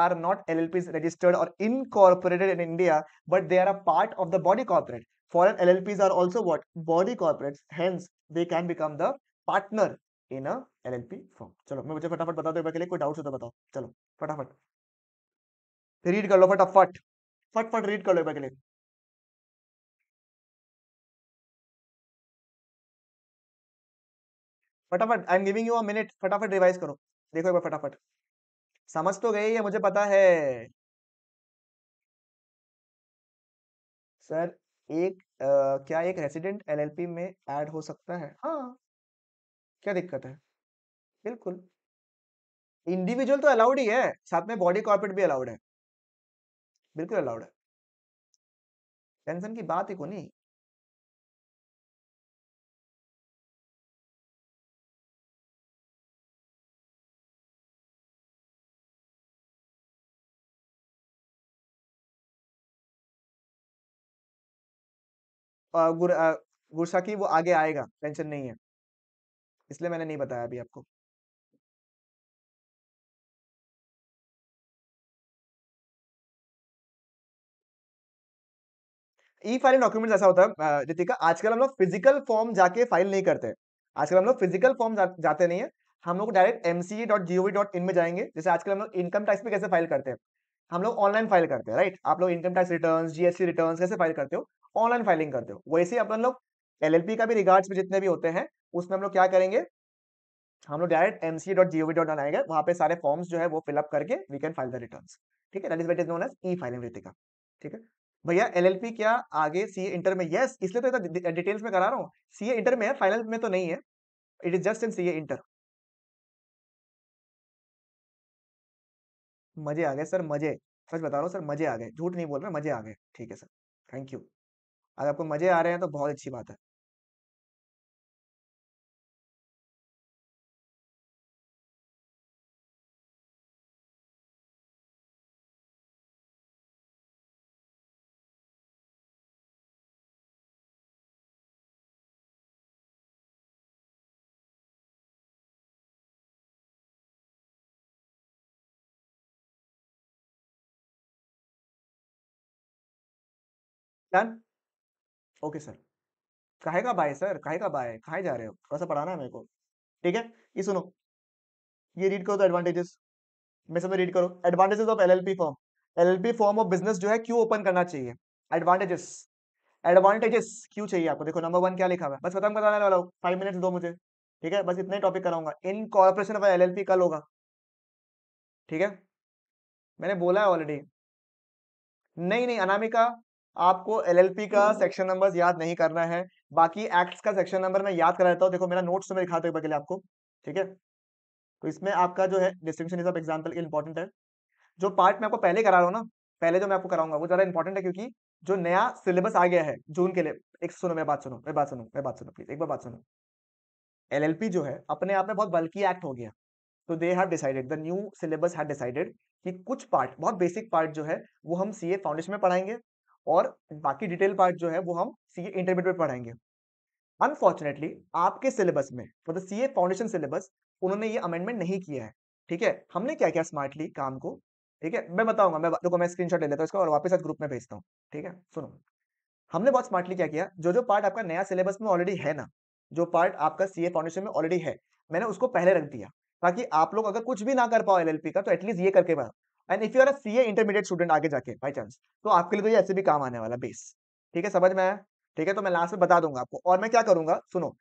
are not L registered और incorporated in India but they are a part of the body corporate foreign L L Ps are also what body corporate hence they can become the partner in a L L P firm चलो मैं मुझे फटाफट बता दो कोई डाउट हो तो बताओ चलो फटाफट रीड कर लो फटाफट फटफट रीड कर लो के लिए फटाफट I am giving you a minute फटाफट रिवाइज करो देखो एक बार फटाफट समझ तो गए ये मुझे पता है सर एक आ, क्या एक रेसिडेंट एलएलपी में ऐड हो सकता है हाँ क्या दिक्कत है बिल्कुल इंडिविजुअल तो अलाउड ही है साथ में बॉडी कॉर्पोरेट भी अलाउड है बिल्कुल अलाउड है टेंशन की बात ही को नहीं गुरसा की वो आगे आएगा टेंशन नहीं है इसलिए मैंने नहीं बताया अभी आपको ई फाइलिंग डॉक्यूमेंट ऐसा होता है रितिका आजकल हम लोग फिजिकल फॉर्म जाके फाइल नहीं करते आजकल हम लोग फिजिकल फॉर्म जा, जाते नहीं है हम लोग direct MCA dot gov dot in में जाएंगे जैसे आजकल हम लोग इनकम टैक्स में कैसे फाइल करते हैं हम लोग ऑनलाइन फाइल करते हैं राइट आप लोग income tax return GST return कैसे फाइल करते हो ऑनलाइन फाइलिंग करते हो वैसे ही अपन लोग एल का भी रिगार्ड्स में जितने भी होते हैं उसमें हम लोग क्या करेंगे हम लोग direct M C dot G O V dot on आएंगे वहाँ पे सारे फॉर्म्स जो है वो फिलअप करके we can file the return ठीक है that is what is known as E filing Ritika ठीक है भैया एलएलपी क्या आगे सी इंटर में येस इसलिए तो इतना डिटेल्स में करा रहा हूँ सीए इंटर में है फाइनल में तो नहीं है it is just in CA inter मजे आ गए सर मजे सच बता रहा हूँ सर मजे आ गए झूठ नहीं बोल रहे मजे आ गए ठीक है सर थैंक यू अगर आपको मजे आ रहे हैं तो बहुत अच्छी बात है done ओके सर कहे का बाय सर कहे का बाय कहा जा रहे हो थोड़ा सा पढ़ाना है मेरे को ठीक है ये सुनो ये रीड करो तो एडवांटेजेस मैं समय रीड करो advantages of P form P form of business जो है क्यों ओपन करना चाहिए एडवांटेजेस एडवांटेजेस क्यों चाहिए आपको देखो नंबर वन क्या लिखा हुआ है बस खत्म कराने वाला हूँ फाइव मिनट दो मुझे ठीक है बस इतने टॉपिक कराऊंगा इन कॉर्पोरेशन ऑफ एल कल होगा ठीक है मैंने बोला है ऑलरेडी नहीं नहीं अनामिका आपको एलएलपी का सेक्शन नंबर याद नहीं करना है बाकी एक्ट्स का सेक्शन नंबर मैं याद करा देता हूँ देखो मेरा नोट्स तो में दिखाता हूँ एक बार आपको ठीक है तो इसमें आपका जो है डिस्टिंक्शन एग्जाम्पल इम्पॉर्टेंट है जो पार्ट मैं आपको पहले करा रहा हूँ ना पहले जो मैं आपको कराऊंगा वो ज़्यादा इंपॉर्टेंट है क्योंकि जो नया सिलेबस आ गया है जून के लिए एक सुनो मैं बात सुनो मैं बात सुनो मैं बात सुनो प्लीज एक बार बात सुनो एलएलपी जो है अपने आप में बहुत बल्कि एक्ट हो गया तो they have decided the new syllabus have decided कि कुछ पार्ट बहुत बेसिक पार्ट जो है वो हम सीए फाउंडेशन में पढ़ाएंगे और बाकी डिटेल पार्ट जो है वो हम सी ए इंटरमीडिएट पढ़ाएंगे अनफॉर्चुनेटली आपके सिलेबस में फॉर मतलब the C A foundation syllabus उन्होंने ये अमेंडमेंट नहीं किया है ठीक है हमने क्या किया स्मार्टली काम को ठीक है मैं बताऊंगा मैं देखो तो मैं स्क्रीनशॉट ले लेता हूँ इसका और वापस आज ग्रुप में भेजता हूँ ठीक है सुनो हमने बहुत स्मार्टली क्या किया जो जो पार्ट आपका नया सिलेबस में ऑलरेडी है ना जो पार्ट आपका सी फाउंडेशन में ऑलरेडी है मैंने उसको पहले रख दिया ताकि आप लोग अगर कुछ भी ना कर पाओ एल का तो एटलीस्ट ये करके and if you are C A intermediate student आगे जाके बाई चांस तो आपके लिए तो ये ऐसे भी काम आने वाला बेस ठीक है समझ में आया ठीक है तो मैं लास्ट में बता दूंगा आपको और मैं क्या करूंगा सुनो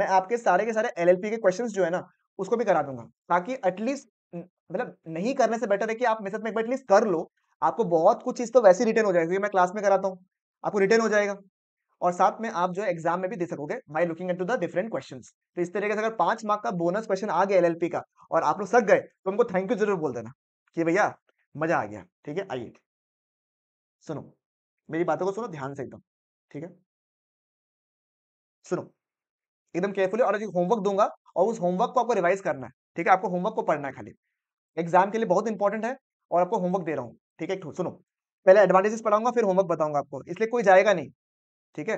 मैं आपके सारे के सारे एल के क्वेश्चन जो है ना उसको भी करा दूंगा ताकि एटलीस्ट मतलब नहीं करने से बेटर है कि आप मेसेज में एटलीस्ट कर लो आपको बहुत कुछ चीज़ तो वैसे रिटर्न हो जाएगी मैं क्लास में कराता हूँ आपको रिटर्न हो जाएगा और साथ में आप जो एग्जाम में भी दे सकोगे by looking at to the different question तो इस तरीके से अगर पांच मार्क का बोनस क्वेश्चन आ गया एल का और आप लोग सक गए तो हमको थैंक यू जरूर बोल देना कि भैया मजा आ गया ठीक है आइए सुनो मेरी बातों को सुनो ध्यान से एकदम ठीक है सुनो एकदम केयरफुली और होमवर्क दूंगा और उस होमवर्क को आपको रिवाइज करना है ठीक है आपको होमवर्क को पढ़ना है खाली एग्जाम के लिए बहुत इंपॉर्टेंट है और आपको होमवर्क दे रहा हूँ ठीक है सुनो पहले एडवांटेजेस पढ़ाऊंगा फिर होमवर्क बताऊंगा आपको इसलिए कोई जाएगा नहीं ठीक है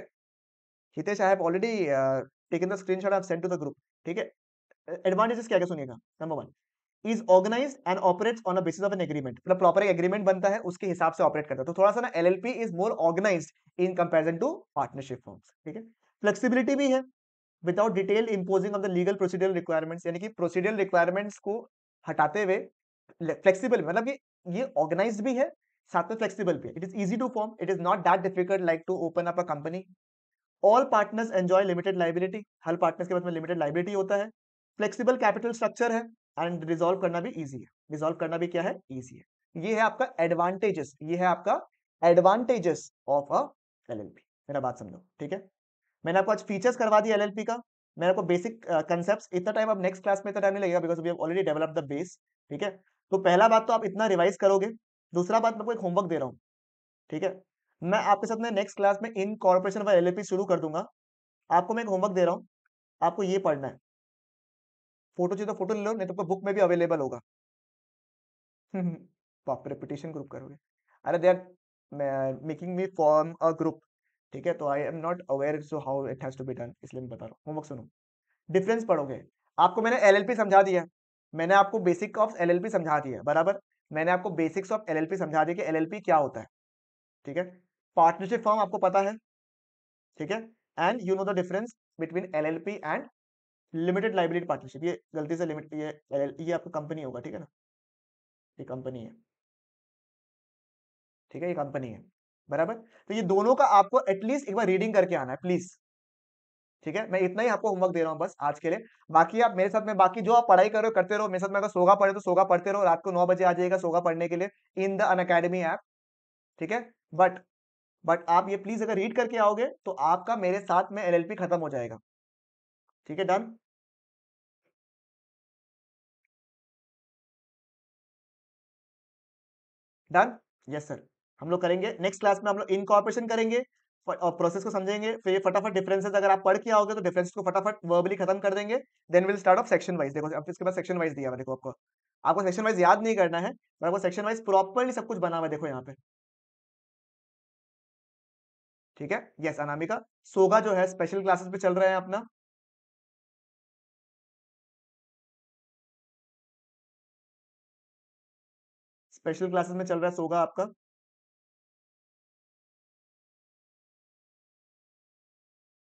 Hitesh I have already taken the screenshot I have send to the group ठीक है एडवांटेजेस क्या क्या सुनिएगा number one is organise and operates on basis of an agreement मतलब प्रॉपर एक एग्रीमेंट बनता है उसके हिसाब से ऑपरेट करता है तो थोड़ा सा ना L is more organise in comparison to partnership form ठीक है फ्लेक्सीबिलिटी भी है without detail imposing of the legal procedural requirements यानी कि प्रोसीडरल रिक्वायरमेंट्स को हटाते हुए फ्लेक्सीबल मतलब कि ये ऑर्गेनाइज भी है साथ में फ्लेक्सीबल भी है it is easy to form it is not that difficult like to open up a company all partners enjoy limited liability हर पार्टनर्स के पास में लिमिटेड लाइबिलिटी होता है फ्लेक्सीबल कैपिटल स्ट्रक्चर है एंड रिजोल्व करना भी ईजी है रिजोल्व करना भी क्या है ईजी है ये है आपका एडवांटेजेस ये है आपका एडवांटेजेस ऑफ अ एलएलपी मेरा बात समझो ठीक है मैंने आपको आज फीचर्स करवा दिए एलएलपी का मैंने आपको बेसिक कंसेप्ट uh, इतना टाइम अब नेक्स्ट क्लास में इतना टाइम नहीं लगेगा because we already develop the base ठीक है तो पहला बात तो आप इतना रिवाइज करोगे दूसरा बात मैं आपको एक होमवर्क दे रहा हूँ ठीक है मैं आपके साथ में नेक्स्ट क्लास में इन कॉर्पोरेशन व एल शुरू कर दूंगा आपको मैं एक होमवर्क दे रहा हूँ आपको ये पढ़ना है फोटो चाहिए तो फोटो ले लो नहीं तो आपको बुक में भी अवेलेबल होगा तो हम्म, आप हम्म। रेपिटेशन ग्रुप करोगे अरे they are making me form a group ठीक है तो I am not aware so how it has to be done इसलिए मैं बता रहा हूँ होमवर्क सुनो डिफरेंस पढ़ोगे आपको मैंने एल समझा दिया मैंने आपको बेसिक ऑफ एल समझा दिया बराबर मैंने आपको बेसिक्स ऑफ एल समझा दिया कि एल क्या होता है ठीक है पार्टनरशिप फॉर्म आपको पता है ठीक है and you know the difference between LLP and limited liability partnership ये गलती से लिमिट ये ये आपका कंपनी होगा ठीक है ना ये कंपनी है ठीक है ये कंपनी है बराबर तो ये दोनों का आपको एटलीस्ट एक बार रीडिंग करके आना है प्लीज ठीक है मैं इतना ही आपको होमवर्क दे रहा हूँ बस आज के लिए बाकी आप मेरे साथ में बाकी जो आप पढ़ाई करो करते रहो मेरे साथ में अगर सोगा पढ़े तो सोगा पढ़ते रहो रात को नौ बजे आ जाएगा सोगा पढ़ने के लिए in the Unacademy app ठीक है बट बट आप ये प्लीज अगर रीड करके आओगे तो आपका मेरे साथ में पी खत्म हो जाएगा ठीक है डन डन यस सर हम लोग करेंगे नेक्स्ट क्लास में हम लोग इनकॉर्पोरेशन करेंगे और प्रोसेस को समझेंगे फिर फटाफट डिफरेंसेस अगर आप पढ़ के आओगे तो डिफरेंस को फटाफट वर्बली खत्म कर देंगे then will start off section wise देखो अब इसके बाद सेक्शन वाइज दिया देखो आपको आपको सेक्शन वाइज याद नहीं करना है पर आपको सेक्शन वाइज प्रॉपरली सब कुछ बना हुआ देखो यहाँ पे ठीक है यस अनामिका सोगा जो है स्पेशल क्लासेस पे चल रहे हैं अपना स्पेशल क्लासेस में चल रहा है सोगा आपका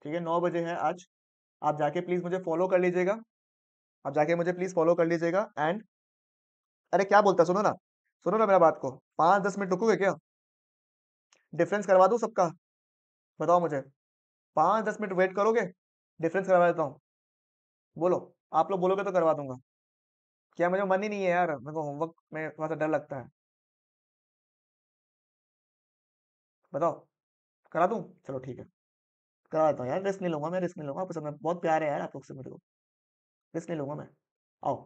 ठीक है नौ बजे है आज आप जाके प्लीज मुझे फॉलो कर लीजिएगा आप जाके मुझे प्लीज फॉलो कर लीजिएगा एंड अरे क्या बोलता है सुनो ना सुनो ना मेरा बात को पाँच दस मिनट रुकोगे क्या डिफरेंस करवा दो सबका बताओ मुझे पाँच दस मिनट वेट करोगे डिफरेंस करवा देता हूँ बोलो आप लोग बोलोगे तो करवा दूंगा क्या मुझे मन ही नहीं है यार मेरे को होमवर्क में थोड़ा सा डर लगता है बताओ करा दू चलो ठीक है करा देता हूँ यार रिस्क नहीं लूंगा मैं रिस्क नहीं लूंगा आपको मैं बहुत प्यार है यार आप लोग से मेरे को रिस्क नहीं लूंगा मैं आओ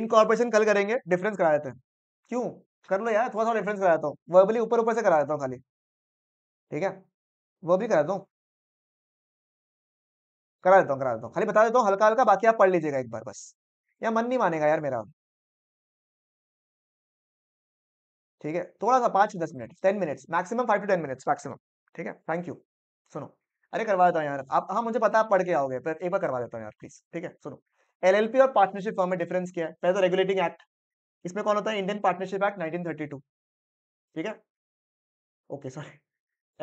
इनकॉर्पोरेशन कल करेंगे डिफरेंस करा देते हैं क्यों कर लो यार थोड़ा सा डिफरेंस करा देता हूँ वर्बली ऊपर ऊपर से करा देता हूँ खाली ठीक है वो भी करा देता हूँ करा देता हूँ करा देता हूँ खाली बता देता हूँ हल्का हल्का बाकी आप पढ़ लीजिएगा एक बार बस या मन नहीं मानेगा यार मेरा ठीक है थोड़ा सा पांच दस minute ten minutes maximum five to ten minutes maximum ठीक है थैंक यू सुनो अरे करवा देता हूँ यार आप हाँ मुझे पता आप पढ़ के आओगे पर एक बार करवा देता हूँ यार प्लीज ठीक है सुनो एलएलपी और पार्टनरशिप फॉर्म में डिफरेंस क्या है पहले तो रेगुलेटिंग एक्ट इसमें कौन होता है इंडियन पार्टनरशिप एक्ट टू ठीक है ओके सॉरी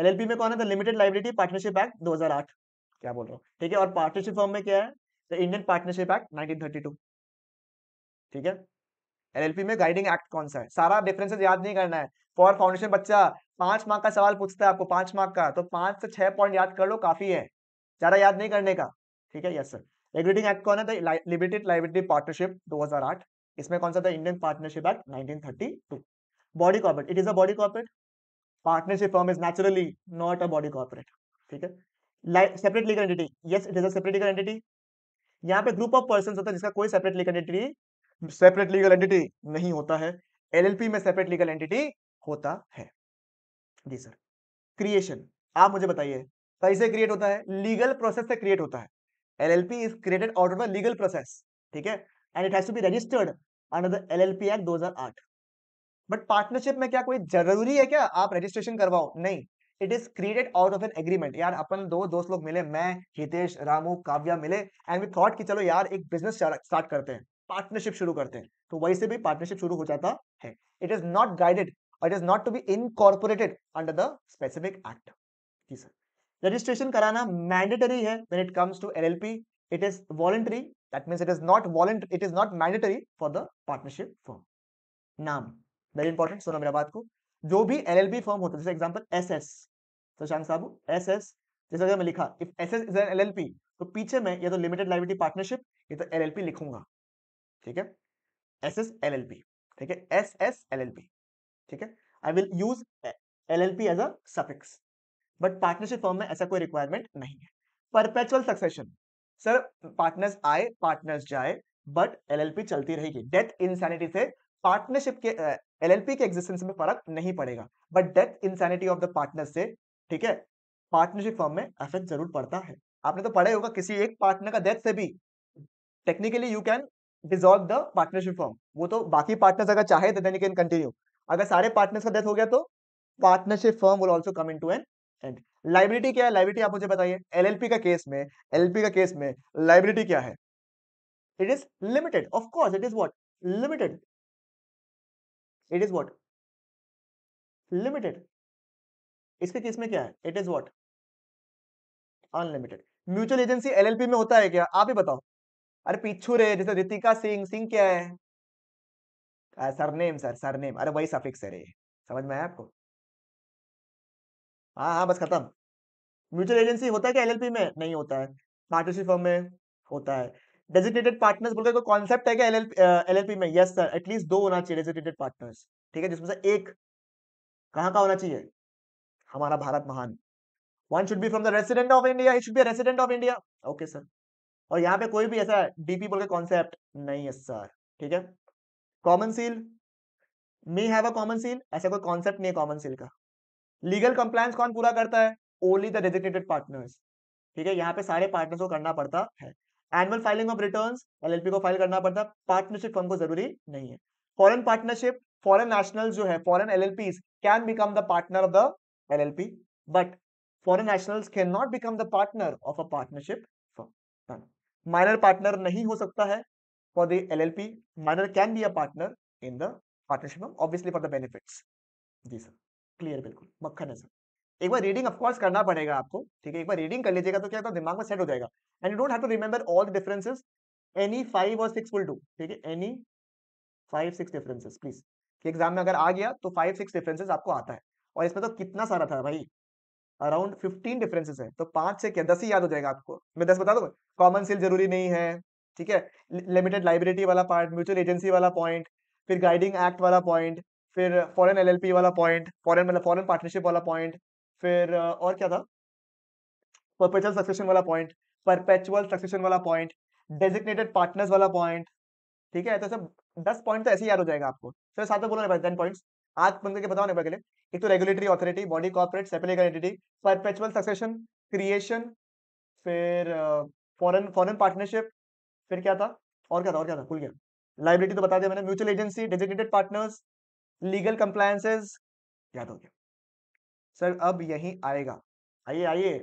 एलएलपी में कौन है लिमिटेड लाइबिलिटी पार्टनरशिप एक्ट 2008 क्या बोल रहा हूँ ठीक है और पार्टनरशिप फॉर्म में क्या है इंडियन पार्टनरशिप एक्ट टू ठीक है एलएलपी में गाइडिंग एक्ट कौन सा है सारा डिफरेंसेस याद नहीं करना है फॉर फाउंडेशन बच्चा पांच मार्क का सवाल पूछता है आपको पांच मार्क का तो पांच से छह पॉइंट याद कर लो काफी है ज्यादा याद नहीं करने का ठीक है यस सर एग्रीडिंग एक्ट कौन है था लिमिटेड लाइब्रेटरी पार्टनरशिप 2008 इसमें कौन सा था Indian partnership act 1932 body corporate it is a body corporate partnership firm is naturally not a body corporate ठीक है separate legal entity yes it is a separate legal entity यहाँ पे ग्रुप ऑफ पर्सन होता है जिसका कोई separate legal entity separate legal entity नहीं होता है एलएलपी में सेपरेट लीगल एंटिटी होता है जी सर क्रिएशन आप मुझे बताइए कैसे क्रिएट होता है लीगल प्रोसेस से क्रिएट होता है LLP is created out of the legal process ठीक है and it has to be registered under the LLP act 2008 but partnership में क्या कोई जरूरी है क्या आप रजिस्ट्रेशन करवाओ नहीं it is created out of an agreement यार अपन दो दोस्त लोग मिले मैं हितेश रामू काव्या मिले एंड वी थॉट कि चलो यार एक बिजनेस स्टार्ट करते हैं पार्टनरशिप शुरू करते हैं तो वैसे भी पार्टनरशिप शुरू हो जाता है इट इज नॉट गाइडेड और it is not to be incorporated under the specific act जी सर रजिस्ट्रेशन कराना मैंडेटरी है when it comes to LLP it is voluntary that means it is not voluntary it is not mandatory for the partnership firm नाम वेरी इंपॉर्टेंट सुनो मेरा बात को जो भी एलएलबी फॉर्म होता है जैसे एग्जांपल एसएस शशांक साहब एसएस जैसे अगर मैं लिखा if SS is an LLP तो पीछे में या तो लिमिटेड लाइबिलिटी पार्टनरशिप या तो एलएलपी लिखूंगा ठीक है S S L L P ठीक है S S L L P ठीक है I will use L L P as a suffix but partnership firm में ऐसा कोई रिक्वायरमेंट नहीं है परपेचुअल सक्सेशन सर पार्टनर्स आए पार्टनर्स जाए बट एलएलपी चलती रहेगी डेथ इंसैनिटी से पार्टनरशिप के एलएलपी के एग्जिस्टेंस में फर्क नहीं पड़ेगा but death insanity of the partner से ठीक है पार्टनरशिप फॉर्म में अफेक्ट जरूर पड़ता है आपने तो पढ़ा होगा किसी एक पार्टनर का डेथ से भी technically you can dissolve the partnership firm वो तो बाकी पार्टनर्स अगर चाहे तो देन यू कैन कंटिन्यू अगर सारे पार्टनर्स का डेथ हो गया तो partnership firm will also come in to an end liability क्या है लाइब्रिटी आप मुझे बताइए एलएलपी का केस में एलपी का केस में लाइब्रिटी क्या है it is limited of course it is what limited it is what limited इसके केस में क्या है it is what unlimited mutual agency LLP में होता है क्या आप ही बताओ अरे पिछू रे जैसे रितिका सिंह सिंह क्या है सरनेम सर सरनेम अरे वही सफिक्स है रे समझ में आया आपको हाँ हाँ बस खत्म म्यूचुअल एजेंसी होता है क्या एलएलपी में नहीं होता है पार्टनरशिप फॉर्म में होता है डेजिग्नेटेड पार्टनर्स बोलकर कोई कॉन्सेप्ट है क्या एलएलपी में यस सर एटलीस्ट दो होना चाहिए डेजिग्नेटेड पार्टनर्स ठीक है जिसमें से एक कहाँ का होना चाहिए हमारा भारत महान one should be from the resident of India he should be resident of India okay sir और यहाँ पे कोई भी ऐसा डीपी बोल के कॉन्सेप्ट नहीं है सर ठीक है common seal may have a common seal ऐसा कोई कॉन्सेप्ट नहीं है कॉमन सील का लीगल कंप्लायंस कौन पूरा करता है ओनली द डेजिग्नेटेड पार्टनर्स ठीक है यहाँ पे सारे पार्टनर्स को करना पड़ता है annual filing of return L को फाइल करना पड़ता है पार्टनरशिप फॉर्म को जरूरी नहीं है फॉरन पार्टनरशिप फॉरन नेशनल जो है foreign L can become the partner of the L but foreign national can not become the partner of a partnership minor partner नहीं हो सकता है for the L L P minor can be a partner in the partnership obviously for the benefits जी सर क्लियर बिल्कुल मक्खन है सर एक बार रीडिंग ऑफकोर्स करना पड़ेगा आपको ठीक है एक बार रीडिंग कर लीजिएगा तो क्या होता है दिमाग में सेट हो जाएगा and you don't have to remember all the differences any five or six will do ठीक है any five six differences please exam में अगर आ गया तो फाइव सिक्स डिफरेंसेस आपको आता है और इसमें तो कितना सारा था भाई अराउंड फिफ्टीन डिफरेंसेस है तो पांच से क्या दस ही याद हो जाएगा आपको मैं दस बता दू कॉमन सेल जरूरी नहीं है ठीक है लिमिटेड लाइब्रेटी वाला पार्ट म्यूचुअल एजेंसी वाला पॉइंट फिर गाइडिंग एक्ट वाला पॉइंट फिर फॉरन एल वाला पॉइंट फॉरन मतलब फॉरन पार्टनरशिप वाला पॉइंट फिर और क्या था परपेचुअल सक्सेशन वाला पॉइंट परपेचुअल सक्सेशन वाला पॉइंट डेजिग्नेटेड पार्टनर्स वाला पॉइंट ठीक है तो सब दस पॉइंट तो ऐसे ही याद हो जाएगा आपको सर साथ बोलो टेन पॉइंट्स आज पंकज बताओ नंबर के लिए एक तो regulatory authority body corporate separate entity perpetual succession creation फिर फॉरन फॉरन पार्टनरशिप फिर क्या था और क्या था और क्या था खुल गया लाइबिलिटी तो बता दिया मैंने mutual agency designated partners legal compliances याद हो गया सर अब यही आएगा आइए आइए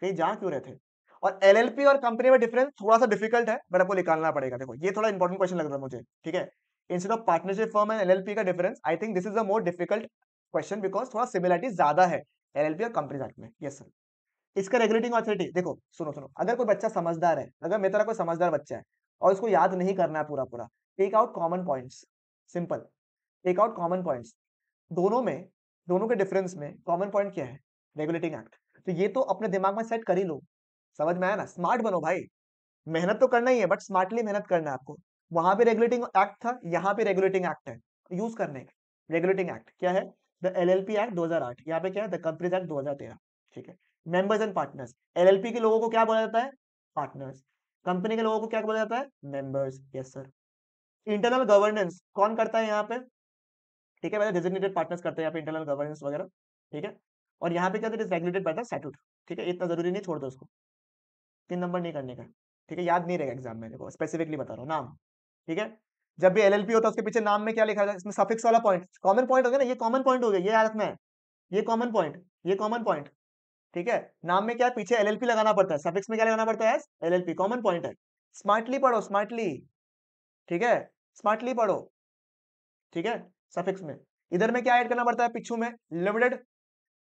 कहीं जहाँ क्यों रहे थे और एलएलपी और कंपनी में डिफरेंस थोड़ा सा डिफिकल्ट है बट आपको निकालना पड़ेगा देखो ये थोड़ा इंपॉर्टेंट क्वेश्चन लग रहा है मुझे ठीक है instead of partnership firm and LLP का difference I think this is a more difficult question because थोड़ा सिमिलरिटी ज्यादा है एलएलपी और कंपनी एक्ट में यस सर इसका रेगुलेटिंग अथॉरिटी देखो सुनो सुनो अगर कोई बच्चा समझदार है अगर मेरे तरह कोई समझदार बच्चा है और उसको याद नहीं करना है पूरा पूरा take out common points simple take out common points दोनों में दोनों के डिफरेंस में कॉमन पॉइंट क्या है रेगुलेटिंग एक्ट तो ये तो अपने दिमाग में सेट कर ही लो समझ में आया ना स्मार्ट बनो भाई मेहनत तो करना ही है बट स्मार्टली मेहनत करना है आपको वहां पे रेगुलेटिंग एक्ट था यहाँ पे रेगुलेटिंग एक्ट है यूज करने का रेगुलेटिंग एक्ट क्या है the L L P act दो हजार आठ यहाँ पे क्या है द कंपनीज एक्ट दो हजार तेरह ठीक है मेंबर्स एंड पार्टनर्स एलएलपी के लोगों को क्या बोला जाता है पार्टनर्स कंपनी के लोगों को क्या बोला जाता है members yes sir internal governance कौन करता है यहाँ पे ठीक है डेजिग्नेटेड पार्टनर्स करते हैं यहाँ पे इंटरनल गवर्नेंस वगैरह ठीक है और यहाँ पे क्या is regulated by the statute ठीक है इतना जरूरी नहीं छोड़ दो उसको तीन नंबर नहीं करने का ठीक है याद नहीं रहेगा एग्जाम में देखो स्पेसिफिकली बता रहा हूँ नाम ठीक है जब भी एलएलपी होता है उसके पीछे नाम में क्या लिखा जाए इसमें सफिक्स वाला पॉइंट कॉमन पॉइंट हो गया ना ये कॉमन पॉइंट हो गया ये याद रखना है ये कॉमन पॉइंट ये कॉमन पॉइंट ठीक है नाम में क्या पीछे एलएलपी लगाना पड़ता है सफिक्स में क्या लगाना पड़ता है एलएलपी कॉमन पॉइंट है स्मार्टली पढ़ो स्मार्टली ठीक है स्मार्टली पढ़ो ठीक है सफिक्स में इधर में क्या ऐड करना पड़ता है पिछू में लिमिटेड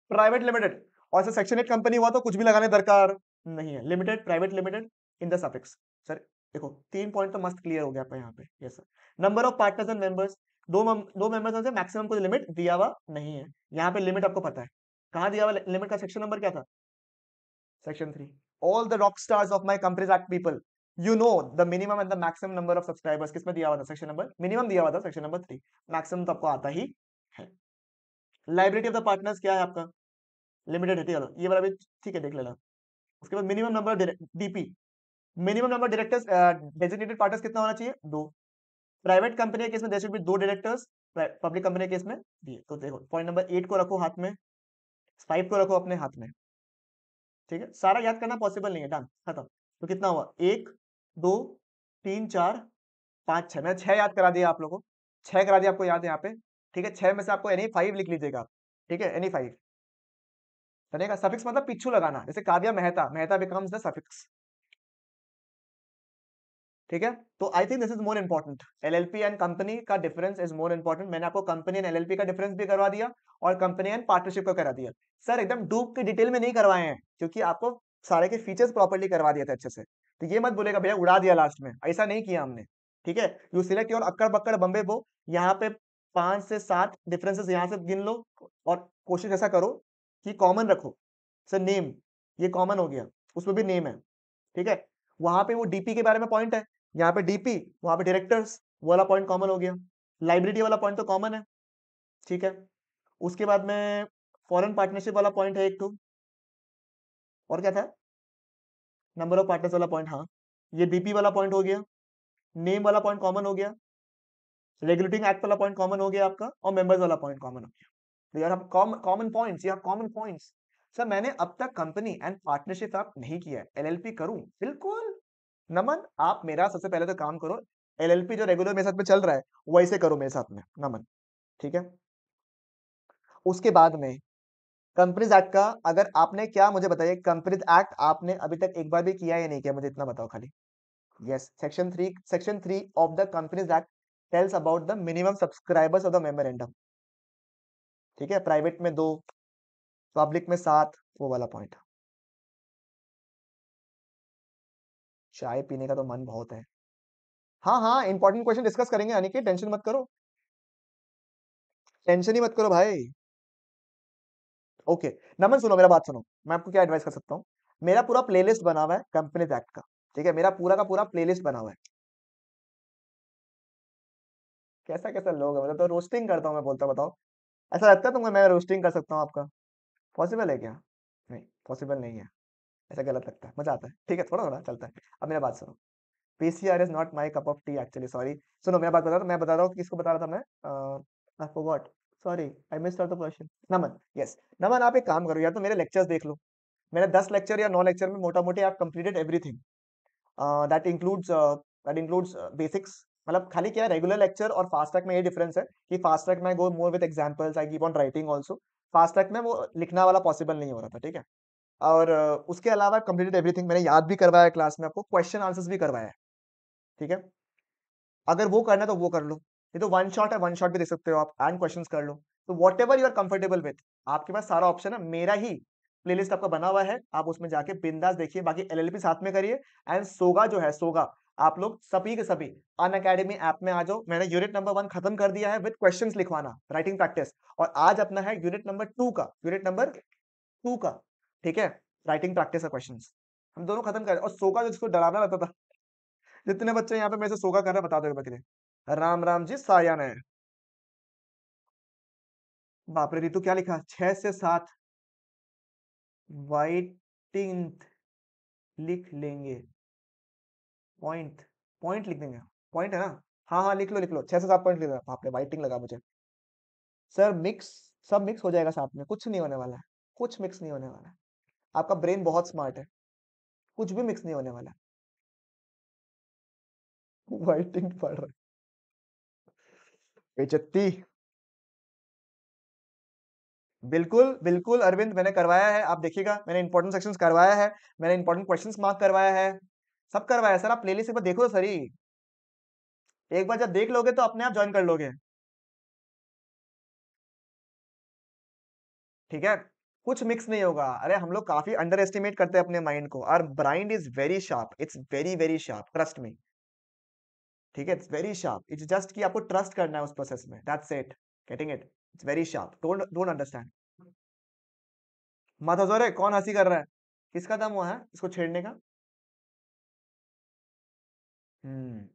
प्राइवेट लिमिटेड और सेक्शन एट कंपनी हुआ तो कुछ भी लगाने दरकार नहीं है limited private limited in the suffix sir देखो तीन पॉइंट तो मस्त क्लियर हो गया आपका यहाँ पे yes sir number of partners and members दो मम, दो मेंबर्स से मैक्सिमम को लिमिट दिया हुआ नहीं है यहाँ पे लिमिट आपको पता है कहाँ दिया हुआ लिमिट का सेक्शन नंबर क्या था section three all the rock stars of my companies act people you know the minimum and the maximum number of subscribers किसमें दिया हुआ था सेक्शन नंबर मिनिमम दिया हुआ था सेक्शन नंबर थ्री मैक्सिमम तो आपको आता ही है लाइब्रेटी ऑफ द पार्टनर्स क्या है आपका लिमिटेड है ठीक है ये वाला भी ठीक है देख लेना उसके बाद minimum number DP minimum number directors designated partners कितना होना चाहिए दो प्राइवेट कंपनी के केस में देर दो डायरेक्टर्स पब्लिक कंपनी के केस में दिए तो देखो पॉइंट नंबर एट को रखो हाथ में फाइव को रखो अपने हाथ में ठीक है सारा याद करना पॉसिबल नहीं है डन खत्म तो कितना हुआ एक दो तीन चार पाँच छः मैंने छः याद करा दिया आप लोगों को छः करा दिया आपको याद यहाँ पे ठीक है छः में से आपको एनी फाइव लिख लीजिएगा आप ठीक है एनी फाइव बनेगा सफिक्स मतलब पिछू लगाना जैसे Kavya Mehta Mehta becomes the suffix ठीक है तो I think this is more important LLP and company का डिफरेंस इज मोर इंपॉर्टेंट मैंने आपको कंपनी एंड एलएलपी का डिफरेंस भी करवा दिया और कंपनी एंड पार्टनरशिप का करा दिया सर एकदम डूब के डिटेल में नहीं करवाए हैं क्योंकि आपको सारे के फीचर्स प्रॉपरली करवा दिया था अच्छे से तो ये मत बोलेगा भैया उड़ा दिया लास्ट में ऐसा नहीं किया हमने ठीक है यू सिलेक्ट योर अक्कड़ बक्कड़ बम्बे बो यहाँ पे पांच से सात डिफरेंसेस यहाँ से गिन लो और कोशिश ऐसा करो कि कॉमन रखो सर नेम ये कॉमन हो गया उसमें भी नेम है ठीक है वहां पे वो डीपी के बारे में पॉइंट है यहाँ पे डीपी वहां पे डायरेक्टर्स वाला पॉइंट कॉमन हो गया लाइब्रेरी वाला पॉइंट तो कॉमन है ठीक है उसके बाद में फॉरेन पार्टनरशिप वाला पॉइंट है एक टू और क्या था नंबर ऑफ पार्टनर्स वाला पॉइंट हाँ ये डीपी वाला पॉइंट हो गया नेम वाला पॉइंट कॉमन हो गया रेगुलेटिंग एक्ट वाला पॉइंट कॉमन हो गया आपका और मेंबर्स वाला पॉइंट कॉमन हो गया common points you common points sir मैंने अब तक कंपनी एंड पार्टनरशिप आप नहीं किया है एलएलपी करूं बिल्कुल नमन आप मेरा सबसे पहले तो काम करो एलएलपी जो रेगुलर मेरे साथ में चल रहा है वैसे करो मेरे साथ में नमन ठीक है उसके बाद में कंपनीज एक्ट का अगर आपने क्या मुझे बताइए कंपनीज एक्ट आपने अभी तक एक बार भी किया या नहीं किया मुझे इतना बताओ खाली yes section three section three of the companies act tells about the minimum subscribers of the memorandum ठीक है प्राइवेट में दो पब्लिक में सात वो वाला पॉइंट चाय पीने का तो मन बहुत है हाँ हाँ इंपॉर्टेंट क्वेश्चन डिस्कस करेंगे अनिकेत टेंशन मत करो टेंशन ही मत करो भाई ओके नमन सुनो मेरा बात सुनो मैं आपको क्या एडवाइस कर सकता हूँ मेरा पूरा प्लेलिस्ट बना हुआ है कंपनीज एक्ट का ठीक है मेरा पूरा का पूरा प्लेलिस्ट बना हुआ है कैसा कैसा लोग है मतलब तो रोस्टिंग करता हूँ मैं बोलता बताओ ऐसा लगता है तुम्हें मैं रोस्टिंग कर सकता हूँ आपका पॉसिबल है क्या नहीं पॉसिबल नहीं है ऐसा गलत लगता है मजा आता है ठीक है थोड़ा थोड़ा चलता है अब मेरा बात सुनो P C R is not my cup of tea actually sorry सुनो मेरा बात बता रहा मैं बता रहा हूँ किसको बता रहा था मैं I forgot sorry I miss the question Naman yes Naman आप एक काम करो या तो मेरे लेक्चर्स देख लो मेरे दस लेक्चर या नौ लेक्चर में मोटा मोटी आप completed everything that includes that includes basics मतलब खाली क्या है रेगुलर लेक्चर और फास्ट ट्रैक में ये डिफरेंस है कि फास्ट ट्रैक में go more with examples I keep on writing also fast track में वो लिखना वाला पॉसिबल नहीं हो रहा था ठीक है और उसके अलावा कंप्लीटेड एवरीथिंग मैंने याद भी करवाया क्लास में आपको क्वेश्चन आंसर्स भी करवाया है ठीक है अगर वो करना है तो वो कर लो ये तो वन शॉट है वन शॉट भी देख सकते हो आप एंड क्वेश्चन कर लो तो what you are comfortable with आपके पास सारा ऑप्शन है मेरा ही प्लेलिस्ट आपका बना हुआ है आप उसमें जाके बिंदास देखिए बाकी एल साथ में करिए एंड सोगा जो है सोगा आप लोग सभी के सभी अन अकेडमी ऐप में आ जाओ मैंने यूनिट नंबर वन खत्म कर दिया है विद क्वेश्चंस लिखवाना राइटिंग प्रैक्टिस और आज अपना है यूनिट नंबर टू का यूनिट नंबर टू का ठीक है राइटिंग प्रैक्टिस है क्वेश्चन हम दोनों खत्म करें और सोगा जो तो जिसको डराना रहता था जितने बच्चे यहाँ पे मेरे से सोगा कर रहे बता दो बकरे राम राम जी साया ने बापरे रितु क्या लिखा छह से सात वाइटिंग लिख लेंगे पॉइंट पॉइंट लिख देंगे पॉइंट है ना हाँ हाँ लिख लो लिख लो छह से सात पॉइंट लिख देना बाप वाइटिंग लगा मुझे सर मिक्स सब मिक्स हो जाएगा साथ में कुछ नहीं होने वाला है कुछ मिक्स नहीं होने वाला है आपका ब्रेन बहुत स्मार्ट है कुछ भी मिक्स नहीं होने वाला वाइटिंग पड़ रहा है बिल्कुल बिल्कुल अरविंद मैंने करवाया है आप देखिएगा मैंने इंपॉर्टेंट सेक्शन करवाया है मैंने इंपॉर्टेंट क्वेश्चन मार्क करवाया है सब करवाया सर आप प्लेलिस्ट एक बार देखो सर ही एक बार जब देख लोगे तो अपने आप ज्वाइन कर लोगे ठीक है कुछ मिक्स नहीं होगा अरे हम लोग काफी अंडर एस्टिमेट करते हैं अपने माइंड को और brain is very sharp it's very very sharp trust में ठीक है it's very sharp it's just कि आपको ट्रस्ट करना है उस प्रोसेस में that's it getting it it's very sharp don't don't understand मत हजोरे कौन हंसी कर रहा है किसका दम हुआ है इसको छेड़ने का हम्म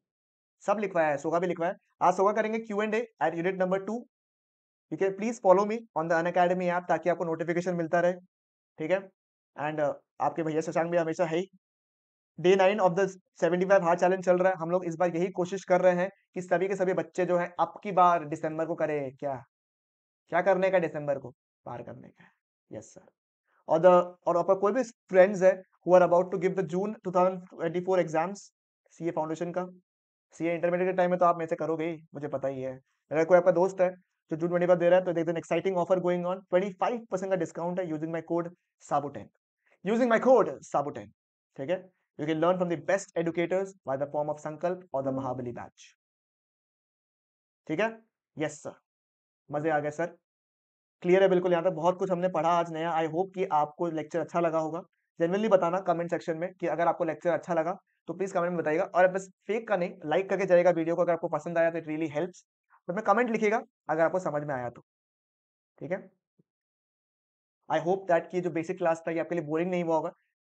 सब लिखवाया है सोगा भी लिखवाया आज सोगा करेंगे Q and A at unit number two ठीक है please follow me on the Unacademy app ताकि आपको नोटिफिकेशन मिलता रहे ठीक है एंड uh, आपके भैया शशांक भी हमेशा है ही day nine of the seventy five hard challenge चल रहा है हम लोग इस बार यही कोशिश कर रहे हैं कि सभी के सभी बच्चे जो है अब की बार डिसंबर को करें क्या क्या करने का डिसंबर को पार करने का यस सर और द और आपका कोई भी फ्रेंड्स है who are about to give the June 2024 exams CA foundation का सीए इंटरमीडिएट के टाइम में तो आप मेरे से करोगे ही मुझे पता ही है अगर कोई आपका दोस्त है तो जून ट्वेंटी दे रहा है तो देखते हैं exciting offer going on twenty five percent का डिस्काउंट है यूजिंग माई कोड साबुटेन यूजिंग माई कोड साबुटेन ठीक है you can learn from the best educators by the form of Sankalp और द महाबली बैच ठीक है यस सर मजे आ गए सर क्लियर है बिल्कुल यहाँ तक बहुत कुछ हमने पढ़ा आज नया आई होप कि आपको लेक्चर अच्छा लगा होगा जनरली बताना कमेंट सेक्शन में कि अगर आपको लेक्चर अच्छा लगा तो प्लीज कमेंट में बताइएगा और बस फेक का नहीं लाइक करके जाएगा वीडियो को अगर आपको पसंद आया तो इट रियली हेल्प्स उसमें कमेंट लिखिएगा अगर आपको समझ में आया तो ठीक है आई होप दैट कि जो बेसिक क्लास था ये आपके लिए बोरिंग नहीं हुआ होगा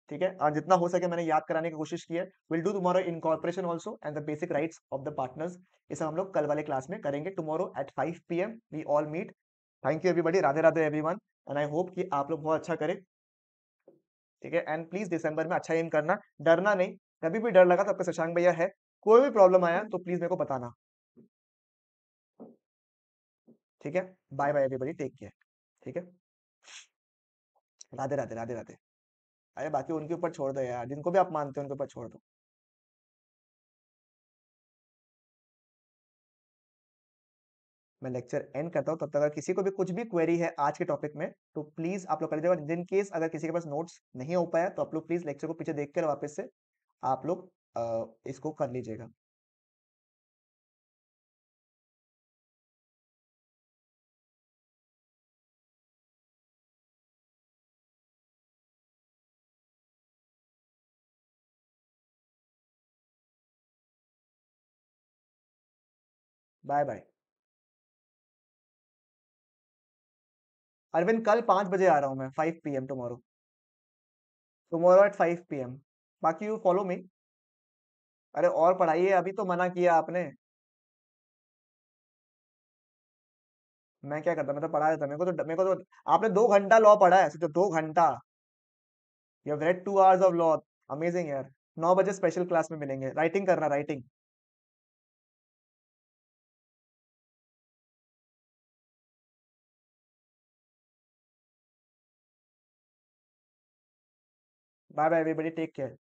ठीक है और जितना हो सके मैंने याद कराने की कोशिश की है will do tomorrow in corporation also and the basic rights of the partners ये सब हम लोग कल वाले क्लास में करेंगे tomorrow at five P M we all meet thank you everybody Radhe Radhe everyone and I hope कि आप लोग बहुत अच्छा करें ठीक है एंड प्लीज दिसंबर में अच्छा एम करना डरना नहीं कभी भी डर लगा तो आपका शशांक भैया है कोई भी प्रॉब्लम आया तो प्लीज मेरे को बताना ठीक है bye bye everybody take care ठीक है राधे राधे राधे राधे अरे बाकी उनके ऊपर छोड़ दो यार जिनको भी आप मानते हो उनके ऊपर छोड़ दो मैं लेक्चर एंड करता हूँ तब तो तक अगर किसी को भी कुछ भी क्वेरी है आज के टॉपिक में तो प्लीज आप लोग कर लीजिएगा जिन केस अगर किसी के पास नोट्स नहीं हो पाया तो आप लोग प्लीज लेक्चर को पीछे देख कर वापस से आप लोग इसको कर लीजिएगा बाय बाय अरविंद कल पांच बजे आ रहा हूं मैं five P M tomorrow tomorrow at five P M बाकी यू फॉलो मी अरे और पढ़ाई है अभी तो मना किया आपने मैं क्या करता मैं तो पढ़ा देता मेरे को तो मेरे को तो आपने दो घंटा लॉ पढ़ा है सोचो दो घंटा you have read two hours of law amazing यार नौ बजे स्पेशल क्लास में मिलेंगे राइटिंग करना writing Bye bye, everybody. Take care.